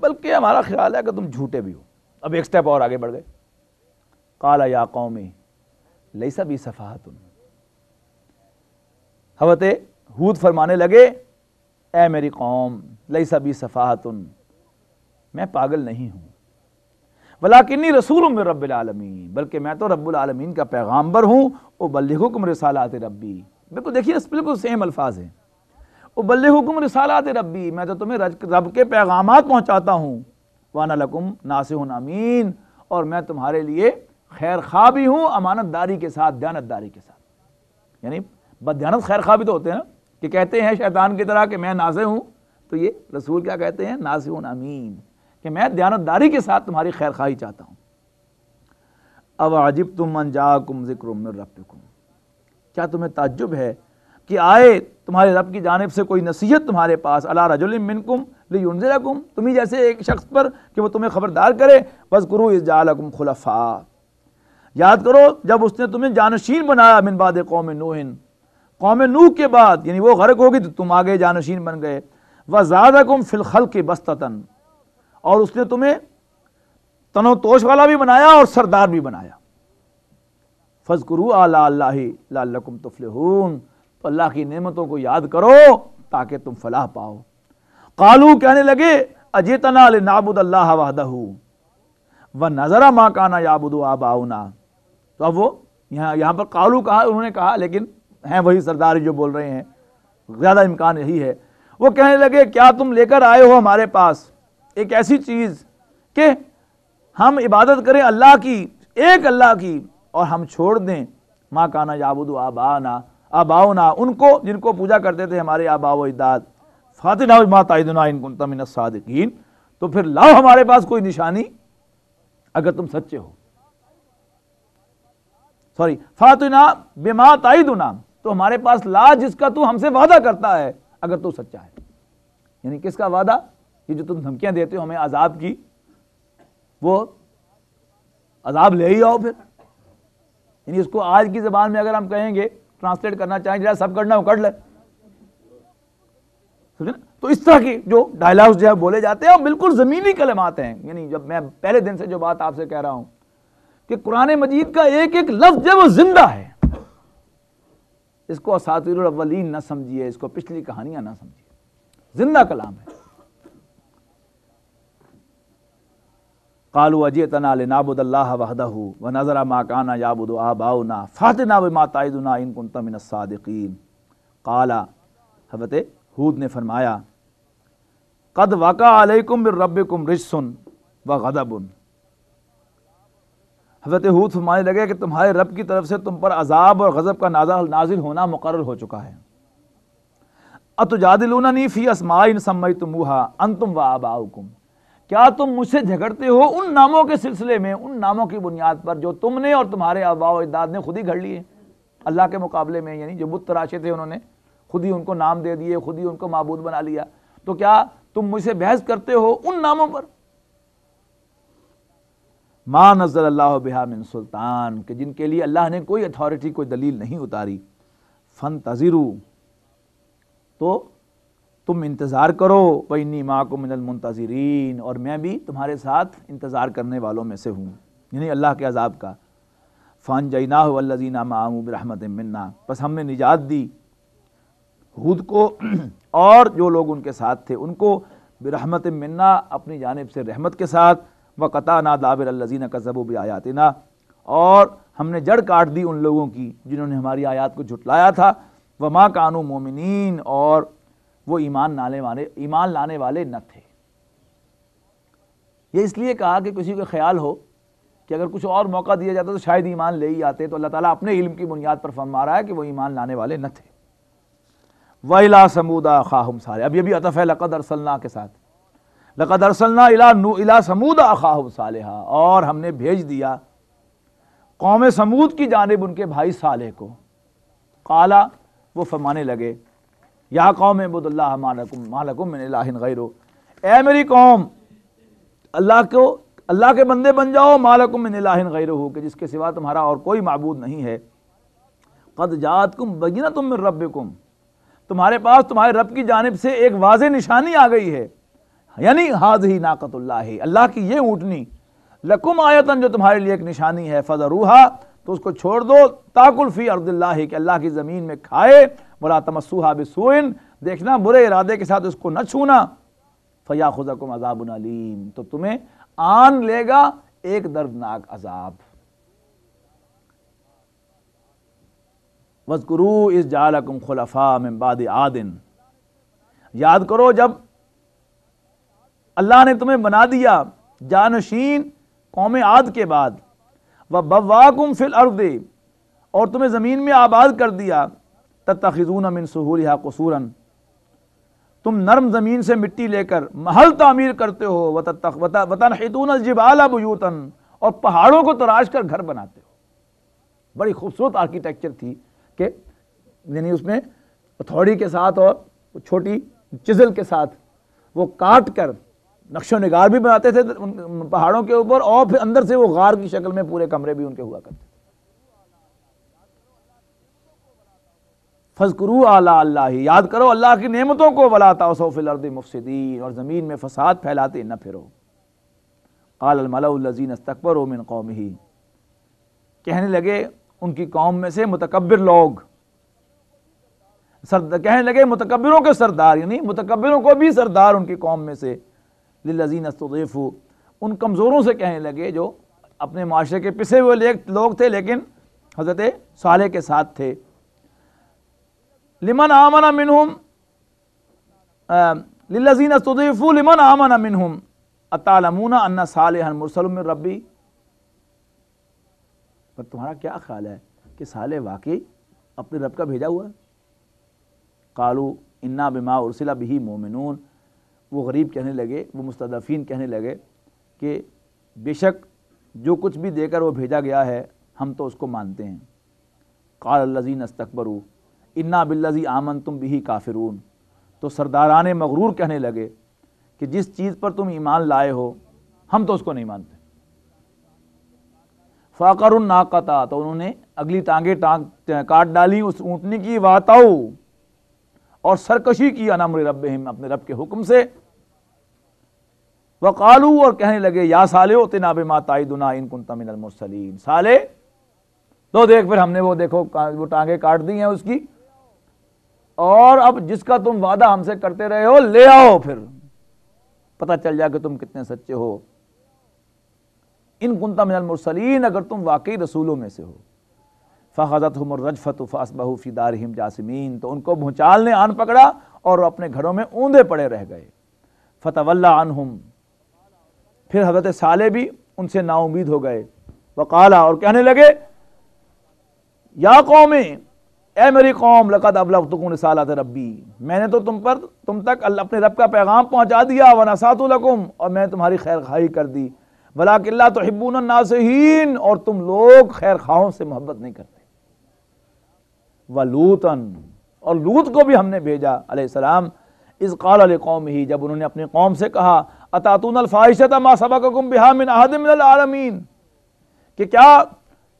बल्कि हमारा ख्याल है कि तुम झूठे भी हो अब एक स्टेप और आगे बढ़ गए काला या कौमी लईसा भी सफाहत हवते हूद फरमाने लगे ए मेरी कौम लई सबी सफ़ातन मैं पागल नहीं हूँ वलाकिन्नी रसूल में रबालमीन बल्कि मैं तो रबालमीन का पैगाम्बर हूँ उबलहुकम रसालात रबी बिल्कुल देखिए बिल्कुल सेम अल्फाज हैं उबलहुकम रसालत रबी मैं तो तुम्हें रब के पैगाम पहुँचाता हूँ वाना लकुम नासिन अमीन और मैं तुम्हारे लिए खैर खा भी हूँ अमानतदारी के साथ दयानतदारी के साथ यानी बदयानत खैर खा भी तो होते हैं ना कि कहते हैं शैतान की तरह कि मैं नाजे हूँ तो ये रसूल क्या कहते हैं नाजिन अमीन कि मैं दयानतदारी के साथ तुम्हारी खैर खाही चाहता हूँ अब अजिब तुम मनजाकुम जिक्रम रबकुम क्या तुम्हें ताज्जुब है कि आए तुम्हारे रब की जानब से कोई नसीहत तुम्हारे पास अला रजुलमिनकुम लियुनजिलकुम तुम ही जैसे एक शख्स पर कि वो तुम्हें खबरदार करे बस गुरु इस जालकुम खुलफा याद करो जब उसने तुम्हें जानशीन बनाया मिन बाद कौम नूहिन कौम नूह के बाद यानी वो गर्क होगी तो तुम आगे जानशीन बन गए कुम फिलखल के बस्तन और उसने तुम्हें तनो वाला भी बनाया और सरदार भी बनाया फजकुरु आला लाकुम तो अल्लाह की नेमतों को याद करो ताकि तुम फलाह पाओ कालू कहने लगे अजेतना नाबुद अल्लाह वाह व नज़रा माँ काना याबुद आबाउना तो अब वो यहाँ यहाँ पर कालू कहा उन्होंने कहा लेकिन हैं वही सरदार जो बोल रहे हैं ज़्यादा इम्कान यही है वो कहने लगे क्या तुम लेकर आए हो हमारे पास एक ऐसी चीज़ कि हम इबादत करें अल्लाह की एक अल्लाह की और हम छोड़ दें माँ काना याबुद आबाना आबाओना उनको जिनको पूजा करते थे हमारे आबा इदाद फातिना माँ ताइदना तमिन सादकिन तो फिर लाओ हमारे पास कोई निशानी अगर तुम सच्चे हो सॉरी फातिना बेमा ताइदना तो हमारे पास ला जिसका तू हमसे वादा करता है अगर तू तो सच्चा है यानी किसका वादा ये जो तुम धमकियां देते हो हमें अजाब की वो अजाब ले ही आओ फिर यानी इसको आज की जबान में अगर हम कहेंगे ट्रांसलेट करना चाहें जरा सब करना हो कर ले तो इस तरह के जो डायलॉग्स जो है बोले जाते हैं और बिल्कुल ज़मीनी कलमात हैं यानी जब मैं पहले दिन से जो बात आपसे कह रहा हूं कि कुरान मजीद का एक एक लफ्ज़ है वो जिंदा है इसको असातिरवलिन ना समझिए इसको पिछली कहानियां ना समझिए जिंदा कलाम है कालू अजय तना नाबुदल्ला वहदह व नजरा माकाना याबुद आबाउना फातना व माताइदना इन कुन तमिन सादकिन काला हवत हूद ने फरमाया कद वाका अलैकुम बिर रब्बिकुम रिजसन व गदबुन हज़रत हूद फरमाने लगे कि तुम्हारे रब की तरफ से तुम पर अजाब और गज़ब का नाजा नाजिल होना मुकर हो चुका है अतजादिलूना नहीं फ़ी असमाइन समय तुम मुहा अन तुम व आबाउकुम क्या तुम मुझसे झगड़ते हो उन नामों के सिलसिले में उन नामों की बुनियाद पर जो तुमने और तुम्हारे आबाओ अजदाद ने खुद ही घड़ लिए अल्लाह के मुकाबले में यानी जो बुत तराशे थे उन्होंने खुद ही उनको नाम दे दिए खुद ही उनको मबूद बना लिया तो क्या तुम मुझसे बहस करते हो उन नामों पर माँ नज़र अल्लाह बिहामिन सुल्तान के जिनके लिए अल्लाह ने कोई अथॉरिटी कोई दलील नहीं उतारी फ़न तज़ीरू तो तुम इंतज़ार करो वही माँ को मिनल मुंतज़रीन और मैं भी तुम्हारे साथ इंतज़ार करने वालों में से हूँ यानी अल्लाह के अजाब का फ़ान जना वल्लजीना मामू बरहमत मन्ना बस हमने निजात दी हूद को <clears throat> और जो लोग उनके साथ थे उनको बरहमत मन्ना अपनी जानब से रहमत के साथ व कता ना दाबिर अल्लजीन कसबू भी आयातना और हमने जड़ काट दी उन लोगों की जिन्होंने हमारी आयात को झुटलाया था व माँ कानू मोमिन और वो ईमान लाने वाले ईमान लाने वाले न थे ये इसलिए कहा कि किसी को ख्याल हो कि अगर कुछ और मौका दिया जाता तो शायद ईमान ले ही आते तो अल्लाह ताला अपने इल्म की बुनियाद पर फरमा रहा है कि वो ईमान लाने वाले न थे वहीला समूदा खाहम सारे अब ये भी अतफ़ लक़द अरसल्ला के साथ लकदरसलना इला नू इला समूद अखाह सालहा और हमने भेज दिया कौम समूद की जानब उनके भाई साले को काला वो फरमाने लगे या कौम अबुदल्ला मालकुम गैरो ए मेरी कौम अल्लाह को अल्लाह के बंदे बन जाओ मालकुम मिन गैरो हो कि जिसके सिवा तुम्हारा और कोई मबूद नहीं है कद जात कुम बगीना तुम रब तुम्हारे पास तुम्हारे रब की जानब से एक वाज निशानी आ गई है यानी हाज ही नाकतुल्ला अल्लाह की ये ऊँटनी लकुम आयतन जो तुम्हारे लिए एक निशानी है फजरूहा तो उसको छोड़ दो ताकुल्फ़ी अर्दिल्ला कि अल्लाह की ज़मीन में खाए बुरा तमसूहा बसून देखना बुरे इरादे के साथ उसको न छूना फया खुजकुम अजाब अलीम तो तुम्हें आन लेगा एक दर्दनाक अजाब वजकुरू इस जालकुम खुलफा में आदिन याद करो जब अल्लाह ने तुम्हें बना दिया जानशीन कौम आद के बाद व बवाकुम फिल अर्दे और तुम्हें ज़मीन में आबाद कर दिया तखजून मिन सहूलिया कसूरन तुम नरम ज़मीन से मिट्टी लेकर महल तामीर करते हो वतन हितून जिबाला बुयूतन और पहाड़ों को तराश कर घर बनाते हो बड़ी खूबसूरत आर्किटेक्चर थी कि यानी उसमें थौड़ी के साथ और छोटी चिजल के साथ वो काट कर नक्शो नगार भी बनाते थे पहाड़ों के ऊपर और फिर अंदर से वो गार की शक्ल में पूरे कमरे भी उनके हुआ करते फजकरू आला अल्लाह याद करो अल्लाह की नेमतों को बलाता सोफिलर्द मुफसदीन और ज़मीन में फसाद फैलाते न फिरो आलमलाजीन अस्तकबर ओमिन कौम ही कहने लगे उनकी कौम में से मुतकबर लोग सर कहने लगे मुतकबरों के सरदार यानी मुतकबरों को भी सरदार उनकी कौम में से लजीन तदीफ़ उन कमज़ोरों से कहने लगे जो अपने माशरे के पिसे हुए लोग थे लेकिन हज़रत साले के साथ थे लिमन आमन मिनहुम लजीन तदीफ़ू लिमन आमन मिनहुम अतालमूना अन्ना सालहन मुरसलम रबी पर तुम्हारा क्या ख्याल है कि साले वाकई अपने रब का भेजा हुआ है कालू इन्ना बिमा उर्सिला बिही मोमिनून वो गरीब कहने लगे वो मुस्तफ़ीन कहने लगे कि बेशक जो कुछ भी देकर वो भेजा गया है हम तो उसको मानते हैं लजी नस्तकबरू इन्ना बिल्लजी आमन तुम भी काफिरून तो सरदारान मगरूर कहने लगे कि जिस चीज़ पर तुम ईमान लाए हो हम तो उसको नहीं मानते फ़ाकर नाकता तो उन्होंने अगली टांगे टांग काट डाली उस ऊँटनी की वाताऊ और सरकशी की अनामर रब अपने रब के हुक्म से वकालू और कहने लगे या साले होते नाब माताई दुना इनकुन तमिनमसलीम साले तो देख फिर हमने वो देखो वो टांगे काट दी हैं उसकी और अब जिसका तुम वादा हमसे करते रहे हो ले आओ फिर पता चल जाए कि तुम कितने सच्चे हो इन कुंता मिनल मुरसलीन अगर तुम वाकई रसूलों में से हो फ़ाज़त हमर रजफ़त फ़ासबहू हिम जासमीन तो उनको भूचाल ने आन पकड़ा और अपने घरों में ऊंधे पड़े रह गए फ़तवल्ला अनहुम फिर हज़रत साले भी उनसे नाउमीद हो गए वकाला और कहने लगे या कौमे ए मेरी कौम लकद अबलग तुकुन सालत रबी मैंने तो तुम पर तुम तक अपने रब का पैगाम पहुंचा दिया वनासात सातुलकुम और मैंने तुम्हारी खैर खाही कर दी भला किल्ला तो हिब्बून नासहीन और तुम लोग खैर खाओं से मोहब्बत नहीं करते व लूतन और लूत को भी हमने भेजा अलैहिस्सलाम इस कौल कौम ही जब उन्होंने अपनी कौम से कहा अतातून अलफाहिशत मा सबकुम बिहा मिन अहद मिन आलमीन कि क्या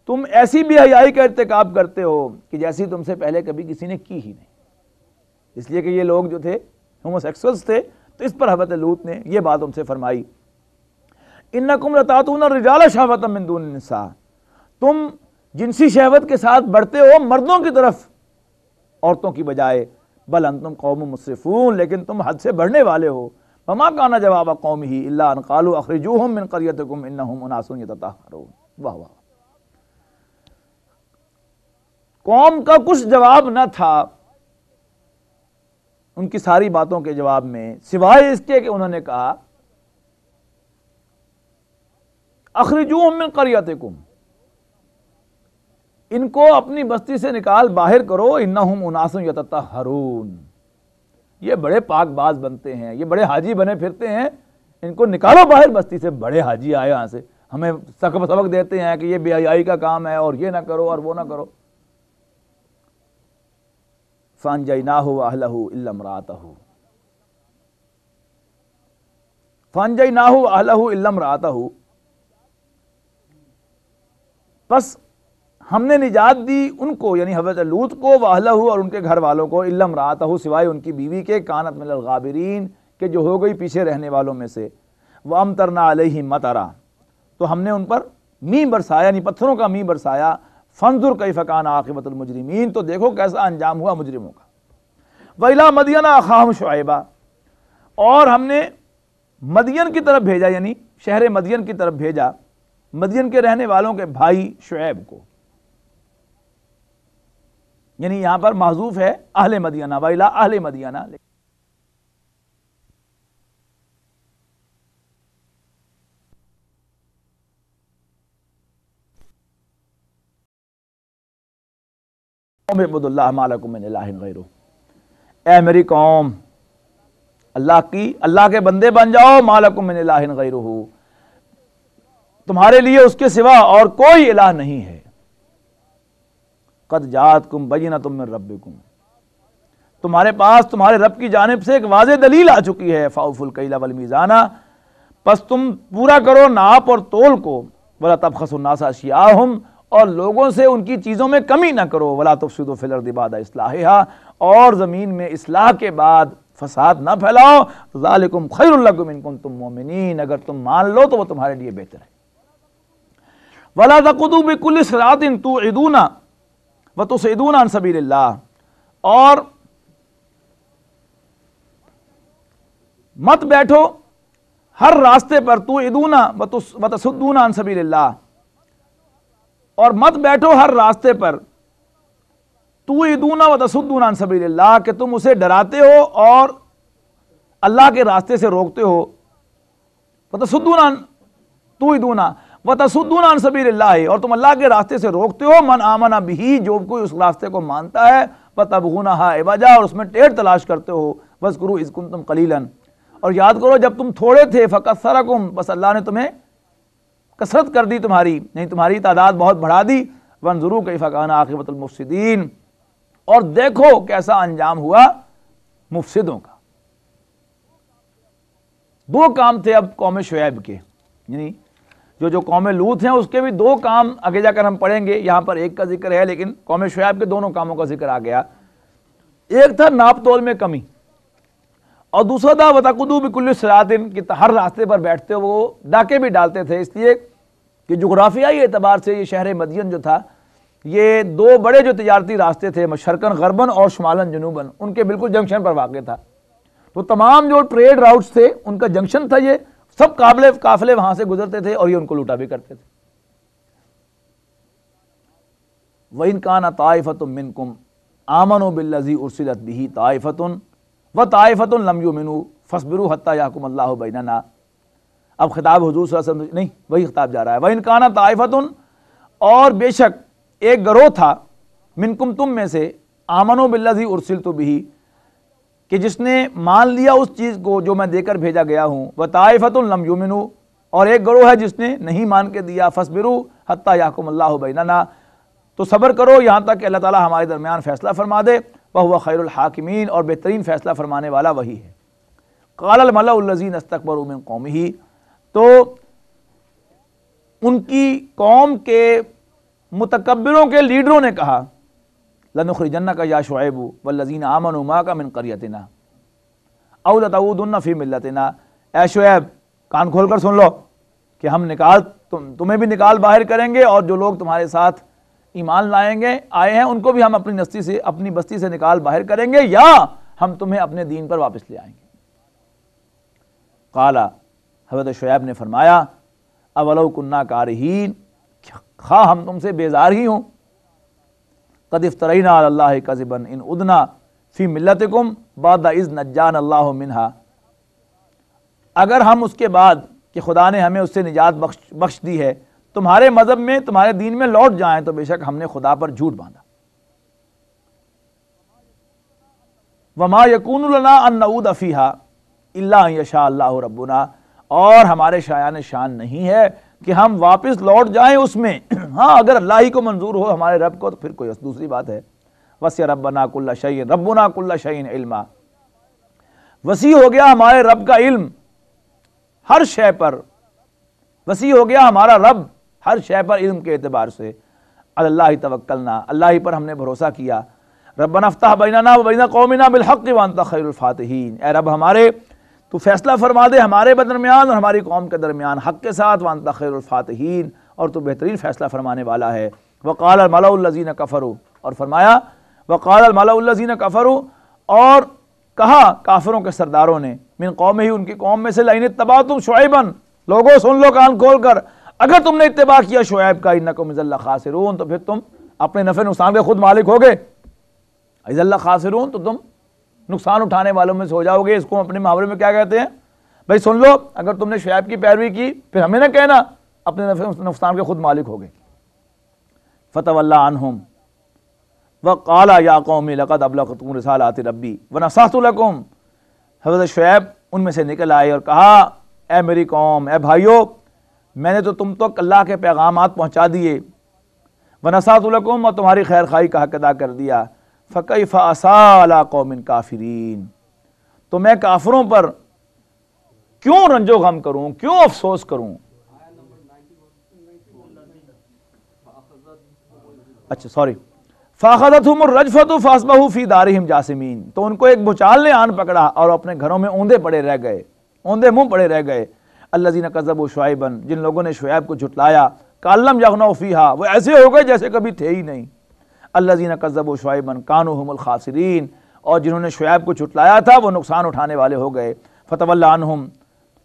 तुम ऐसी बेहयाई का इरतकब करते हो कि जैसी तुमसे पहले कभी किसी ने की ही नहीं इसलिए कि ये लोग जो थे होमोसेक्सुअल्स थे तो इस पर हबत लूत ने यह बात उनसे फरमाई इन नकुम लतातून रिजाल शाहवत मंदूनसा तुम जिनसी शहवत के साथ बढ़ते हो मर्दों की तरफ औरतों की बजाय बल अंतम कौम मुसरफून लेकिन तुम हद से बढ़ने वाले हो ममा ना जवाब कौम ही अल्लाकालू अखरिजू हम मिन करियत कुम इन मुनासुन वाह वाह कौम का कुछ जवाब न था उनकी सारी बातों के जवाब में सिवाय इसके कि उन्होंने कहा अखरजू हम मिन करियत कुम इनको अपनी बस्ती से निकाल बाहर करो इन्ना हम उनासम यतता हरून ये बड़े पाकबाज बनते हैं ये बड़े हाजी बने फिरते हैं इनको निकालो बाहर बस्ती से बड़े हाजी आए यहाँ से हमें सबक सबक देते हैं कि ये बेहयाई का काम है और ये ना करो और वो ना करो फानजई ना हो अहलहू इल्लमरात हो फानजई ना हो अहलहू इल्लमरात हो बस हमने निजात दी उनको यानी हजरत लूत को वाहलहू और उनके घर वालों को इलम रात हो सिवाय उनकी बीवी के कानत मिलगाबरीन के जो हो गई पीछे रहने वालों में से वह अम तरना अलही मतरा तो हमने उन पर मी बरसाया यानी पत्थरों का मी बरसाया फंजुर कई फ़कान आखिबतमजरमीन तो देखो कैसा अंजाम हुआ मुजरिमों का वैला मदियना खाम शुएबा और हमने मदियन की तरफ भेजा यानी शहर मदियन की तरफ भेजा मदियन के रहने वालों के भाई शुएब को यानी यहाँ पर महजूफ है अहले मदियाना वाइला अहल मदियाना ए मेरी कौम अल्लाह की अल्लाह के बंदे बन जाओ मालकुम मिन गैरो तुम्हारे लिए उसके सिवा और कोई इलाह नहीं है कद जात कुम बजीना तुम में रब तुम्हारे पास तुम्हारे रब की जानब से एक वाज दलील आ चुकी है फ़ाउफुल कैला वल मीज़ाना बस तुम पूरा करो नाप और तोल को वला तबखसनासा शियाहम और लोगों से उनकी चीज़ों में कमी ना करो वला तफसद फिलरदिबादा इसलाहा और ज़मीन में इसलाह के बाद फसाद ना फैलाओ ज़ालिकुम खैरुल्लकुम इनकुम तुम मोमिन अगर तुम मान लो तो वो तुम्हारे लिए बेहतर है वला तकुदू बिकुल सरात तू व तो सैदून आन सबील और मत बैठो हर रास्ते पर तू ईदूना व अन आन और मत बैठो हर रास्ते पर तू ईदूना बतसुद्दून अन आन कि तुम उसे डराते हो और अल्लाह के रास्ते से रोकते हो बतसुद्दून तू ईदूना व तसुद्दून अनसबीर और तुम अल्लाह के रास्ते से रोकते हो मन आमना भी जो कोई उस रास्ते को मानता है व तबगुना हा और उसमें टेढ़ तलाश करते हो बस गुरु इसकुन तुम कलीलन और याद करो जब तुम थोड़े थे फ़कत सरकुम बस अल्लाह ने तुम्हें कसरत कर दी तुम्हारी नहीं तुम्हारी तादाद बहुत बढ़ा दी वन जरू कई फ़काना आखिबतमफसदीन और देखो कैसा अंजाम हुआ मुफसदों का दो काम थे अब कौम शुएब के यानी जो जो कौम लूत हैं उसके भी दो काम आगे जाकर हम पढ़ेंगे यहाँ पर एक का जिक्र है लेकिन कौम शुआब के दोनों कामों का जिक्र आ गया एक था नापतोल में कमी और दूसरा था वतकुदू बिकुल्ल सरातिन कि हर रास्ते पर बैठते वो डाके भी डालते थे इसलिए कि जुग्राफियाई एतबार से ये शहर मदियन जो था ये दो बड़े जो तजारती रास्ते थे मशरकन गरबन और शुमालन जनूबन उनके बिल्कुल जंक्शन पर वाक़ था तो तमाम जो ट्रेड राउट्स थे उनका जंक्शन था ये सब काबले काफले वहां से गुजरते थे और ये उनको लूटा भी करते थे व इनकान ताइफ़त कुम आमन बिल्लजी उर्सिलत बिही ताइफ़तन व ताइफ़तन लमयू मिनू फसबरू हत्ता याकुम अल्लाह बैनना अब खिताब हजूर वसल्लम नहीं वही खिताब जा रहा है वह इनकाना ताइफ़तन और बेशक एक गरोह था मिनकुम तुम में से आमनो बिल्लजी उर्सिल तो बिही कि जिसने मान लिया उस चीज़ को जो मैं देकर भेजा गया हूँ व ताइफ़तुल्लम और एक गरोह है जिसने नहीं मान के दिया फसबिरु हत्ता याकुम अल्लाह बैनाना तो सब्र करो यहाँ तक कि अल्लाह ताला हमारे दरमियान फ़ैसला फरमा दे वह हुआ खैरुल हाकिमीन और बेहतरीन फ़ैसला फरमाने वाला वही है काल मलाजीन अस्तकबर उमिन कौमी ही तो उनकी कौम के मुतकबरों के लीडरों ने कहा लनुखरजन्ना का या शुएब व लजीन आमन उमा का मिन करियतना अवलतऊदन्ना फ़ी मिलतना ए शुएब कान खोल कर सुन लो कि हम निकाल तुम तुम्हें भी निकाल बाहर करेंगे और जो लोग तुम्हारे साथ ईमान लाएंगे आए हैं उनको भी हम अपनी नस्ती से अपनी बस्ती से निकाल बाहर करेंगे या हम तुम्हें अपने दीन पर वापस ले आएंगे काला हजरत शुएब ने फरमाया अवलो कारहीन खा हम तुमसे बेजार ही हूँ कदिफ कज़िबन इन उदना फ़ी मिलत कुम बाद इज़ नजान अल्लाह मिनहा अगर हम उसके बाद कि खुदा ने हमें उससे निजात बख्श बख्श दी है तुम्हारे मज़हब में तुम्हारे दीन में लौट जाए तो बेशक हमने खुदा पर झूठ बांधा वमा यकूनलना अनऊद अफ़ीहा यशा अल्लाह रबुना और हमारे शायन शान नहीं है कि हम वापस लौट जाएं उसमें <clears throat> हाँ अगर अल्लाह ही को मंजूर हो हमारे रब को तो फिर कोई दूसरी बात है वसी रब नाकुल्ला शहीन रब नाकुल्ला शहीन इल्मा वसी हो गया हमारे रब का इल्म हर शय पर वसी हो गया हमारा रब हर शय पर इल्म के अतबार से अल्लाह ही तवक्लना अल्लाह ही पर हमने भरोसा किया रबनाफ्ता बैना बैना कौमिना बिलहक वानता खैरफातहीन ए रब हमारे तो फैसला फरमा दे हमारे दरमियान और हमारी कौम के दरमियान हक के साथ वान तखिरफातहीन और तो बेहतरीन फैसला फरमाने वाला है वकाल ने कफ़रू और फरमाया वकाल कफर कफ़रू और कहा काफरों के सरदारों ने मिन कौम ही उनकी कौम में से लाइन तबाह तुम शुएबन लोगों सुन लो कान खोल कर अगर तुमने इतबा किया शुएब का इन्ना को मिजल्ला खासरून तो फिर तुम अपने नफ़े नुकसान के खुद मालिक हो गए इज़ल्ला खासरून तो तुम नुकसान उठाने वालों में से हो जाओगे इसको अपने मुहावरे में क्या कहते हैं भाई सुन लो अगर तुमने शैब की पैरवी की फिर हमें ना कहना अपने नुकसान के खुद मालिक हो गए फ़तवल्ला अनहुम व काला या कौम लकत अबला खतून रसाल आते रबी व नसातुलकुम हजरत शुएब उनमें से निकल आए और कहा ए मेरी कौम ए भाइयो मैंने तो तुम तो अल्लाह के पैगाम पहुँचा दिए व नसातुलकुम और तुम्हारी खैर खाई का हक अदा कर दिया फ़कई फ़ासा कौमिन काफरीन तो मैं काफरों पर क्यों रंजो गम करूं क्यों अफसोस करूं अच्छा सॉरी फाखदत हम रजफत फासबहू फ़ी दारिम जासमीन तो उनको एक भूचाल ने आन पकड़ा और अपने घरों में ऊंधे पड़े रह गए ऊंधे मुंह पड़े रह गए अल्लाजी कज़ब शुआबन जिन लोगों ने शुएब को झुटलाया कालम यगनौ हा वो ऐसे हो गए जैसे कभी थे ही नहीं अल्लाजीना कज़ब शुआबन कानूमल खासरीन और जिन्होंने शुएब को छुटलाया था वो नुकसान उठाने वाले हो गए फ़तवल्लाम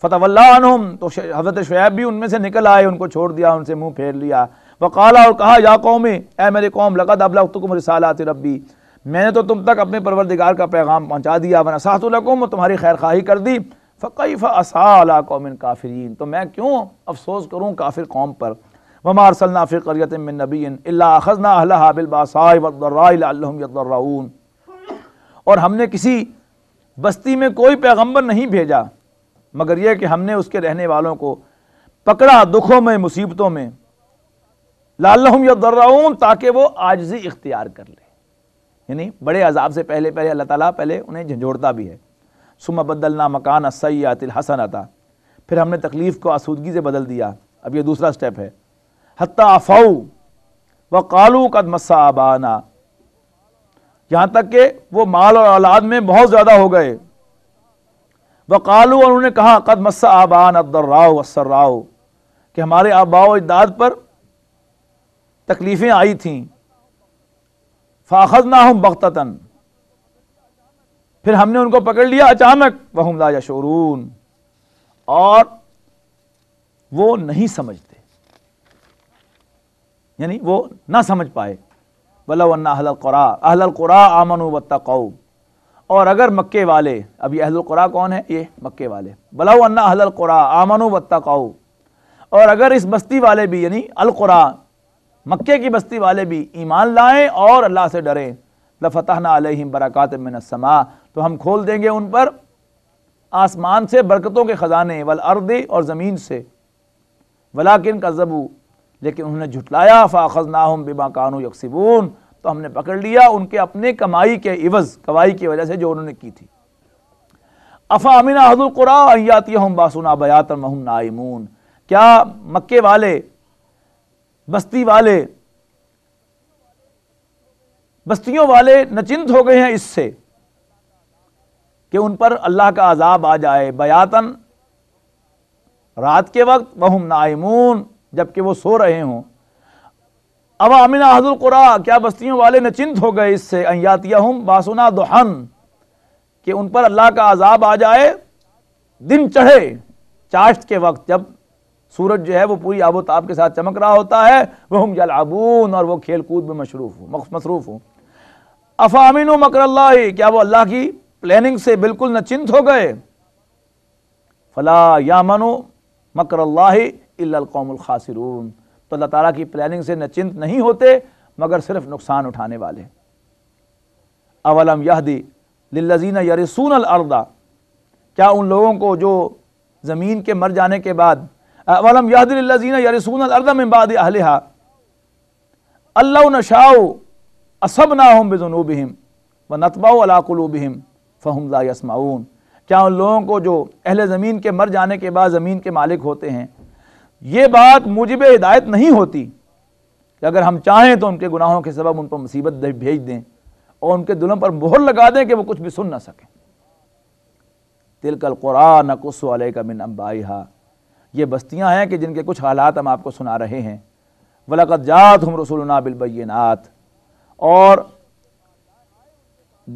फ़तवल्लाम तो हज़रत शुएब भी उनमें से निकल आए उनको छोड़ दिया उनसे मुँह फेर लिया वकाला और कहा या कौम ए मेरे कौम लगा अबला तुम रसालत रबी मैंने तो तुम तक अपने परवरदिगार का पैगाम पहुँचा दिया वना साहतुलकुम तुम्हारी खैर खाही कर दी फ़कैफ़ असाला कौमिन काफरीन तो मैं क्यों अफसोस करूँ काफिर कौम पर वमारसलना फ़िकरियत मिन नबी अख़जना और हमने किसी बस्ती में कोई पैगम्बर नहीं भेजा मगर यह कि हमने उसके रहने वालों को पकड़ा दुखों में मुसीबतों में लालहम यदर्राउन ताकि वो आजजी इख्तियार कर ले यानी बड़े अजाब से पहले पहले अल्लाह ताला पहले उन्हें झंझोड़ता भी है सुम बदलना मकान असैतिल हसन आता फिर हमने तकलीफ़ को आसूदगी से बदल दिया अब ये दूसरा स्टेप है हती अफ़ाऊ व कालू कद मस्सा आबाना यहाँ तक कि वो माल और औलाद में बहुत ज़्यादा हो गए व कालू और उन्होंने कहा कद मस्सा आबान असर असर्राव कि हमारे आबाओ अजदाद पर तकलीफ़ें आई थीं फ़ाखज ना हम बख्तन फिर हमने उनको पकड़ लिया अचानक वहम ला शोरून और वो नहीं समझते यानी वो ना समझ पाए वला वन्ना अहलकुरा अहलकुरा आमनु वत्तकऊ और अगर मक्के वाले अभी अहलकुरा कौन है ये मक्के वाले वला वन्ना अहलकुरा आमनु वत्तकऊ और अगर इस बस्ती वाले भी यानी अलकुरा मक्के की बस्ती वाले भी ईमान लाएं और अल्लाह से डरें लफतहना अलहिम बरक़ात मिनसमा तो हम खोल देंगे उन पर आसमान से बरकतों के ख़जाने वल अर्दी और ज़मीन से वलाकिन कज़बू लेकिन उन्होंने झुटलाया फ़ाखज हम बिमा कानू यकसिबून तो हमने पकड़ लिया उनके अपने कमाई के इवज़ कमाई की वजह से जो उन्होंने की थी अफ़ा अमिन हज़ुलकुराती हम बासुना बयातन महम नाइमून क्या मक्के वाले बस्ती वाले बस्तियों वाले नचिंत हो गए हैं इससे कि उन पर अल्लाह का आजाब आ जाए बयातन रात के वक्त वहम नाइमून जबकि वो सो रहे हों अब आमिन कुरा क्या बस्तियों वाले नचिंत हो गए इससे अयातिया हम बासुना दोहन कि उन पर अल्लाह का आज़ाब आ जाए दिन चढ़े चाश्त के वक्त जब सूरज जो है वो पूरी आबोताब के साथ चमक रहा होता है वह हम जलाबून और वो खेल कूद में मशरूफ़ हूँ मसरूफ़ हूँ अफामिन मकर क्या वो अल्लाह की प्लानिंग से बिल्कुल नचिंत हो गए फला या मनो मकर इल्लकौमखासिरून तो अल्लाह ताला की प्लानिंग से नचिंत नहीं होते मगर सिर्फ नुकसान उठाने वाले अवलम यहदी लजीना यरसून अलदा क्या उन लोगों को जो ज़मीन के मर जाने के बाद अवलम यहदी लजीना यरसून अलदा में अहलहा अल्लाह नशाओ असब ना हम बेजुनूबहम व नतबाओ अलाकुलूबहम फ़हम ला यसमाऊन क्या उन लोगों को जो अहल ज़मीन के मर जाने के बाद ज़मीन के मालिक होते हैं ये बात मुझब हिदायत नहीं होती कि अगर हम चाहें तो उनके गुनाहों के सबब उन पर मुसीबत भेज दें और उनके दुल्हन पर मोहर लगा दें कि वो कुछ भी सुन ना सकें तिलकल कुरान कुसल का मिन अम्बाईहा ये बस्तियाँ हैं कि जिनके कुछ हालात हम आपको सुना रहे हैं वलकत जात हम रसूल बिलबैनात और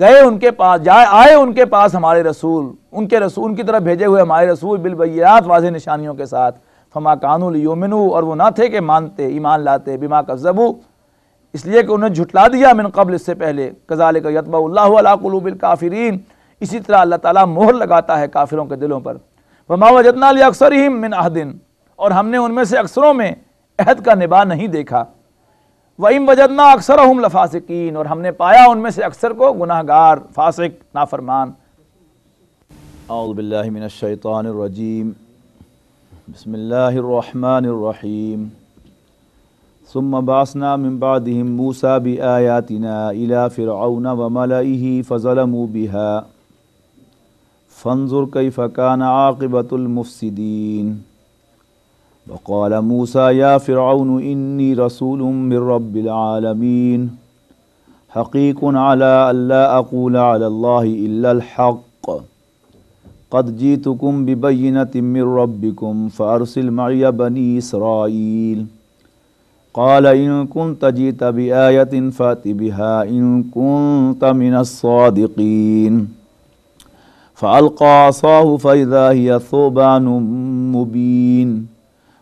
गए उनके पास जाए आए उनके पास हमारे रसूल उनके रसूल उनकी तरफ भेजे हुए हमारे रसूल बिलबैयात वाज निशानियों के साथ फमा कानुल योमिन और वो ना थे कि मानते ईमान लाते बिमा जबू इसलिए कि उन्हें झुटला दिया मिन कबल इससे पहले कज़ाल कतबाकलूबिल काफ़िरीन इसी तरह अल्लाह ताला मोहर लगाता है काफिरों के दिलों पर वमा वजतना अक्सर ही मिन अहदिन और हमने उनमें से अक्सरों में अहद का निबाह नहीं देखा वहीम वजतना अक्सर हम लफासकिन और हमने पाया उनमें से अक्सर को गुनाहगार फासिक नाफरमान आउबिल्लिमिनशैतानरजीम बसमीम सुम बासना मबादम मूसा बयातना इला फ़िरौन वमलई फ़लमू बिहा फ़ंजुर कई फ़कान आक़िबतुलमफसदीन वक़ाल मूसा या फ़िरौन इन्नी रसूल मिरबिलमीन हक़ीक़ अला अल्ला अकूल अल्लाह हक़ कद जी तुकुम बिबीन तिमिरबिकुम फ़ारसिल माया बनी इसराइल قال إن كنت جئت بآية فات بها إن كنت من الصادقين فألقى عصاه فإذا هي ثوبان مبين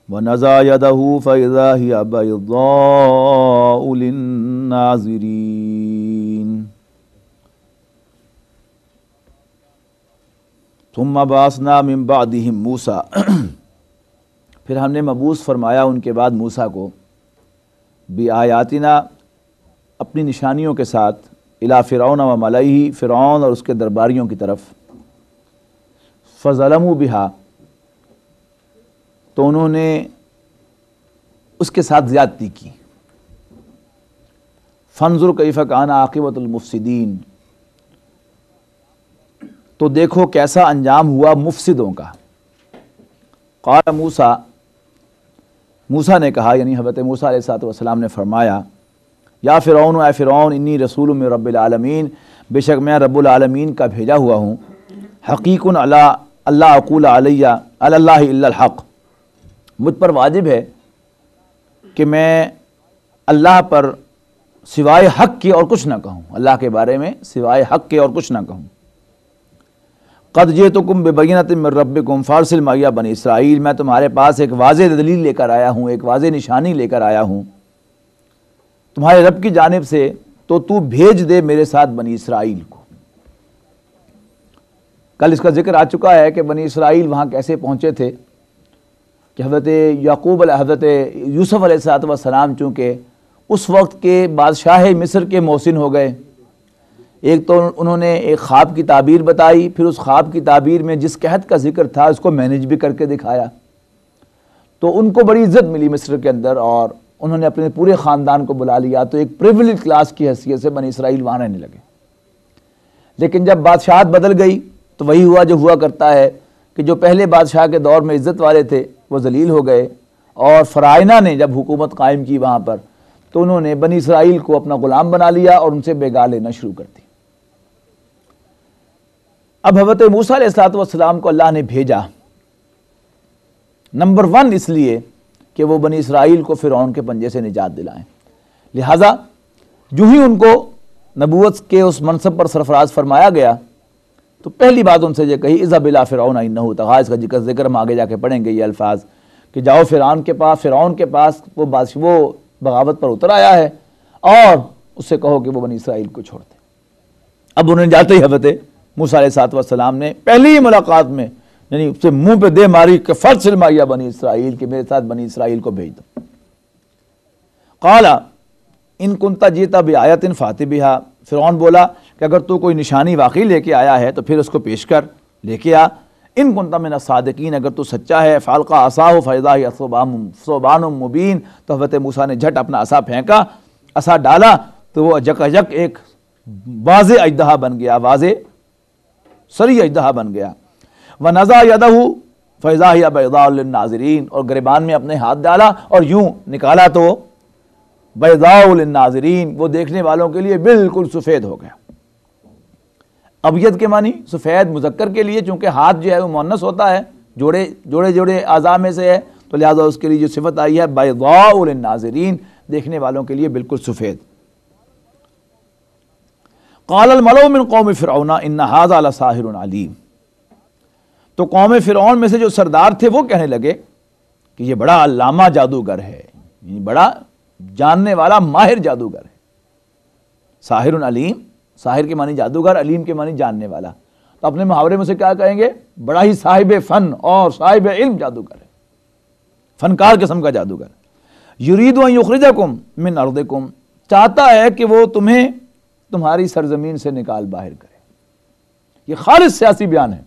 ونزع يده فإذا هي بيضاء للناظرين तुम अबासना मूसा <clears throat> फिर हमने मबूस फरमाया उनके बाद मूसा को भी आयातना अपनी निशानियों के साथ इला फ़िरौन व मलई फ़िरौन और उसके दरबारियों की तरफ फ़लम बिहा तो उन्होंने उसके साथ ज़्यादती की फ़नजुर कैफ़ काना तो देखो कैसा अंजाम हुआ मुफसिदों का कार मूसा मूसा ने कहा यानी हबत मूसा सातम ने फरमाया या फ़िरौन या फ़िरौन इन्नी रसूल में रबालमीन बेशक मैं रबालमीन का भेजा हुआ हूँ हकीक़न अला अल्लाह अकूल मुझ पर वाजिब है कि मैं अल्लाह पर सिवाय हक़ के और कुछ ना कहूँ अल्लाह के बारे में सिवाय हक़ के और कुछ ना कहूँ कद जे तो कुम बेबैनत में रब कुम फारसिल माया बनी इसराइल मैं तुम्हारे पास एक वाज दलील लेकर आया हूँ एक वाज निशानी लेकर आया हूँ तुम्हारे रब की जानब से तो तू भेज दे मेरे साथ बनी इसराइल को कल इसका जिक्र आ चुका है कि बनी इसराइल वहाँ कैसे पहुँचे थे कि हजरत याकूब हजरत यूसुफ़ सलाम चूँकि उस वक्त के बादशाह मिस्र के मोहसिन हो गए एक तो उन्होंने एक ख्वाब की ताबीर बताई फिर उस ख्वाब की ताबीर में जिस कहत का जिक्र था उसको मैनेज भी करके दिखाया तो उनको बड़ी इज्जत मिली मिस्र के अंदर और उन्होंने अपने पूरे ख़ानदान को बुला लिया तो एक प्रिविलेज क्लास की हैसियत से बने इसराइल वहाँ रहने लगे लेकिन जब बादशाहत बदल गई तो वही हुआ जो हुआ करता है कि जो पहले बादशाह के दौर में इज़्ज़त वाले थे वो जलील हो गए और फ़राइना ने जब हुकूमत कायम की वहाँ पर तो उन्होंने बनी इसराइल को अपना ग़ुलाम बना लिया और उनसे बेगा लेना शुरू कर दी अब हबत मूसा वाम को अल्लाह ने भेजा नंबर वन इसलिए कि वो बनी इसराइल को फिर के पंजे से निजात दिलाएं लिहाजा जो ही उनको नबूत के उस मनसब पर सरफराज फरमाया गया तो पहली बात उनसे ये कही इज़ा बिला फिर इन होता इसका जिक्र जिक्र हम आगे जाके पढ़ेंगे ये अल्फाज कि जाओ फिर के पास फिर के पास वो बाद वो बगावत पर उतर आया है और उससे कहो कि वो बनी इसराइल को छोड़ दे अब उन्होंने जाते ही हबते मूसा सात वसलाम ने पहली ही मुलाकात में यानी उससे मुंह पे दे मारी के फर्ज मारिया बनी इसराइल के मेरे साथ बनी इसराइल को भेज दो कला इन कुंता जीता भी आयत इन हा फिर बोला कि अगर तू कोई निशानी वाकई लेके आया है तो फिर उसको पेश कर लेके आ इन कुंता में सादकिन अगर तू सच्चा है फ़ालका असा हो फ़ैज़ा सोबान मुबीन तो हजरत मूसा ने झट अपना असा फेंका असा डाला तो वह अजक अजक एक वाज अजदहा बन गया वाज सरी अजदहा बन गया व नज़ा यदहू फैज़ा या बैज़ानाजरीन और गरीबान में अपने हाथ डाला और यूँ निकाला तो नाजरीन वो देखने वालों के लिए बिल्कुल सफ़ेद हो गया अबियत के मानी सफ़ेद मुजक्कर के लिए चूँकि हाथ जो है वो मुनस होता है जोड़े जोड़े जोड़े अज़ा में से है तो लिहाजा उसके लिए जो सिफत आई है नाजरीन देखने वालों के लिए बिल्कुल सफ़ेद कालमलोमिन कौम फ़िरौना इन हाजा साहिर अलीम तो कौम फ़िरौन में से जो सरदार थे वो कहने लगे कि ये बड़ा अलामा जादूगर है बड़ा जानने वाला माहिर जादूगर है साहिर अलीम साहिर के मानी जादूगर अलीम के मानी जानने वाला तो अपने मुहावरे में से क्या कहेंगे बड़ा ही साहिब फ़न और साहिब इल्म जादूगर है फ़नकार किस्म का जादूगर युरीद युखरजकुम मिन अर्दकुम चाहता है कि वो तुम्हें तुम्हारी सरजमीन से निकाल बाहर करे ये खालिश सियासी बयान है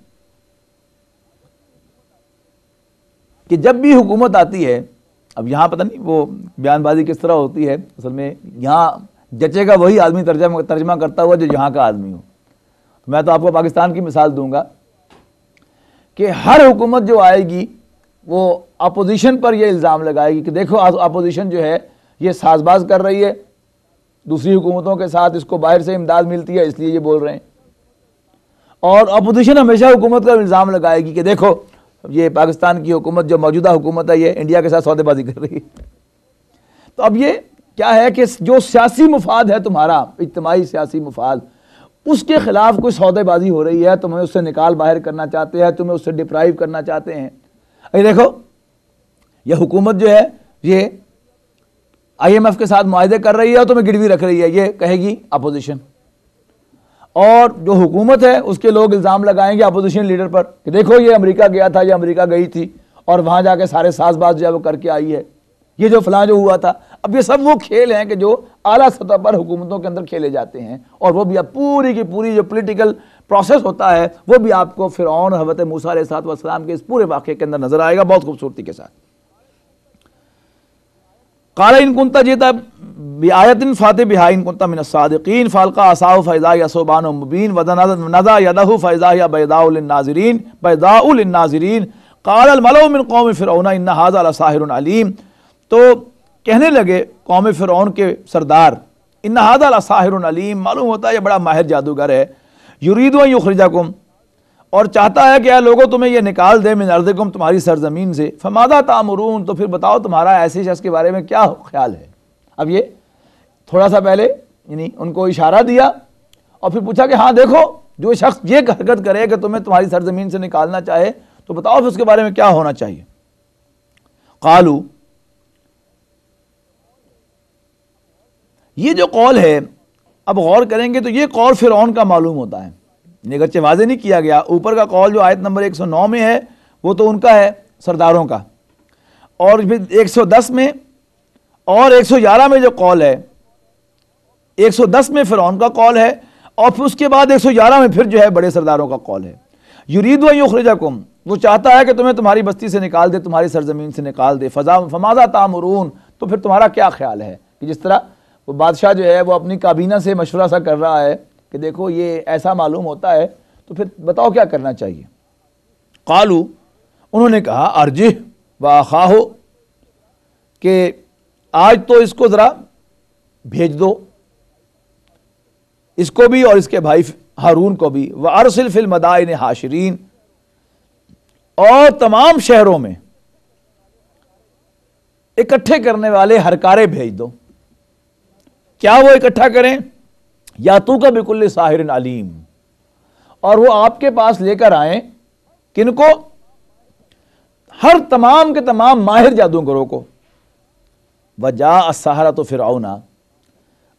कि जब भी हुकूमत आती है अब यहां पता नहीं वो बयानबाजी किस तरह होती है असल में यहां जचेगा वही आदमी तर्जमा तर्जमा करता हुआ जो यहां का आदमी हो तो मैं तो आपको पाकिस्तान की मिसाल दूंगा कि हर हुकूमत जो आएगी वो अपोजिशन पर ये इल्ज़ाम लगाएगी कि देखो अपोजिशन जो है ये साजबाज कर रही है दूसरी हुकूमतों के साथ इसको बाहर से इमदाद मिलती है इसलिए ये बोल रहे हैं और अपोजिशन हमेशा हुकूमत का इल्ज़ाम लगाएगी कि देखो ये पाकिस्तान की हुकूमत जो मौजूदा हुकूमत है ये इंडिया के साथ सौदेबाजी कर रही है तो अब ये क्या है कि जो सियासी मुफाद है तुम्हारा इज्तमाही सियासी मुफाद उसके खिलाफ कोई सौदेबाजी हो रही है तुम्हें उससे निकाल बाहर करना चाहते हैं तुम्हें उससे डिप्राइव करना चाहते हैं अरे देखो ये हुकूमत जो है ये आईएमएफ के साथ माहे कर रही है तो मैं गिरवी रख रही है ये कहेगी अपोजिशन और जो हुकूमत है उसके लोग इल्ज़ाम लगाएंगे अपोजिशन लीडर पर कि देखो ये अमेरिका गया था ये अमेरिका गई थी और वहाँ जाके सारे साजबाज जो है वो करके आई है ये जो फलां जो हुआ था अब ये सब वो खेल हैं कि जो आला सतह पर हुकूमतों के अंदर खेले जाते हैं और वो भी अब पूरी की पूरी जो पोलिटिकल प्रोसेस होता है वो भी आपको फिर ऑन हवत मूसा सात वसलाम के इस पूरे वाक्य के अंदर नज़र आएगा बहुत खूबसूरती के साथ काला इन कुंता जीता आयतिन फ़ात बिहा इन कुंता मिन सादिकीन फ़ालका असाह फ़ैज़ा या सोबान मुबीन वदा यदहु फ़ैज़ा या बैदाउलनाजरीन बैदाउलनाजरीन मिन कौम फ़िरौना इन हाजा साहिर अलीम तो कहने लगे कौम फ़िरौन के सरदार इन हाजा साहिर अलीम मालूम होता है ये बड़ा माहिर जादूगर है युरीद युखरजा कुम और चाहता है कि यार लोगों तुम्हें यह निकाल दे मिनर्दकुम तुम्हारी सरजमीन से फमादा तामरून तो फिर बताओ तुम्हारा ऐसे शख्स के बारे में क्या ख्याल है अब ये थोड़ा सा पहले यानी उनको इशारा दिया और फिर पूछा कि हाँ देखो जो शख्स ये हरकत करे कि तुम्हें तुम्हारी सरजमीन से निकालना चाहे तो बताओ फिर उसके बारे में क्या होना चाहिए कालू ये जो कौल है अब गौर करेंगे तो ये कौल फिरौन का मालूम होता है निगरचे वाजे नहीं किया गया ऊपर का कॉल जो आयत नंबर 109 में है वो तो उनका है सरदारों का और फिर 110 में और 111 में जो कॉल है 110 में फिर का कॉल है और फिर उसके बाद 111 में फिर जो है बड़े सरदारों का कॉल है युरीद वयुखरजा कुम वो चाहता है कि तुम्हें तुम्हारी बस्ती से निकाल दे तुम्हारी सरजमीन से निकाल दे फजा फमाजा तामरून तो फिर तुम्हारा क्या ख्याल है कि जिस तरह वो बादशाह जो है वो अपनी काबीना से मशवरा सा कर रहा है कि देखो ये ऐसा मालूम होता है तो फिर बताओ क्या करना चाहिए कालू उन्होंने कहा अर्जिह व हो कि आज तो इसको ज़रा भेज दो इसको भी और इसके भाई हारून को भी व अरसिल फिल मदाइन हाशरीन और तमाम शहरों में इकट्ठे करने वाले हरकारे भेज दो क्या वो इकट्ठा करें या तू का बिल्कुल साहिर अलीम और वो आपके पास लेकर आए किनको हर तमाम के तमाम माहिर जादूगरों को वजा सहारा तो फिरौना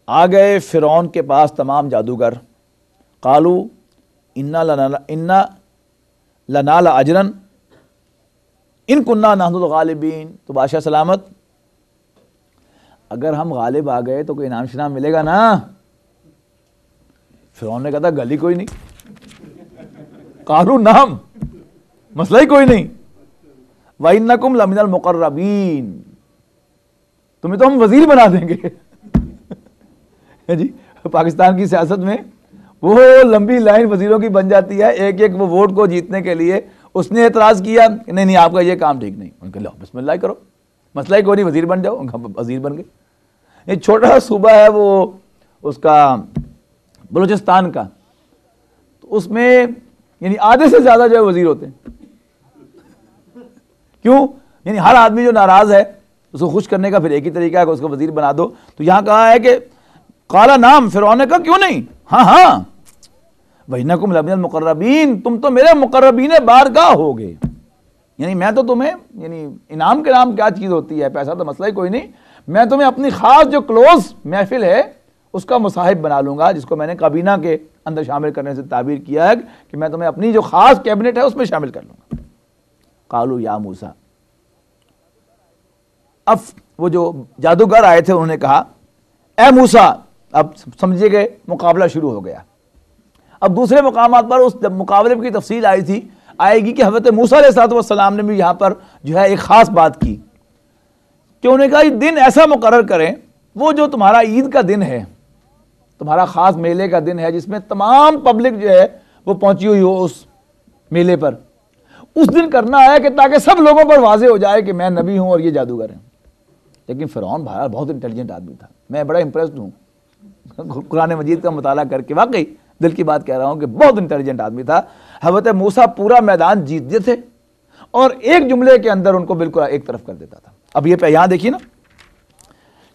आ गए फ़िरौन के पास तमाम जादूगर कालू इन्ना लना इन्ना लनाला अजरन इन कुन्ना नाहदुलगालबीन तो बादशाह सलामत अगर हम गालिब आ गए तो कोई इनाम शनाम मिलेगा ना फिर ने कहा था गली कोई नहीं कालू नाम मसला ही कोई नहीं वाइन नकुम लमिनल मुकर्रबीन तुम्हें तो हम वजीर बना देंगे <laughs> जी पाकिस्तान की सियासत में वो लंबी लाइन वजीरों की बन जाती है एक एक वो वोट को जीतने के लिए उसने एतराज़ किया नहीं नहीं आपका ये काम ठीक नहीं उनके लो बसमिल्ला करो मसला ही कोई नहीं वजीर बन जाओ उनका वजीर बन गए एक छोटा सूबा है वो उसका बलूचिस्तान का तो उसमें यानी आधे से ज़्यादा जो है वज़ीर होते हैं क्यों यानी हर आदमी जो नाराज़ है उसको खुश करने का फिर एक ही तरीका है उसको वज़ीर बना दो तो यहाँ कहा है कि काला नाम फिरौने का क्यों नहीं हाँ हाँ वही को मिलाबिन मुकर्रबीन तुम तो मेरे मुकर्रबीन बारगाह हो गए यानी मैं तो तुम्हें यानी इनाम के नाम क्या चीज़ होती है पैसा तो मसला ही कोई नहीं मैं तुम्हें अपनी ख़ास जो क्लोज महफिल है उसका मुसाहिब बना लूंगा जिसको मैंने काबीना के अंदर शामिल करने से ताबीर किया है कि मैं तुम्हें अपनी जो ख़ास कैबिनेट है उसमें शामिल कर लूंगा कालू या मूसा अब वो जो जादूगर आए थे उन्होंने कहा ए मूसा अब समझिए गए मुकाबला शुरू हो गया अब दूसरे मकाम पर उस मुकाबले की तफसील आई थी आएगी कि हजरत मूसा सलाम ने भी यहां पर जो है एक ख़ास बात की कि उन्होंने कहा दिन ऐसा मुकर करें वो जो तुम्हारा ईद का दिन है तुम्हारा ख़ास मेले का दिन है जिसमें तमाम पब्लिक जो है वो पहुंची हुई हो उस मेले पर उस दिन करना है कि ताकि सब लोगों पर वाजे हो जाए कि मैं नबी हूं और ये जादूगर हैं लेकिन फ़िरौन भारत बहुत इंटेलिजेंट आदमी था मैं बड़ा इंप्रेस्ड हूं कुरान मजीद का मताल करके वाकई दिल की बात कह रहा हूं कि बहुत इंटेलिजेंट आदमी था हजरत मूसा पूरा मैदान जीत दिए थे और एक जुमले के अंदर उनको बिल्कुल एक तरफ कर देता था अब ये यहां देखिए ना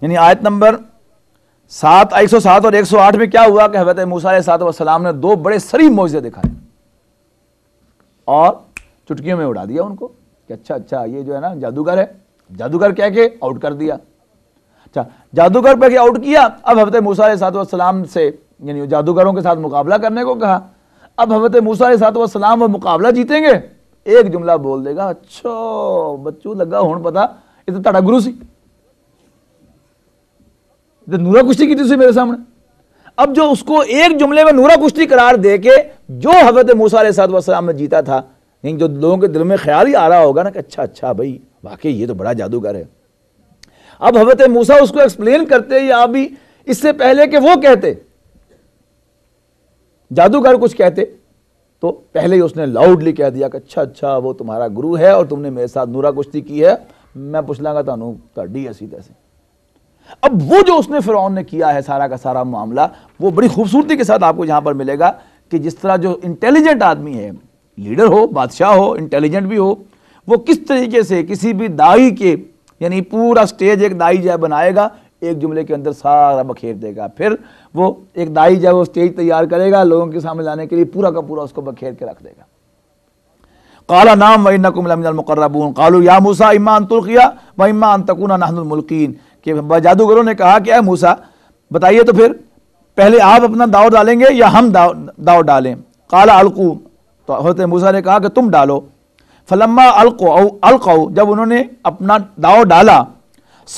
यानी आयत नंबर सात एक सौ सात और एक सौ आठ में क्या हुआ कि हजरत मूसा सलाम ने दो बड़े सरी मुआवजे दिखाए और चुटकियों में उड़ा दिया उनको कि अच्छा अच्छा ये जो है ना जादूगर है जादूगर कह के आउट कर दिया अच्छा जादूगर पर आउट किया अब हजरत मूसा सलाम से यानी जादूगरों के साथ मुकाबला करने को कहा अब हजरत मूसा सलाम वो मुकाबला जीतेंगे एक जुमला बोल देगा अच्छा बच्चू लगा हूं पता ये तो ताड़ा गुरु सी तो नूरा कुश्ती की थी मेरे सामने अब जो उसको एक जुमले में नूरा कुश्ती करार दे के जो हजरत मूसा सात ने जीता था यानी जो लोगों के दिल में ख्याल ही आ रहा होगा ना कि अच्छा अच्छा भाई वाकई ये तो बड़ा जादूगर है अब हजरत मूसा उसको एक्सप्लेन करते या अभी इससे पहले कि वो कहते जादूगर कुछ कहते तो पहले ही उसने लाउडली कह दिया कि अच्छा अच्छा वो तुम्हारा गुरु है और तुमने मेरे साथ नूरा कुश्ती की है मैं पूछ लाँगा तो कर ऐसी तैसी अब वो जो उसने फिरौन ने किया है सारा का सारा मामला वो बड़ी खूबसूरती के साथ आपको यहां पर मिलेगा कि जिस तरह जो इंटेलिजेंट आदमी है लीडर हो बादशाह हो इंटेलिजेंट भी हो वो किस तरीके से किसी भी दाई के यानी पूरा स्टेज एक दाई जय बनाएगा एक जुमले के अंदर सारा बखेर देगा फिर वो एक दाई जय वो स्टेज तैयार करेगा लोगों के सामने लाने के लिए पूरा का पूरा उसको बखेर के रख देगा काला नाम वही नकुमल मुकर्रबून कालू या मूसा इमान तुर्किया व इमान तकुना नहनुलमल्किन कि जादूगरों ने कहा कि अः मूसा बताइए तो फिर पहले आप अपना दाव डालेंगे या हम दाव दाव डालें काला अलकू तो हजरत मूसा ने कहा कि तुम डालो फलम्मा अलको अलको जब उन्होंने अपना दाव डाला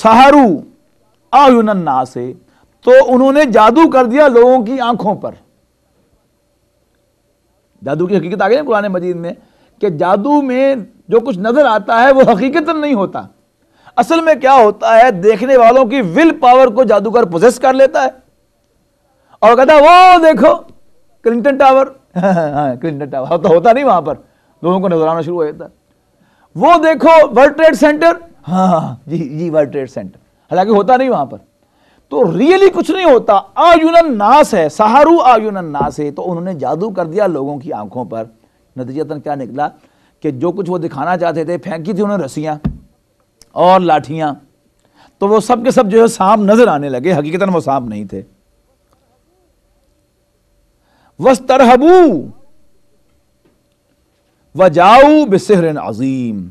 सहारू आयुनन्ना से तो उन्होंने जादू कर दिया लोगों की आंखों पर जादू की हकीकत आ गई ना कुरान मजीद में कि जादू में जो कुछ नजर आता है वो हकीकतन नहीं होता असल में क्या होता है देखने वालों की विल पावर को जादूगर पोजेस कर लेता है और कहता है वो देखो क्लिंटन टावर क्लिंटन टावर तो होता नहीं वहां पर लोगों को नजर आना शुरू हो जाता है वो देखो वर्ल्ड ट्रेड सेंटर हाँ जी जी वर्ल्ड ट्रेड सेंटर हालांकि होता नहीं वहां पर तो रियली कुछ नहीं होता आयुनन नास है सहारू आयुनन नास है तो उन्होंने जादू कर दिया लोगों की आंखों पर नतीजतन क्या निकला कि जो कुछ वो दिखाना चाहते थे फेंकी थी उन्होंने रस्सियां और लाठियाँ तो वो सब के सब जो है सांप नजर आने लगे हकीकतन वो सांप नहीं थे वस्तरहबू व जाऊ बिसहर अजीम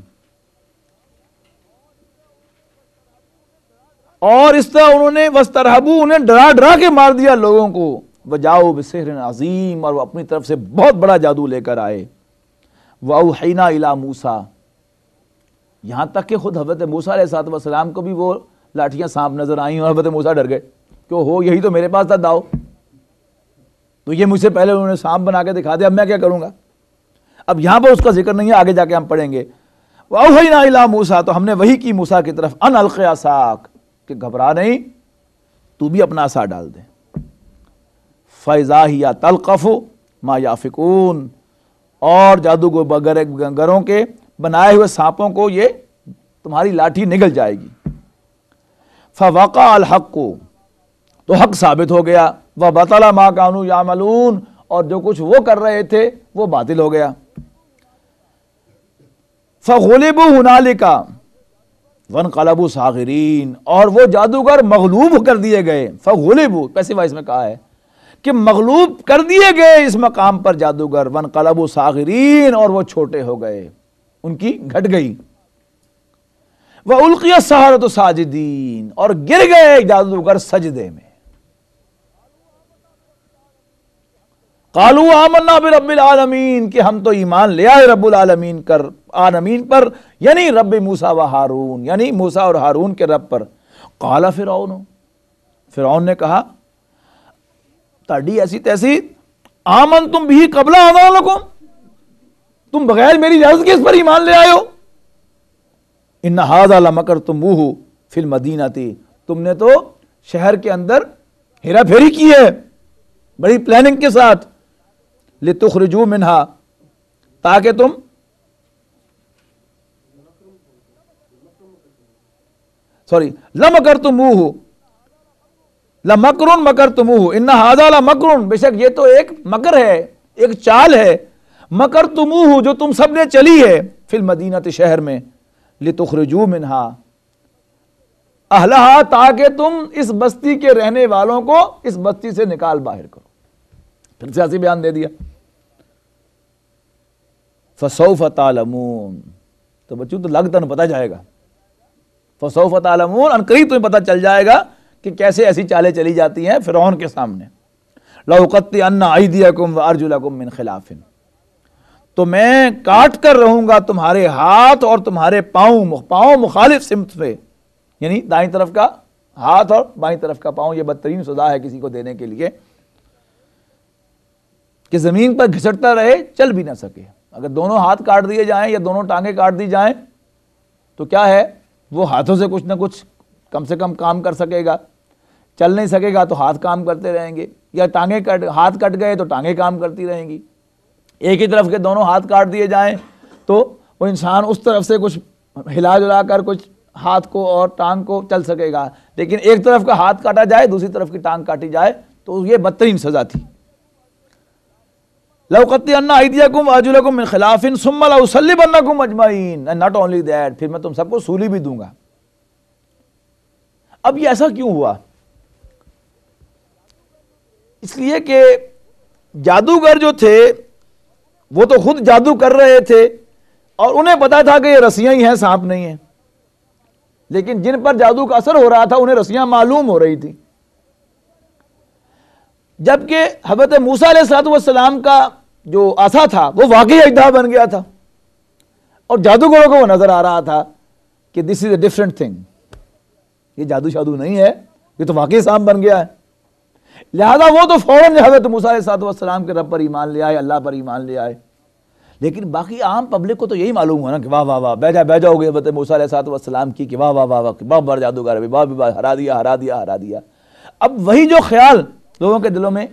और इस तरह उन्होंने वस्तरहबू उन्हें डरा डरा के मार दिया लोगों को व जाओ बिसहर अजीम और वो अपनी तरफ से बहुत बड़ा जादू लेकर आए वाउना इला मूसा यहाँ तक कि खुद हजरत मूसा सातम को भी वो लाठियाँ सांप नज़र आई और हजरत मूसा डर गए क्यों हो यही तो मेरे पास था दाओ तो ये मुझसे पहले उन्होंने सांप बना के दिखा दिया अब मैं क्या करूँगा अब यहाँ पर उसका जिक्र नहीं है आगे जाके हम पढ़ेंगे वाह ना मूसा तो हमने वही की मूसा की तरफ अन अलख साक कि घबरा नहीं तू भी अपना आसा डाल दे फैज़ा या तलकफ़ मा याफिकून और जादू गरों के बनाए हुए सांपों को ये तुम्हारी लाठी निगल जाएगी फवाका अलहक को तो हक साबित हो गया वह बतला माँ कानू यामलून और जो कुछ वो कर रहे थे वो बातिल हो गया फ़लबू हनालिका वन कलबू सागरीन और वो जादूगर मगलूब कर दिए गए फ़लबू कैसे वाइस में कहा है कि मगलूब कर दिए गए इस मकाम पर जादूगर वन कलबू सागरीन और वो छोटे हो गए उनकी घट गई वह उल्किया सहारत साजिदीन और गिर गए जादूगर सजदे में कालू आमन्ना भी रब्बिल आलमीन कि हम तो ईमान ले आए रब्बुल आलमीन कर आलमीन पर यानी रब मूसा व हारून यानी मूसा और हारून के रब पर काला फिरौन फिरौन ने कहा ताडी ऐसी तैसी आमन तुम भी कबला आदा लगो तुम बगैर मेरी इजाजत के इस पर ईमान ले आयो हो इन हाजा मकर तुम मुँह फिल मदीना थी तुमने तो शहर के अंदर हेरा फेरी की है बड़ी प्लानिंग के साथ ले लितुखरजू मिनहा ताकि तुम सॉरी लमकर तुम मुँह ल मकर तुम मुँह इन्ना हाजा लमकरुन बेशक ये तो एक मकर है एक चाल है मकर तुमूह जो तुम सब ने चली है फिल मदीनत शहर में लितुखरजू मिनहा अहला ताकि तुम इस बस्ती के रहने वालों को इस बस्ती से निकाल बाहर करो फिर सियासी बयान दे दिया फसौफ तालमून तो बच्चों तो ना पता जाएगा फसौफ और कहीं तुम्हें पता चल जाएगा कि कैसे ऐसी चालें चली जाती हैं फिरौन के सामने लौकत अन्ना आई दिया कुम अर्जुला कुम खिलाफिन तो मैं काट कर रहूंगा तुम्हारे हाथ और तुम्हारे पाँव पाओ मुखालिफ सिमत में यानी दाई तरफ का हाथ और बाई तरफ का पाँव यह बदतरीन सजा है किसी को देने के लिए कि ज़मीन पर घिसटता रहे चल भी ना सके अगर दोनों हाथ काट दिए जाएं या दोनों टांगे काट दी जाएं तो क्या है वो हाथों से कुछ ना कुछ कम से कम काम कर सकेगा चल नहीं सकेगा तो हाथ काम करते रहेंगे या टांगे कट हाथ कट गए तो टांगे काम करती रहेंगी एक ही तरफ के दोनों हाथ काट दिए जाएं तो वो इंसान उस तरफ से कुछ हिला जुला कर कुछ हाथ को और टांग को चल सकेगा लेकिन एक तरफ का हाथ काटा जाए दूसरी तरफ की टांग काटी जाए तो ये बदतरीन सज़ा थी लवकत अन्ना आइदियाकुम अजुलकुम मिन खिलाफिन सुम्मा कुम अजमाइन एंड नॉट ओनली दैट फिर मैं तुम सबको सूली भी दूंगा अब ये ऐसा क्यों हुआ इसलिए कि जादूगर जो थे वो तो खुद जादू कर रहे थे और उन्हें पता था कि ये रस्सियां ही हैं सांप नहीं है लेकिन जिन पर जादू का असर हो रहा था उन्हें रस्सियां मालूम हो रही थी जबकि हजरत मूसा सलाम का जो आशा था वो वाकई अजदा बन गया था और जादूगरों को वो नज़र आ रहा था कि this is a different thing ये जादू शादू नहीं है ये तो वाकई सांप बन गया है लिहाजा वो तो फ़ौरन हजरत मूसा के रब पर ईमान ले आए अल्लाह पर ईमान ले आए लेकिन बाकी आम पब्लिक को तो यही मालूम हुआ ना कि वाह वाह वाह बैजा बैजा हो गई बत मूसा की वाह वाह वाह वाह वाह बर जादूगर वाह भी हरा दिया हरा दिया हरा दिया अब वही जो ख्याल लोगों के दिलों में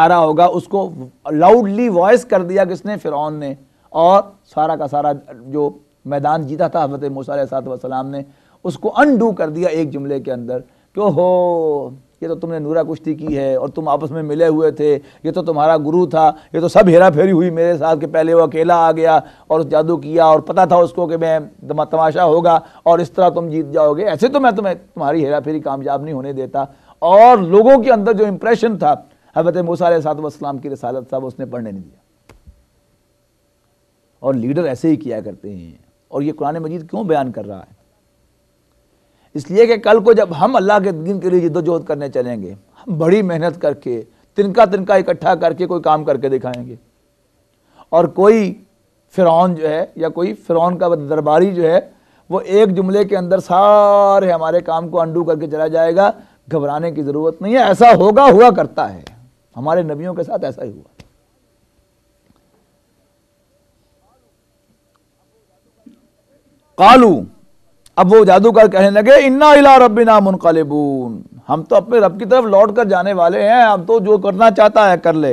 आ रहा होगा उसको लाउडली वॉइस कर दिया किसने फ़िरौन ने और सारा का सारा जो मैदान जीता था हजरत मूसा वसलाम ने उसको अनडू कर दिया एक जुमले के अंदर क्यों हो ये तो तुमने नूरा कुश्ती की है और तुम आपस में मिले हुए थे ये तो तुम्हारा गुरु था ये तो सब हेरा फेरी हुई मेरे साथ के पहले वो अकेला आ गया और जादू किया और पता था उसको कि मैं तमाशा होगा और इस तरह तुम जीत जाओगे ऐसे तो मैं तुम्हें तुम्हारी हेरा फेरी कामयाब नहीं होने देता और लोगों के अंदर जो इंप्रेशन था हजरत मूसा की रसालत साहब उसने पढ़ने नहीं दिया और लीडर ऐसे ही किया करते हैं और ये कुरान मजीद क्यों बयान कर रहा है इसलिए कि कल को जब हम अल्लाह के दिन के लिए जद्दोजहद करने चलेंगे हम बड़ी मेहनत करके तिनका तिनका इकट्ठा करके कोई काम करके दिखाएंगे और कोई फ़िरौन जो है या कोई फ़िरौन का दरबारी जो है वो एक जुमले के अंदर सारे हमारे काम को अंडू करके चला जाएगा घबराने की ज़रूरत नहीं है ऐसा होगा हुआ करता है हमारे नबियों के साथ ऐसा ही हुआ कालू अब वो जादूगर कहने लगे इन्ना इला ना मुनकलबून हम तो अपने रब की तरफ लौट कर जाने वाले हैं अब तो जो करना चाहता है कर ले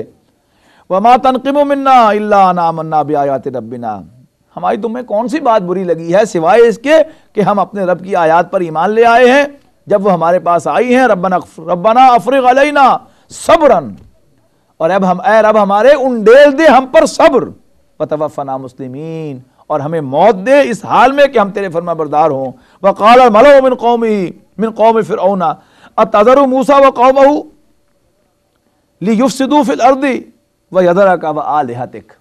वमा तनकिम मन्ना इल्ला नामन्ना भी आयात रबिना हमारी तुम्हें कौन सी बात बुरी लगी है सिवाय इसके कि हम अपने रब की आयात पर ईमान ले आए हैं जब वो हमारे पास आई हैं रबना रबना अफरगलना सब्रन और अब हम ए रब हमारे डेल दे हम पर सब्र बतवफ़ना मुस्लिमीन और हमें मौत दे इस हाल में कि हम तेरे फरमा बरदार हों वकाल मलो मिन कौम ही मिन कौम फिर ओना अतजर मूसा व कौम ली युफसिदू फिल अर्दी व यदरा का व आलिहातिक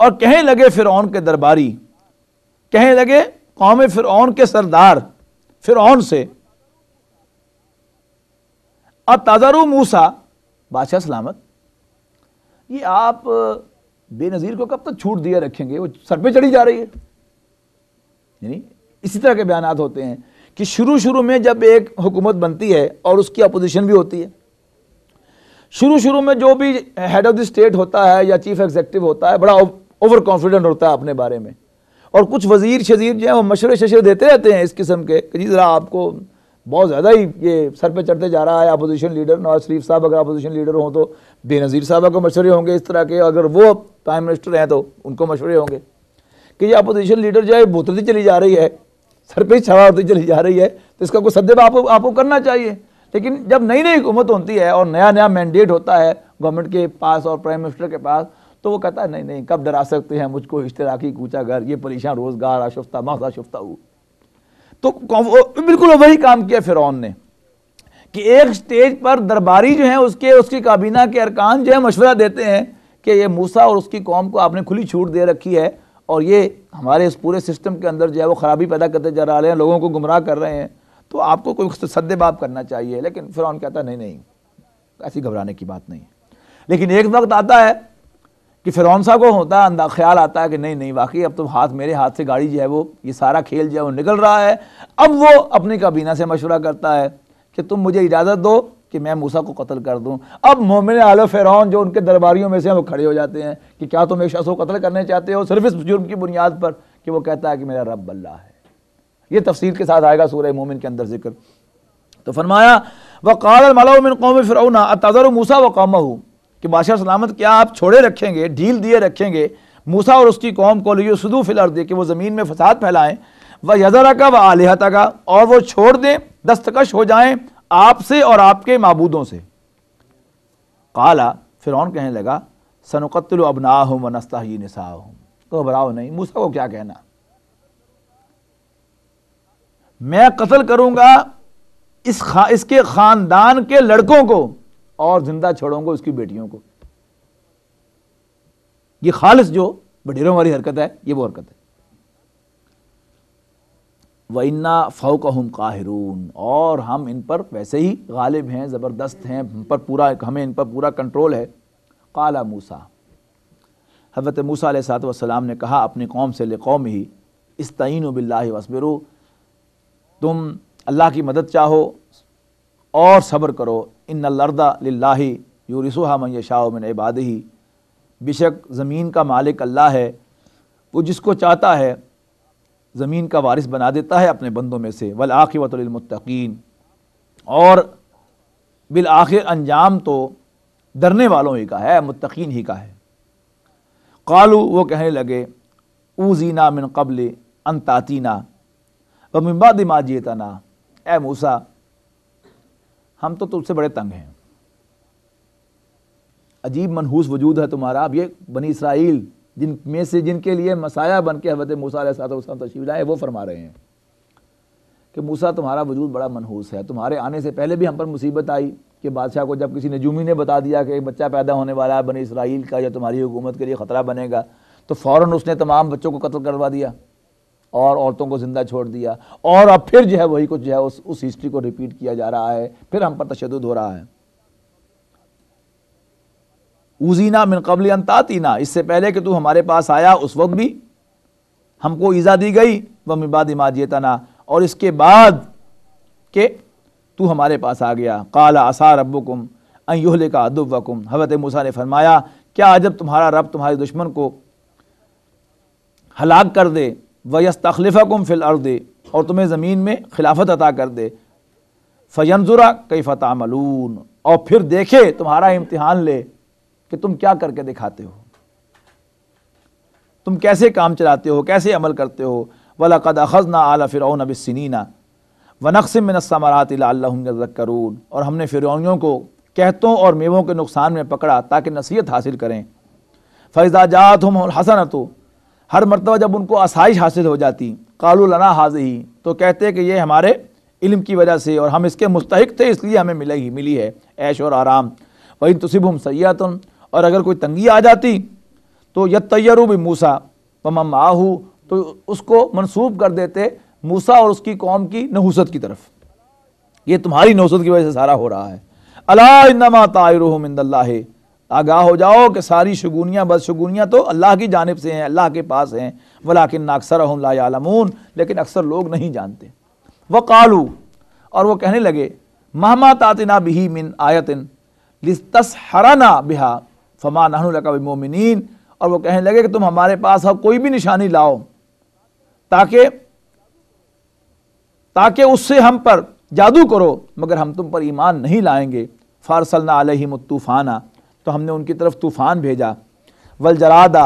और कहें लगे फिर के दरबारी कहें लगे कौम फिर के सरदार फिर से अतजर मूसा बादशाह सलामत ये आप बेनज़ीर को कब तक तो छूट दिए रखेंगे वो सर पे चढ़ी जा रही है यानी इसी तरह के बयान होते हैं कि शुरू शुरू में जब एक हुकूमत बनती है और उसकी अपोजिशन भी होती है शुरू शुरू में जो भी हेड ऑफ द स्टेट होता है या चीफ एग्जीक्यूटिव होता है बड़ा ओवर कॉन्फिडेंट होता है अपने बारे में और कुछ वजीर शजीर जो है वो मशरे शशरे देते रहते हैं इस किस्म के कि जी ज़रा आपको बहुत ज़्यादा ही ये सर पे चढ़ते जा रहा है अपोजिशन लीडर नवाज शरीफ साहब अगर अपोजिशन लीडर हों तो बेनज़ीर साहब को मशवरे होंगे इस तरह के अगर वो प्राइम मिनिस्टर हैं तो उनको मशवरे होंगे कि ये अपोजिशन लीडर जो है बोतलती चली जा रही है सर पर छवा होती चली जा रही है तो इसका कोई सदब आपको आपको करना चाहिए लेकिन जब नई नई हुकूमत होती है और नया नया मैंडेट होता है गवर्नमेंट के पास और प्राइम मिनिस्टर के पास तो वो कहता है नहीं नहीं कब डरा सकते हैं मुझको इश्तराकी कूचा घर ये परेशान रोज़गार आशुफ्ता मौत आशुफ्ता हूँ तो बिल्कुल वही काम किया फ़िरौन ने कि एक स्टेज पर दरबारी जो है उसके उसकी काबीना के अरकान जो है मशवरा देते हैं कि ये मूसा और उसकी कौम को आपने खुली छूट दे रखी है और ये हमारे इस पूरे सिस्टम के अंदर जो है वो ख़राबी पैदा करते जा रहे हैं लोगों को गुमराह कर रहे हैं तो आपको कोई सद्देबाप करना चाहिए लेकिन फिर कहता नहीं नहीं ऐसी घबराने की बात नहीं लेकिन एक वक्त आता है कि फ़िर साहब को होता अंदा ख्याल आता है कि नहीं नहीं वाकई अब तो हाथ मेरे हाथ से गाड़ी जो है वो ये सारा खेल जो है वो निकल रहा है अब वो अपनी काबीना से मशवरा करता है कि तुम मुझे इजाज़त दो कि मैं मूसा को कत्ल कर दूं अब मोमिन आल फ़िरौन जो उनके दरबारियों में से हैं वो खड़े हो जाते हैं कि क्या तुम एक शख्स को कत्ल करने चाहते हो सिर्फ इस जुर्म की बुनियाद पर कि वो कहता है कि मेरा रब अल्लाह है ये तफसील के साथ आएगा सूर्य मोमिन के अंदर जिक्र तो फरमाया वक़ाल मलाउमिन कौम फिर अतज़र मूसा व कौम कि बादशाह सलामत क्या आप छोड़े रखेंगे ढील दिए रखेंगे मूसा और उसकी कौम को लियो फिलर दे कि वो ज़मीन में फसाद फैलाएं वह यजरा का व आलिहता का और वो छोड़ दें दस्तकश हो जाएं आपसे और आपके मबूदों से काला फिर कहने लगा सनकत्ल अबना हूँ व नस्ता ही नसा तो घबराओ नहीं मूसा को क्या कहना मैं कत्ल करूंगा इस खा इसके ख़ानदान के लड़कों को और जिंदा छोड़ूंगा उसकी बेटियों को ये खालिस जो बडेरों वाली हरकत है ये वो हरकत है वन्ना फ़ौक काहिरून और हम इन पर वैसे ही गालिब हैं ज़बरदस्त हैं हम पर पूरा हमें इन पर पूरा कंट्रोल है काला मूसा हज़रत मूसा सात वसलाम ने कहा अपनी कौम से ले कौम ही इस्तीन बिल्ला वसबिर तुम अल्लाह की मदद चाहो और सब्र करो इन लरदा लाही यूरिसुहा मन शाह मिन इबाद ही बेशक ज़मीन का मालिक अल्लाह है वो जिसको चाहता है ज़मीन का वारिस बना देता है अपने बंदों में से वल आखिबतमतकीन और बिल आखिर अंजाम तो डरने वालों ही का है मुतकीन ही का है कालू वो कहने लगे ऊजीना मिन कबल अनतातीना व मिम्बाद माजियतना ए मूसा हम तो तुमसे बड़े तंग हैं अजीब मनहूस वजूद है तुम्हारा अब ये बनी इसराइल जिन में से जिनके लिए मसाया बन के हजरत मूसा सातम तशीव लाए वो फरमा रहे हैं कि मूसा तुम्हारा वजूद बड़ा मनहूस है तुम्हारे आने से पहले भी हम पर मुसीबत आई कि बादशाह को जब किसी नजूमी ने बता दिया कि बच्चा पैदा होने वाला है बनी इसराइल का या तुम्हारी हुकूमत के लिए ख़तरा बनेगा तो फ़ौर उसने तमाम बच्चों को कत्ल करवा दिया और औरतों को ज़िंदा छोड़ दिया और अब फिर जो है वही कुछ जो है उस उस हिस्ट्री को रिपीट किया जा रहा है फिर हम पर तशद हो रहा है उजीना मिनकबल अंतातीना इससे पहले कि तू हमारे पास आया उस वक्त भी हमको ईज़ा दी गई वह मिबाद इमाजियतना और इसके बाद के तू हमारे पास आ गया काला आसा रबुकुम अयोहले का अदुबकुम हवत मूसा ने फरमाया क्या अजब तुम्हारा रब तुम्हारे दुश्मन को हलाक कर दे वयस तखलिफ़ा कुम फिल दे और तुम्हें ज़मीन में खिलाफत अता कर दे फ़यनजुरा कई फ़तामलून और फिर देखे तुम्हारा इम्तहान ले कि तुम क्या करके दिखाते हो तुम कैसे काम चलाते हो कैसे अमल करते हो वला कद अखजना आला फिर फ़िरौन अबिसनीना वनक्सम मनसमरात करून और हमने फ़िरौनियों को कहतों और मेवों के नुकसान में पकड़ा ताकि नसीहत हासिल करें फ़ैज़ा जात हम हसन तो हर मरतबा जब उनको आसाइश हासिल हो जाती कालना लना हाजही तो कहते कि ये हमारे इल्म की वजह से और हम इसके मुस्तक थे इसलिए हमें मिलेगी मिली है ऐश और आराम वही तुसिबुम तुम और अगर कोई तंगी आ जाती तो यद यतरू भी मूसा पमम आहू तो उसको मनसूब कर देते मूसा और उसकी कौम की नहूसत की तरफ ये तुम्हारी नहूसत की वजह से सारा हो रहा है अला इनमा तायरहमिंद आगाह हो जाओ कि सारी शगुनियाँ शगुनियाँ तो अल्लाह की जानब से हैं अल्लाह के पास हैं वलाकिन अक्सर हम लेकिन अक्सर लोग नहीं जानते व कालू और वह कहने लगे महमा तातना बिही मिन आयतिन लिस्तस हराना बिहा फमा नहनका मोमिन और वह कहने लगे कि तुम हमारे पास अब कोई भी निशानी लाओ ताकि ताकि उससे हम पर जादू करो मगर हम तुम पर ईमान नहीं लाएंगे फारसलना अलहिम तूफ़ाना तो हमने उनकी तरफ तूफान भेजा वल जरादा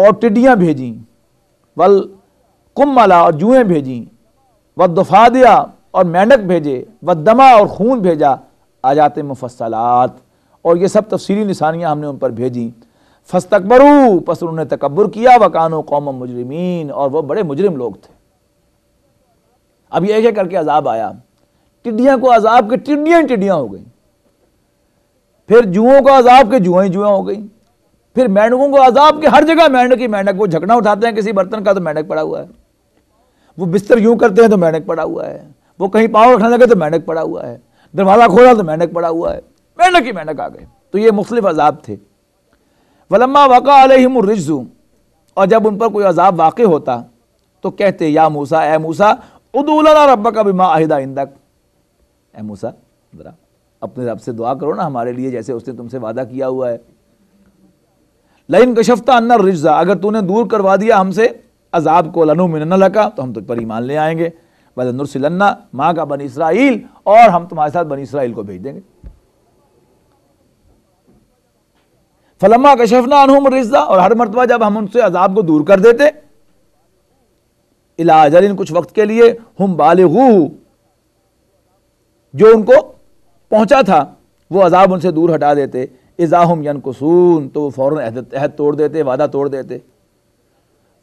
और टिड्डियाँ भेजी वल कुम्मला और जुएँ भेजी व दफादिया और मेंढक भेजे व दमा और खून भेजा जाते मुफसलात और ये सब तफसीली निशानियाँ हमने उन पर भेजी फस्तकबरू पस उन्होंने तकबर किया वकानो कौम मुजरमीन और वह बड़े मुजरम लोग थे अब ये करके अजाब आया टिड्डियाँ को अजाब के टिड्डियाँ टिड्डियाँ हो गई फिर जुओं का अजाब के जुआ ही जुआ हो गई फिर मेंढकों को अजाब के हर जगह मेंढक ही मेंढक वो झकना उठाते हैं किसी बर्तन का तो मेंढक पड़ा हुआ है वो बिस्तर यूं करते हैं तो मेंढक पड़ा हुआ है वो कहीं पाव रखने लगे तो मेंढक पड़ा हुआ है दरवाज़ा खोला तो मेंढक पड़ा हुआ है मेंढक ही मेंढक आ गए तो ये मुख्तलिफ अजाब थे वलम्मा वक़ा अलहमरिजू और जब उन पर कोई अजाब वाक़ होता तो कहते या मूसा ए मूसा उदूला रब्बा का बिमा आहिदा इंदक ए मूसा ज़रा अपने रब से दुआ करो ना हमारे लिए जैसे उसने तुमसे वादा किया हुआ है लाइन कशफ्ता अन्ना रिज्जा अगर तूने दूर करवा दिया हमसे अजाब को लनु मिन लका तो हम तुझ पर ईमान ले आएंगे नुरसिलन्ना माँ का बन इसराइल और हम तुम्हारे साथ बन इसराइल को भेज देंगे फलमा कशफना अनहुम रिज्जा और हर मरतबा जब हम उनसे अजाब को दूर कर देते इलाजलिन कुछ वक्त के लिए हम बाल जो उनको पहुंचा था वो अजाब उनसे दूर हटा देते इज़ाहम यन कसून तो वो फ़ौर अहद तोड़ देते वादा तोड़ देते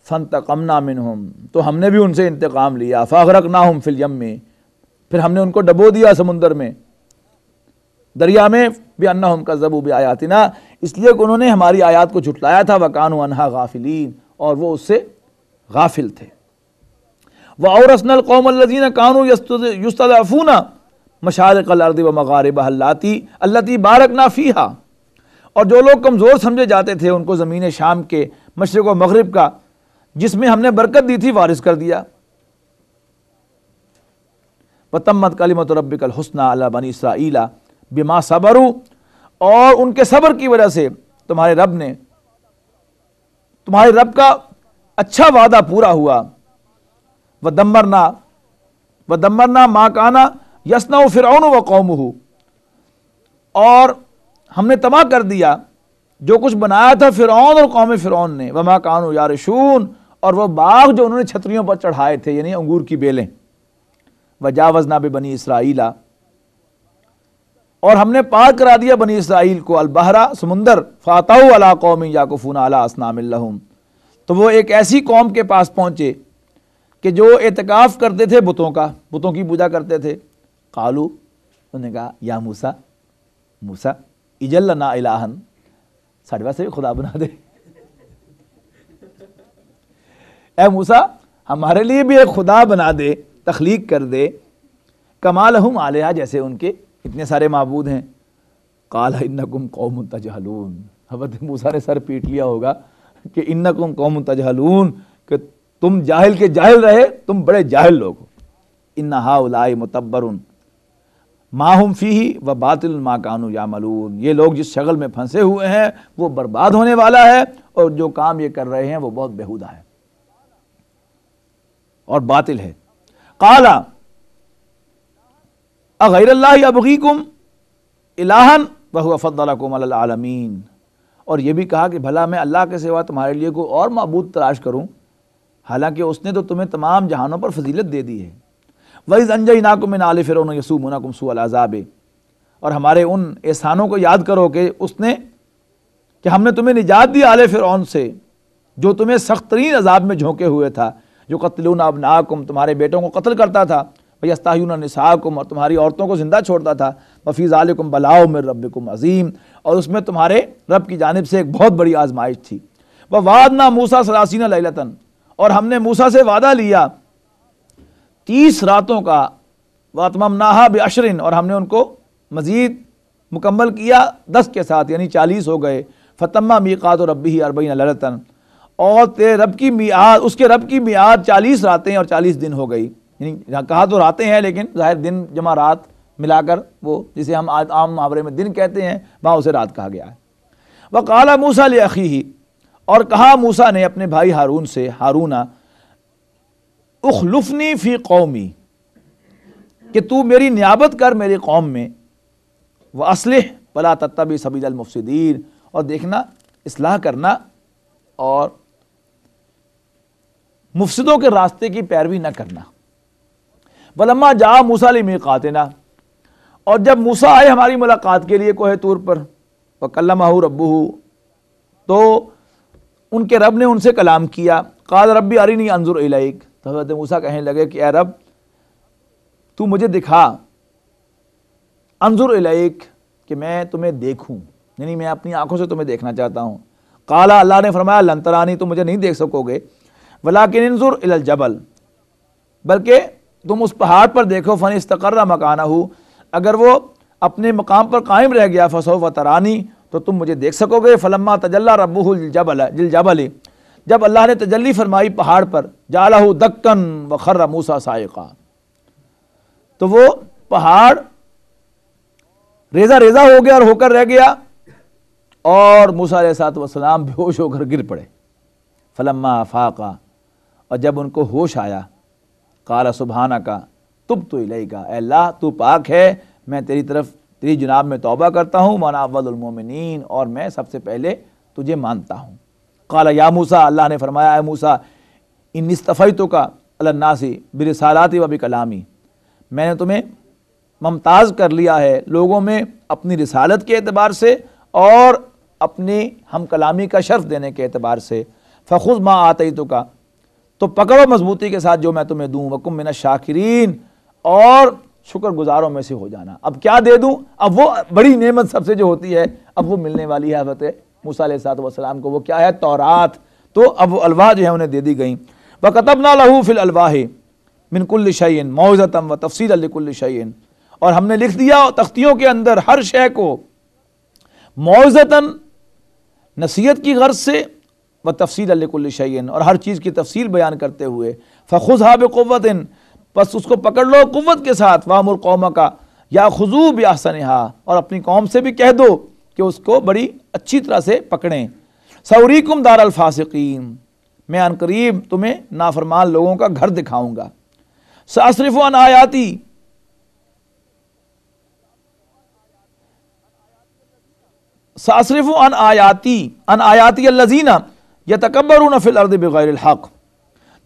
फ़न तकमना मिन हम तो हमने भी उनसे इंतकाम लिया फ़ाहरक ना हम फिल यम में फिर हमने उनको डबो दिया समुंदर में दरिया में भी अन्ना हम का जबू भी ना इसलिए उन्होंने हमारी आयात को झुटलाया था वकान अनहा गाफिलीन और वो उससे गाफिल थे व और असनल कानू यस्तफूना मशारक अलर्द व मगारब हल्लाती अल्लाती बारक फ़ीहा और जो लोग कमज़ोर समझे जाते थे उनको ज़मीन शाम के मशरक़ व मगरब का जिसमें हमने बरकत दी थी वारिस कर दिया वतम्मत कलिमत रबिकल हसना अला बनी इसराइला बिमा सबरू और उनके सब्र की वजह से तुम्हारे रब ने तुम्हारे रब का अच्छा वादा पूरा हुआ व दम्बरना व दम्बरना माँ काना यसना फिर व कौम हो और हमने तबाह कर दिया जो कुछ बनाया था फिर और कौम फिर ने वमा कानू यार और वह बाघ जो उन्होंने छतरियों पर चढ़ाए थे यानी अंगूर की बेलें वजावजना बे बनी इसराइला और हमने पार करा दिया बनी इसराइल को अलबहरा समुंदर फाताऊ अला कौम याकुफून अला असनाम तो वो एक ऐसी कौम के पास पहुँचे कि जो एतकाफ़ करते थे बुतों का बुतों की पूजा करते थे कालू उन्होंने कहा या मूसा मूसा इजल ना इलाहन साढ़े पास से भी खुदा बना दे ए मूसा हमारे लिए भी एक खुदा बना दे तख्लीक कर दे कमाल हम आलिया जैसे उनके इतने सारे मबूद हैं काल नकुम कौम तजहलून हबत मूसा ने सर पीट लिया होगा कि इन इन्नकुम कौम तजहलून कि तुम जाहिल के जाहिल रहे तुम बड़े जाहिल लोग हो इन्ना हा मुतबर उन माहूम फ़ी व बातिल मा कानू मलून ये लोग जिस शगल में फंसे हुए हैं वो बर्बाद होने वाला है और जो काम ये कर रहे हैं वो बहुत बेहुदा है और बातिल है काला अगैर अल्लाह अबगीकुम इलाहन वह और ये भी कहा कि भला मैं अल्लाह के सिवा तुम्हारे लिए कोई और मबूद तलाश करूँ हालांकि उसने तो तुम्हें तमाम जहानों पर फजीलत दे दी है वही अंजय नाकुमिन आल फिर सू अलाजाब और हमारे उन एहसानों को याद करो कि उसने कि हमने तुम्हें निजात दी आल फिर से जो तुम्हें सख्त तरीन अजाब में झोंके हुए था जो कत्लून नाकुम तुम्हारे बेटों को कत्ल करता था वस्ताहन निसाकुम और तुम्हारी औरतों को ज़िंदा छोड़ता था वफ़ीज़ आलकुम बलाओ मिर रब अज़ीम और उसमें तुम्हारे रब की जानब से एक बहुत बड़ी आजमाइश थी वह ना मूसा सलासिन लतन और हमने मूसा से वादा लिया तीस रातों का वातमम नाहा अशरिन और हमने उनको मज़ीद मुकम्मल किया दस के साथ यानी चालीस हो गए फतम्मा मीक़ात और रबी अरबईन ललतन और तेरे रब की मियाद उसके रब की मियाद चालीस रातें और चालीस दिन हो गई यानी कहा तो रातें हैं लेकिन ज़ाहिर दिन जमा रात मिलाकर वो जिसे हम आम मुहावरे में दिन कहते हैं वहाँ उसे रात कहा गया है वह काला मूसा ले ही और कहा मूसा ने अपने भाई हारून से हारूना उखलुफनी फ़ी कौमी कि तू मेरी नियाबत कर मेरी कौम में व असलह बला सभी तत्तबी सबीदलमफसदीन और देखना इसलाह करना और मुफसदों के रास्ते की पैरवी न करना वलम्मा जा मूसा लिमीकातना और जब मूसा आए हमारी मुलाकात के लिए कोहे तूर पर वकलमाहू रब्बू तो उनके रब ने उनसे कलाम किया काल रबी अरिनी अंजुर इलाइक तो हजरत मूसा कहने लगे कि अरब तू मुझे दिखा अनजुर इलेक कि मैं तुम्हें देखूं यानी मैं अपनी आंखों से तुम्हें देखना चाहता हूँ काला अल्लाह ने फरमाया लंतरानी तुम मुझे नहीं देख सकोगे वलाकिन इंजुर इल जबल बल्कि तुम उस पहाड़ पर देखो फ़न इस्तकर मकाना हो अगर वो अपने मकाम पर कायम रह गया फसो व तरानी तो तुम मुझे देख सकोगे फलम्मा तजल्ला रबूल जबल जिल जबल जब अल्लाह ने तजली फरमाई पहाड़ पर जालहू दक्कन व खर्रा मूसा सायका तो वो पहाड़ रेजा रेजा हो गया और होकर रह गया और मूसा सात वसलाम बेहोश होकर गिर पड़े फलम्मा फाका और जब उनको होश आया काला सुबहाना का तुम तो इलाई का अल्लाह तू पाक है मैं तेरी तरफ तेरी जनाब में तोबा करता हूँ मना अव्वलमिन और मैं सबसे पहले तुझे मानता हूँ काला या मूसा अल्लाह ने फरमाया मूसा इन इस्तफ़ी तो का अल्लासी बिरसालाती वबी कलामी मैंने तुम्हें ममताज़ कर लिया है लोगों में अपनी रिसालत के अतबार से और अपनी हम कलामी का शर्फ देने के अतबार से फ़खुज माँ आते तो का तो पकड़ो मजबूती के साथ जो मैं तुम्हें दूँ वकुम मिन शाकिरीन और शुक्र गुजारों में से हो जाना अब क्या दे दूँ अब वो बड़ी नेमत सबसे जो होती है अब वो मिलने वाली है फतेह मूसा वसलाम को वो क्या है तौरात तो अब अलवा जो है उन्हें दे दी गई व कतबना लहू फिल अलवाहे मिनकुल्ल शयन मोज़तम व तफसीर अलकुल्ल शयन और हमने लिख दिया तख्तियों के अंदर हर शय को मोज़तन नसीहत की गर्ज से व तफसीर अलकुल्ल शयन और हर चीज़ की तफसील बयान करते हुए फुज हाब क़वत बस उसको पकड़ लो क़वत के साथ वाम कौम का या खजूब सनहा और अपनी कौम से भी कह दो कि उसको बड़ी अच्छी तरह से पकड़ें सौरीकुम दार अलफासिकीन मैं अनकरीब तुम्हें नाफरमान लोगों का घर दिखाऊंगा सासरफ आयाती सासरिफ अन आयाती अन आयाती लजीना या तकबर फिल अर्द बग़ैर हक़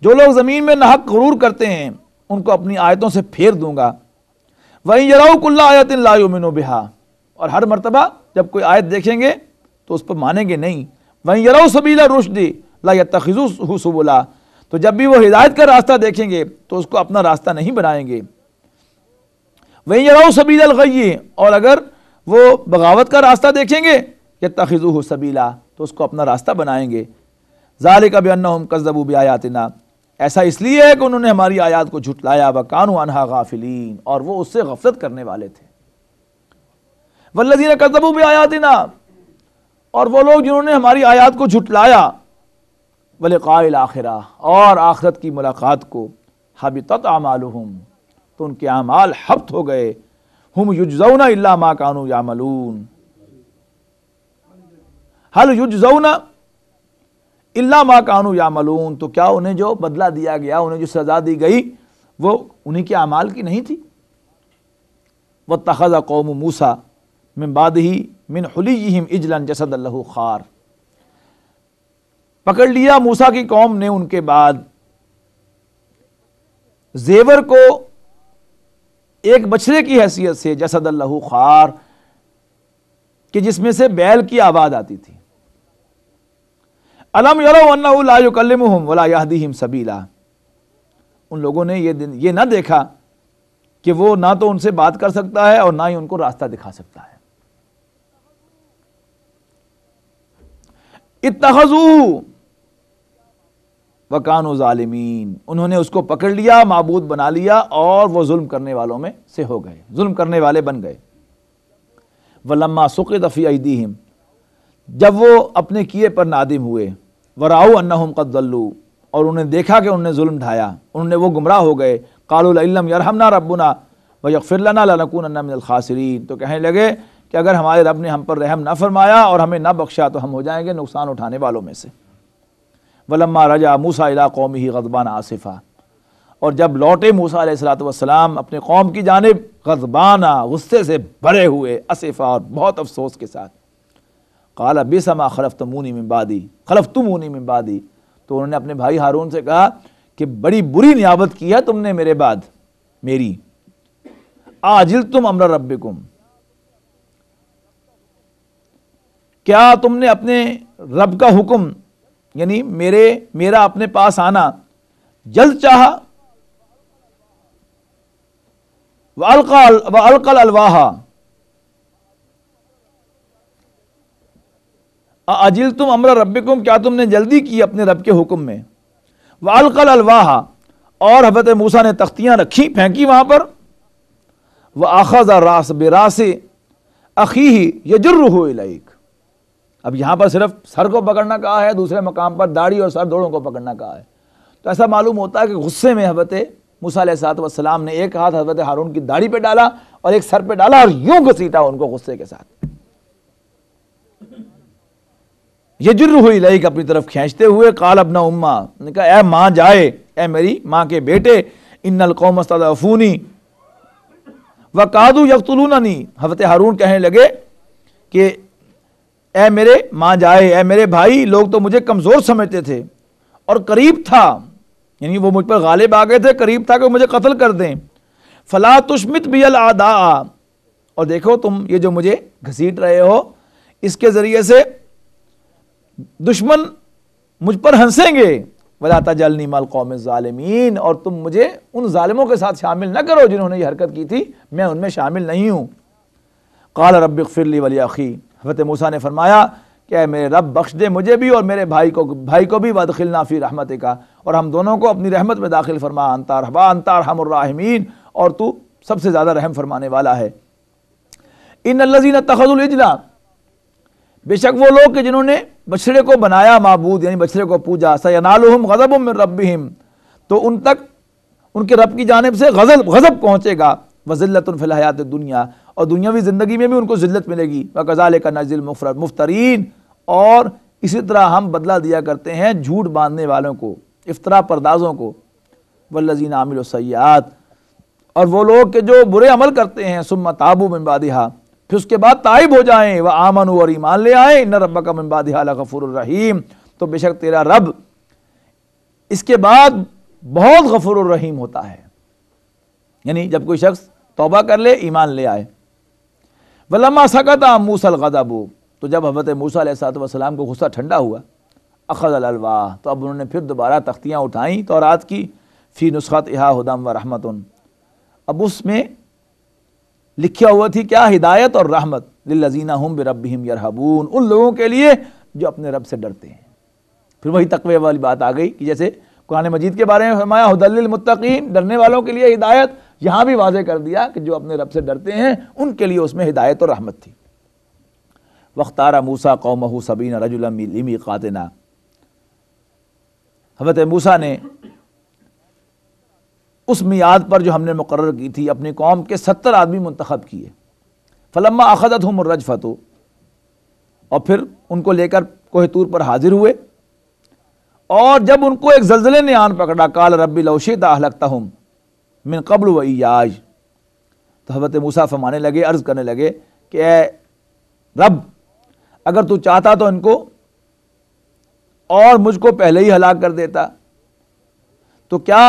जो लोग ज़मीन में नाहक गुरूर करते हैं उनको अपनी आयतों से फेर दूंगा वहीं आयतिन लायो मिनो बिहा और हर मरतबा जब कोई आयत देखेंगे तो उस पर मानेंगे नहीं वहीं यलो सबीला दी ला यतखिजू सुबुला तो जब भी वो हिदायत का रास्ता देखेंगे तो उसको अपना रास्ता नहीं बनाएंगे वहीं यलो सबीला गई और अगर वो बगावत का रास्ता देखेंगे यतखिजू सबीला तो उसको अपना रास्ता बनाएंगे ज़ालिक भी आयात ना ऐसा इसलिए है कि उन्होंने हमारी आयात को झुटलाया व कानू अनहा गाफिलीन और वो उससे गफलत करने वाले थे वल्लजीन कतबू भी आयातिना और वो लोग जिन्होंने हमारी आयात को झुटलाया वले कायल आखिरा और आखरत की मुलाकात को हबितत आमालहम तो उनके अमाल हफ्त हो गए हम युजौना इल्ला मा कानू यामलून हल युजौना इल्ला मा कानू यामलून तो क्या उन्हें जो बदला दिया गया उन्हें जो सज़ा दी गई वो उन्हीं के अमाल की नहीं थी वह तखज़ा कौम मूसा मिन बाद ही मिन हलीम इजलन जसद अल्लाह खार पकड़ लिया मूसा की कौम ने उनके बाद जेवर को एक बछड़े की हैसियत से जसद अल्लाह खार कि जिसमें से बैल की आवाज़ आती थी अलम यरोकलम वला याहदीम सबीला उन लोगों ने ये दिन ये ना देखा कि वो ना तो उनसे बात कर सकता है और ना ही उनको रास्ता दिखा सकता है इतहजू वकान ालमीन उन्होंने उसको पकड़ लिया मबूद बना लिया और वह जुल्म करने वालों में से हो गए जुल्म करने वाले बन गए लम्मा सुख दफ़ी दीम जब वो अपने किए पर नादिम हुए वराऊ अन्नहुम कद्दल्लू और उन्हें देखा कि उन्होंने जुल्म ढाया उन्होंने वो गुमराह हो गए कालम यरहमना रबुना व यकफ़िरलाना अन्ना खासरीन तो कहने लगे कि अगर हमारे रब ने हम पर रहम ना फरमाया और हमें ना बख्शा तो हम हो जाएंगे नुकसान उठाने वालों में से वलम्मा रजा मूसा इला कौम ही गजबान आसिफ़ा और जब लौटे मूसा सलाम अपने कौम की जानब गजबाना गुस्से से भरे हुए आसिफ़ा और बहुत अफसोस के साथ काला बेसमा खलफ में मिम्बादी खलफ तुम में मिम्बादी तो उन्होंने अपने भाई हारून से कहा कि बड़ी बुरी नियाबत की है तुमने मेरे बाद मेरी आजिल तुम अमर रब्बिकुम क्या तुमने अपने रब का हुक्म यानी मेरे मेरा अपने पास आना जल्द चाह वलकल अलकल अलवाहा अजिल तुम अमर रब क्या तुमने जल्दी की अपने रब के हुक्म में वालकल अलवाहा और हबत मूसा ने तख्तियाँ रखी फेंकी वहाँ पर व आखजा रास बेरास अखी यजुर्र हो लाइक अब यहाँ पर सिर्फ सर को पकड़ना कहा है दूसरे मकाम पर दाढ़ी और सर दोनों को पकड़ना कहा है तो ऐसा मालूम होता है कि गुस्से में हजरत मूसा ने एक हाथ हजरत हारून की दाढ़ी पे डाला और एक सर पे डाला और यूं घसीटा उनको गुस्से के साथ ये जुर्र हुई लईक अपनी तरफ खींचते हुए काल अपना उम्मा ने कहा ए माँ जाए ए मेरी माँ के बेटे इन्नल कौम व कादू यकतलूना हजरत हारून कहने लगे कि ए मेरे माँ जाए ए मेरे भाई लोग तो मुझे कमज़ोर समझते थे और करीब था यानी वो मुझ पर गालिब आ गए थे करीब था कि मुझे कत्ल कर दें फला तुष्मित अल आदा और देखो तुम ये जो मुझे घसीट रहे हो इसके ज़रिए से दुश्मन मुझ पर हंसेंगे वलाता जलनी माल कौम ालमीन और तुम मुझे उन ालिमों के साथ शामिल न करो जिन्होंने ये हरकत की थी मैं उनमें शामिल नहीं हूँ काल रब फिरली वली अखी हफत मूसा ने फरमाया कि मेरे रब बख्श दे मुझे भी और मेरे भाई को भाई को भी वदखिल नाफी रहमत का और हम दोनों को अपनी रहमत में दाखिल फरमा अंतार हबा अंतार हमरमीन और तू सबसे ज़्यादा रहम फरमाने वाला है इन लजीन तखजुलजला बेशक वो लोग कि जिन्होंने बछड़े को बनाया मबूद यानी बछड़े को पूजा सयानालहम गज़ब रबिम तो उन तक उनके रब की जानब से गज़ब गज़ब पहुँचेगा वजिलत दुनिया और दुनियावी ज़िंदगी में भी उनको ज़िल्लत मिलेगी वकजाल का नजिल मुफ्तरीन और इसी तरह हम बदला दिया करते हैं झूठ बांधने वालों को इफ्तरा परदाजों को वल्लजीन आमिल सयात और वो लोग के जो बुरे अमल करते हैं सुम ताबू मिनबादिहा फिर उसके बाद ताइब हो जाए वह आमन और ईमान ले आए न रब का मिनबादिहा गफुररहीम तो बेशक तेरा रब इसके बाद बहुत गफुररहीम होता है यानी जब कोई शख्स तोबा कर ले ईमान ले आए वलमा सकता मूसल गदाबू तो जब हजरत मूसा वसलाम को गुस्सा ठंडा हुआ अखद तो अब उन्होंने फिर दोबारा तख्तियाँ उठाईं तो रात की फ़ी नुस्खत इहा हदम व रहमत अब उसमें लिखा हुआ थी क्या हिदायत और रहमत लजीना हम बिरबिम यरहबून उन लोगों के लिए जो अपने रब से डरते हैं फिर वही तकवे वाली बात आ गई कि जैसे कुरान मजीद के बारे में फरमाया हदल मुतकीन डरने वालों के लिए हिदायत यहाँ भी वाजे कर दिया कि जो अपने रब से डरते हैं उनके लिए उसमें हिदायत और रहमत थी वख्तारा मूसा कौमहू सबीना रजुलमी क़ातना हमत मूसा ने उस मियाद पर जो हमने मुकर की थी अपनी कौम के सत्तर आदमी मंतखब किए फलम्मा अखदत मुर्रज फतो और फिर उनको लेकर कोहतूर पर हाजिर हुए और जब उनको एक जल्जले ने आन पकड़ा काल रबी लौशीत अहलकता हम मिन कबल याज तो हज़रत मूसा फरमाने लगे अर्ज़ करने लगे कि रब अगर तू चाहता तो इनको और मुझको पहले ही हलाक कर देता तो क्या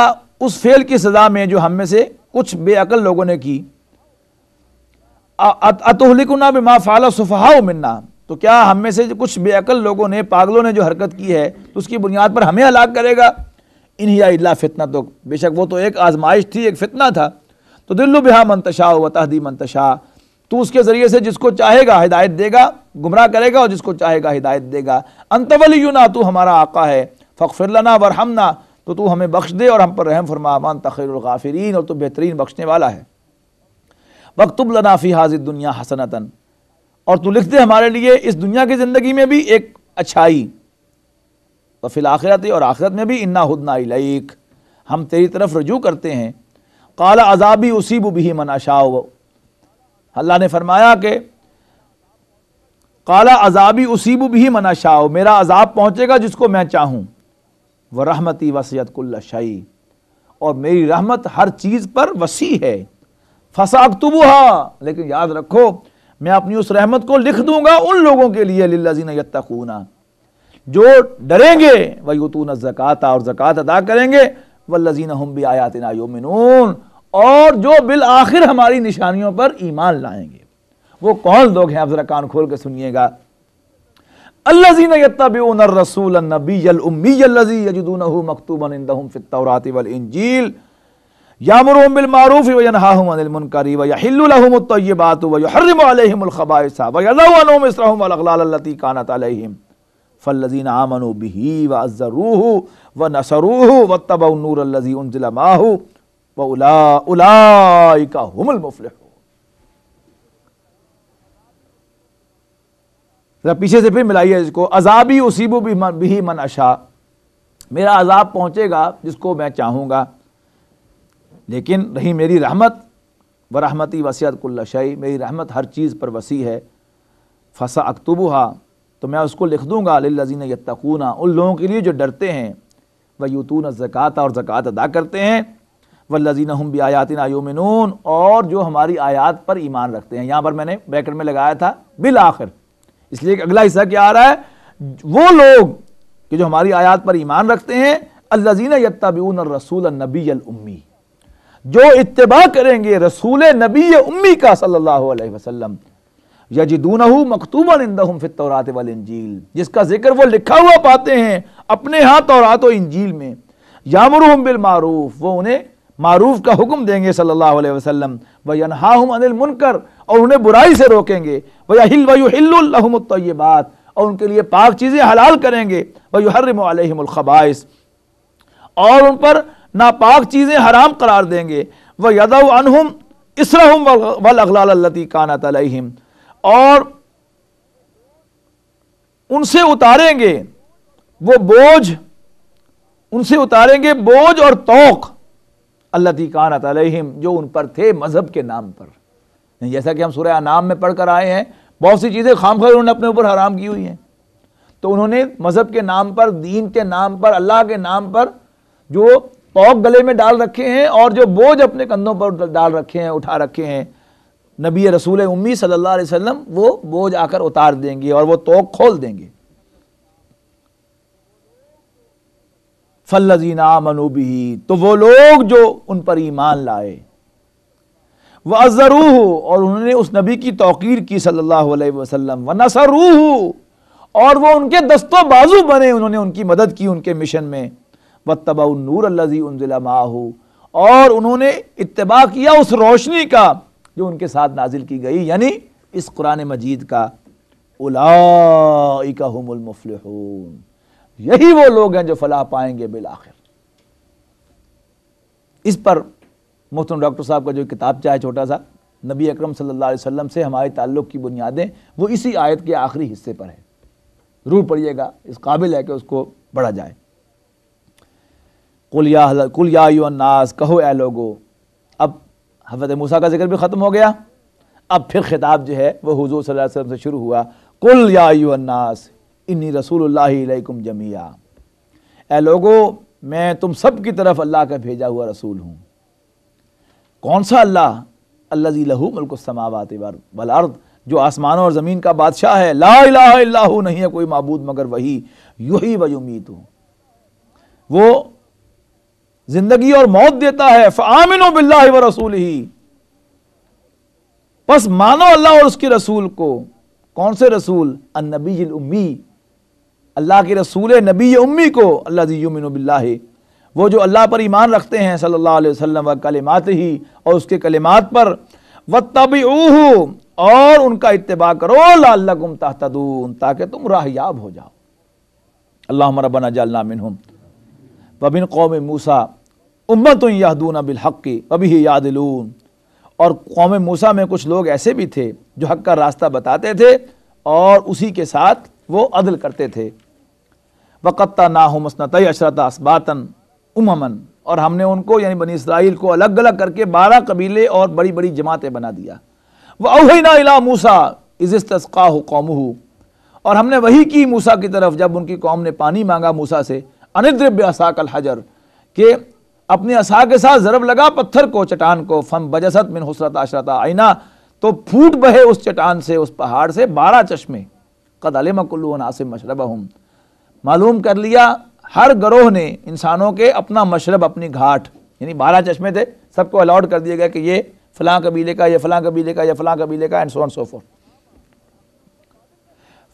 उस फेल की सज़ा में जो हम में से कुछ बेअकल लोगों ने की अतहलिकुना बिमा फ़ाला सुफहाओ मिन्ना तो क्या हम में से कुछ बेअकल लोगों ने पागलों ने जो हरकत की है तो उसकी बुनियाद पर हमें हलाक करेगा इन इला फितना तो बेशक वो तो एक आजमाइश थी एक फितना था तो दिल्लु बिहा मंतशा व तहदी मंतशा तो उसके ज़रिए से जिसको चाहेगा हिदायत देगा गुमराह करेगा और जिसको चाहेगा हिदायत देगा अंतवली ना तू हमारा आका है फ़खफिरलना वरहमना तो तू हमें बख्श दे और हम पर रहम फरमामान तखिरगाफरीन और तो बेहतरीन बख्शने वाला है वक्तुब लनाफ़ी हाजिर दुनिया हसनतन और तू लिख दे हमारे लिए इस दुनिया की ज़िंदगी में भी एक अच्छाई वफिल तो आखिरत और आखिरत में भी इन्ना हदना लईक हम तेरी तरफ रजू करते हैं काला अजाबी उसीब भी मनाशाओ अल्लाह ने फरमाया कि काला अजाबी उसीब भी मनाशाओ मेरा अजाब पहुँचेगा जिसको मैं चाहूँ व रहमती शाही और मेरी रहमत हर चीज़ पर वसी है फसाकतुबहा लेकिन याद रखो मैं अपनी उस रहमत को लिख दूंगा उन लोगों के लिए लिल्लाजीना यत्तकूना जो डरेंगे वयूतून जक़ात और जक़ात अदा करेंगे वल्लजीन हम भी आयात नायोमिनून और जो बिल आखिर हमारी निशानियों पर ईमान लाएंगे वो कौन लोग हैं आप ज़रा कान खोल के सुनिएगा अल्लजीन फ़ल्लिन आमन बही व अज़रूह व नसरूह व तब नूर अल्लजी माहू व उला उलाइका हुमल मुफलिह पीछे से फिर मिलाइए इसको अजाबी उसीबू भी मन भी मन अशा मेरा अजाब पहुंचेगा जिसको मैं चाहूँगा लेकिन रही मेरी रहमत व रहमती वसीत कुल्लशई मेरी रहमत हर चीज़ पर वसी है फसा अक्तुबुहा तो मैं उसको लिख दूँगा लजीन यत्तकूना उन लोगों के लिए जो डरते हैं व यूतून ज़क़़त और ज़क़़त अदा करते हैं व लजीन हम भी आयातिन आयोमिन और जो हमारी आयात पर ईमान रखते हैं यहाँ पर मैंने ब्रैकेट में लगाया था बिल आखिर इसलिए अगला हिस्सा क्या आ रहा है वो लोग कि जो हमारी आयात पर ईमान रखते हैं अल्लाजीन और रसूल नबी उम्मी जो इतबा करेंगे रसूल नबी उम्मी का सल्ला वसलम यजिदून मकतूबन इंदम फिर तौरात वाल इंजील जिसका जिक्र वो लिखा हुआ पाते हैं अपने हाथ तौरात और इंजील में बिल मारूफ वो उन्हें मारूफ का हुक्म देंगे सल्लल्लाहु अलैहि वसल्लम व यनहाहुम अनिल मुनकर और उन्हें बुराई से रोकेंगे व यहिल व युहिल्लुल्लहुम तय्यबात और उनके लिए पाक चीज़ें हलाल करेंगे व युहर्रिम अलैहिम अलखबाइस और उन पर नापाक चीज़ें हराम करार देंगे व यदव अनहुम इसरहुम वल अगलाल अल्लती कानत अलैहिम और उनसे उतारेंगे वो बोझ उनसे उतारेंगे बोझ और तोक अल्लाह कान तलहिम जो उन पर थे मज़हब के नाम पर जैसा कि हम सूर्य नाम में पढ़कर आए हैं बहुत सी चीज़ें खाम खा उन्होंने अपने ऊपर हराम की हुई हैं तो उन्होंने मज़हब के नाम पर दीन के नाम पर अल्लाह के नाम पर जो तोक गले में डाल रखे हैं और जो बोझ अपने कंधों पर डाल रखे हैं उठा रखे हैं नबी रसूल उम्मी सल्लल्लाहु अलैहि वसल्लम वो बोझ आकर उतार देंगे और वो तो खोल देंगे फल्लजीना मनुबी तो वो लोग जो उन पर ईमान लाए वह अजरूह और उन्होंने उस नबी की तोकीर की सल्लल्लाहु अलैहि वसल्लम व नसरूह और वो उनके दस्तों बाजू बने उन्होंने उनकी मदद की उनके मिशन में व तबा नूर अल्लाजी उनजिला माहू और उन्होंने इतबा किया उस रोशनी का जो उनके साथ नाजिल की गई यानी इस कुरान मजीद का उलाफल यही वो लोग हैं जो फलाह पाएंगे बिल आखिर इस पर मोहतरम डॉक्टर साहब का जो किताब चाहे छोटा सा नबी अक्रम सल्लाम से हमारे ताल्लुक़ की बुनियादें वो इसी आयत के आखिरी हिस्से पर है ज़रूर पढ़िएगा इस काबिल है कि उसको पढ़ा जाए कुल या कुल या नास कहो ए लोगो अब हज़रत मूसा का जिक्र भी ख़त्म हो गया अब फिर खिताब जो है वह हजूर सल्लल्लाहु अलैहि वसल्लम से शुरू हुआ कुल यानास इन्नी रसूलुल्लाहिलैकुम जमिया ए लोगो मैं तुम सब की तरफ अल्लाह का भेजा हुआ रसूल हूँ कौन सा अल्लाह अल्लाजी लहू मल्क समावत वल जो आसमानों और ज़मीन का बादशाह है ला इलाहा नहीं है कोई मबूद मगर वही यही वजूमी हूँ वो जिंदगी और मौत देता है फ़ामिन बिल्ला व रसूल ही बस मानो अल्लाह और उसके रसूल को कौन से रसूल नबी उम्मी अल्लाह के रसूल नबी उम्मी को अल्लाह जीमिन बिल्ला वो जो अल्लाह पर ईमान रखते हैं सल्लल्लाहु अलैहि वसल्लम व कलिमात ही और उसके कलिमात पर व तबी और उनका इतबा करो गुम तहतदून ताकि तुम राहयाब हो जाओ अल्लाह जालना मिन हम वबिन कौम मूसा उम्मत यादून बिलहक़ अभी यादिलून और कौम मूसा में कुछ लोग ऐसे भी थे जो हक का रास्ता बताते थे और उसी के साथ वो अदल करते थे वक़त्ता मसन तय अशरत असबातन उमन और हमने उनको यानी बनी इसराइल को अलग अलग करके बारह कबीले और बड़ी बड़ी जमातें बना दिया वह ना इला मूसा इज़ तस्का हो और हमने वही की मूसा की तरफ जब उनकी कौम ने पानी मांगा मूसा से अनिद्रव्य साकल हजर के अपने असा के साथ जरब लगा पत्थर को चटान को फम बजसत मिन हसरत अशरता आईना तो फूट बहे उस चटान से उस पहाड़ से बारह चश्मे कद अलम कुल्लू नासिम मशरब हम मालूम कर लिया हर गरोह ने इंसानों के अपना मशरब अपनी घाट यानी बारह चश्मे थे सबको अलाउड कर दिया गया कि ये फलां कबीले का ये फलां कबीले का ये फलां कबीले का एंड सोन सोफोर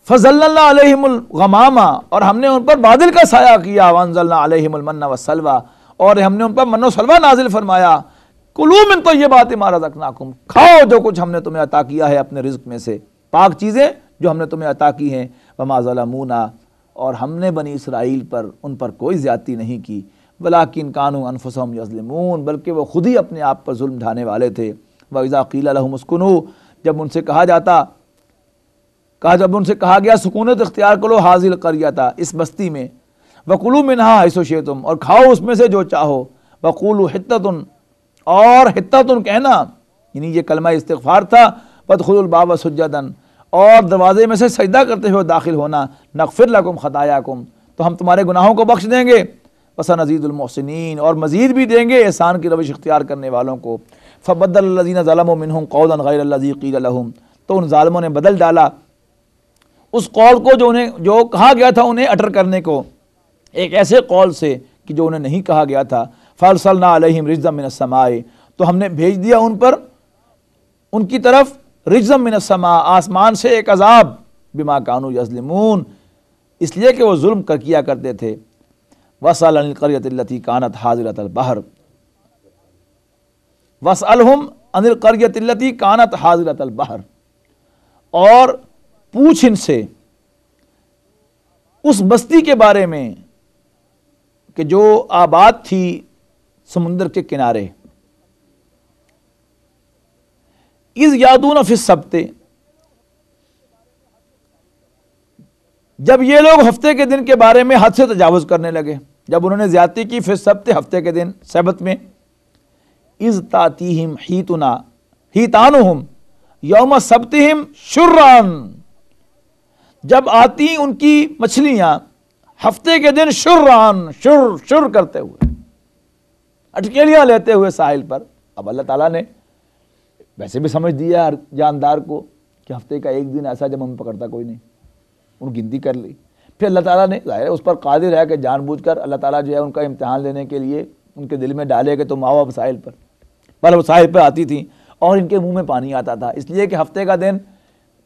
फजल्ला गमामा और हमने उन पर बादल का साया किया वनजल्ला अलहमन्ना वसलवा और हमने उन पर मनोसलवा नाजिल फरमाया कुलूम इनको ये बात इमारा रखनाकुम खाओ जो कुछ हमने तुम्हें अता किया है अपने रिज्क में से पाक चीज़ें जो हमने तुम्हें अता की हैं वमाजलमूना और हमने बनी इसराइल पर उन पर कोई ज़्यादती नहीं की बलाकिन कानू अनफसम यजलमून बल्कि वह खुद ही अपने आप पर जुल्म ढाने वाले थे वज़ा कीला जब उनसे कहा जाता कहा जब उनसे कहा गया सुकूनत इख्तियार करो हाजिल कर गया था इस बस्ती में वकुलू मिनहा शे तुम और खाओ उसमें से जो चाहो वकुलू हित्ततुन और हित्ततुन कहना यानी ये कलमा इस्तफार था बदखुल बाबा सुजदन और दरवाजे में से सजदा करते हुए दाखिल होना नकफिर लकुम ख़तायाकुम तो हम तुम्हारे गुनाहों को बख्श देंगे वसन अजीज़ुलमोहसिन और मज़ीद भी देंगे एहसान की रविश इख्तियार करने वालों को फ़बदलजीन ालमिन कौदन गैरजी तो उन ालमों ने बदल डाला उस कौल को जो उन्हें जो कहा गया था उन्हें अटर करने को एक ऐसे कौल से कि जो उन्हें नहीं कहा गया था फ़रसलना आलिम रिजम समाए तो हमने भेज दिया उन पर उनकी तरफ रिजम समा आसमान से एक अजाब बिमा कानू यजलिमून इसलिए कि वह जुल्म कर किया करते थे वसलकरती कानत हाजरत बहर अनिल अनिलकरती कानत हाजरत बहर और पूछ इनसे उस बस्ती के बारे में कि जो आबाद थी समुंदर के किनारे इस यादून फिस सबते जब ये लोग हफ्ते के दिन के बारे में हद से तजावज़ करने लगे जब उन्होंने ज्यादा की फिर सब्ते हफ्ते के दिन सहबत में इज़ तातीम हीतना हीतानुम यौम सब्तम शुर्रान जब आती उनकी मछलियां हफ्ते के दिन शुर्रान शुर शुर करते हुए अटकेलियां लेते हुए साहिल पर अब अल्लाह ताला ने वैसे भी समझ दिया हर जानदार को कि हफ्ते का एक दिन ऐसा जब हम पकड़ता कोई नहीं उन गिनती कर ली फिर अल्लाह ताला ने जाहिर उस पर कादिर है कि जानबूझकर अल्लाह ताला जो है उनका इम्तहान लेने के लिए उनके दिल में डाले कि तुम आओ अब साहिल पर पर वो साहिल पर आती थी और इनके मुंह में पानी आता था इसलिए कि हफ्ते का दिन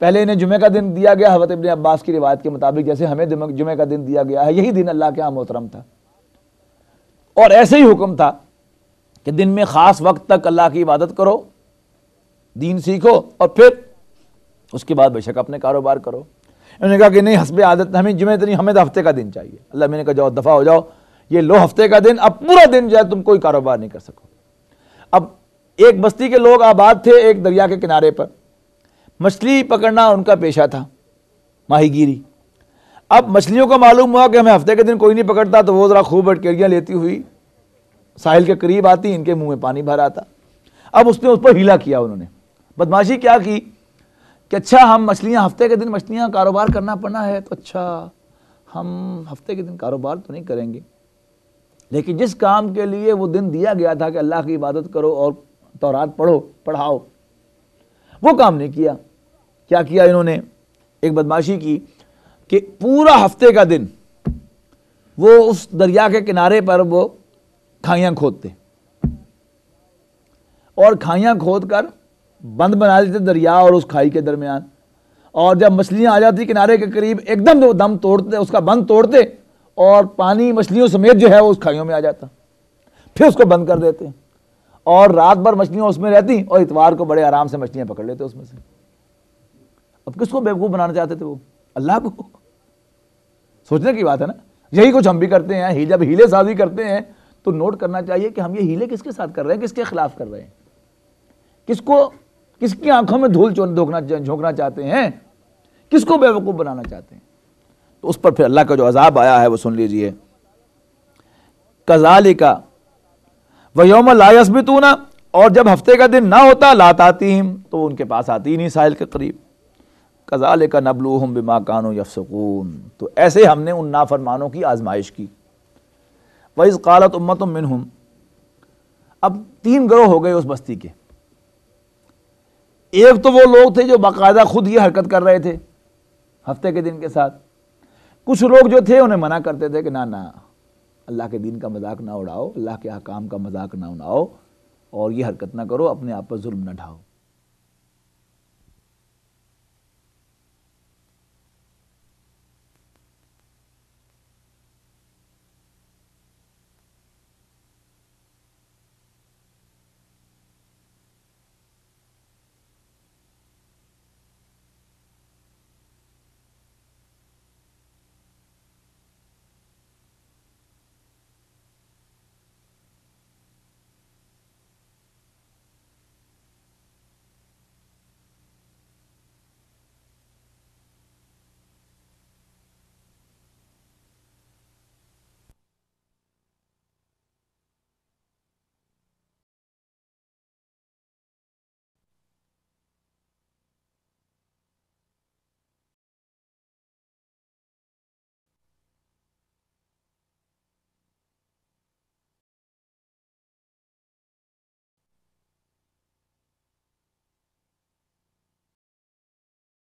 पहले इन्हें जुमे का दिन दिया गया हवत इबन अब्बास की रिवायत के मुताबिक जैसे हमें जुमे का दिन दिया गया है यही दिन अल्लाह के यहाँ मोहतरम था और ऐसे ही हुक्म था कि दिन में ख़ास वक्त तक अल्लाह की इबादत करो दीन सीखो और फिर उसके बाद बेशक अपने कारोबार करो उन्होंने कहा कि नहीं हसब आदत हमें जुमे तो नहीं हमें तो हफ्ते का दिन चाहिए अल्लाह मैंने कहा जाओ दफ़ा हो जाओ ये लो हफ्ते का दिन अब पूरा दिन जो है तुम कोई कारोबार नहीं कर सको अब एक बस्ती के लोग आबाद थे एक दरिया के किनारे पर मछली पकड़ना उनका पेशा था माहीगिरी अब मछलियों को मालूम हुआ कि हमें हफ्ते के दिन कोई नहीं पकड़ता तो वो ज़रा खूब अटकेरियाँ लेती हुई साहिल के करीब आती इनके मुंह में पानी भरा था अब उसने उस पर हीला किया उन्होंने बदमाशी क्या की कि अच्छा हम मछलियाँ हफ्ते के दिन मछलियाँ कारोबार करना पड़ना है तो अच्छा हम हफ्ते के दिन कारोबार तो नहीं करेंगे लेकिन जिस काम के लिए वो दिन दिया गया था कि अल्लाह की इबादत करो और तौरात पढ़ो पढ़ाओ वो काम नहीं किया क्या किया इन्होंने एक बदमाशी की कि पूरा हफ्ते का दिन वो उस दरिया के किनारे पर वो खाइयां खोदते और खाइयां खोद कर बंद बना देते दरिया और उस खाई के दरमियान और जब मछलियाँ आ जाती किनारे के करीब एकदम वो दम तोड़ते उसका बंद तोड़ते और पानी मछलियों समेत जो है वो उस खाइयों में आ जाता फिर उसको बंद कर देते और रात भर मछलियाँ उसमें रहती और इतवार को बड़े आराम से मछलियाँ पकड़ लेते उसमें से अब किसको बेवकूफ़ बनाना चाहते थे वो अल्लाह को सोचने की बात है ना यही कुछ हम भी करते हैं ही जब हीले साजी करते हैं तो नोट करना चाहिए कि हम ये हीले किसके साथ कर रहे हैं किसके खिलाफ कर रहे हैं किसको किसकी आंखों में धूल धोखना झोंकना चाहते हैं किसको बेवकूफ़ बनाना चाहते हैं तो उस पर फिर अल्लाह का जो अजाब आया है वो सुन लीजिए कजाली का वयोम ना और जब हफ्ते का दिन ना होता लाता तो उनके पास आती ही नहीं साहिल के करीब कज़ाल का नबलू हम बिमा कानो यफसकून तो ऐसे हमने उन नाफरमानों की आजमाइश की वईस कालत उम्मत मिन हम अब तीन ग्रोह हो गए उस बस्ती के एक तो वो लोग थे जो बाकायदा खुद ही हरकत कर रहे थे हफ्ते के दिन के साथ कुछ लोग जो थे उन्हें मना करते थे कि ना ना अल्लाह के दिन का मजाक ना उड़ाओ अल्लाह के अहकाम का मजाक ना उड़ाओ और ये हरकत ना करो अपने आप पर जुल्म ना ढाओ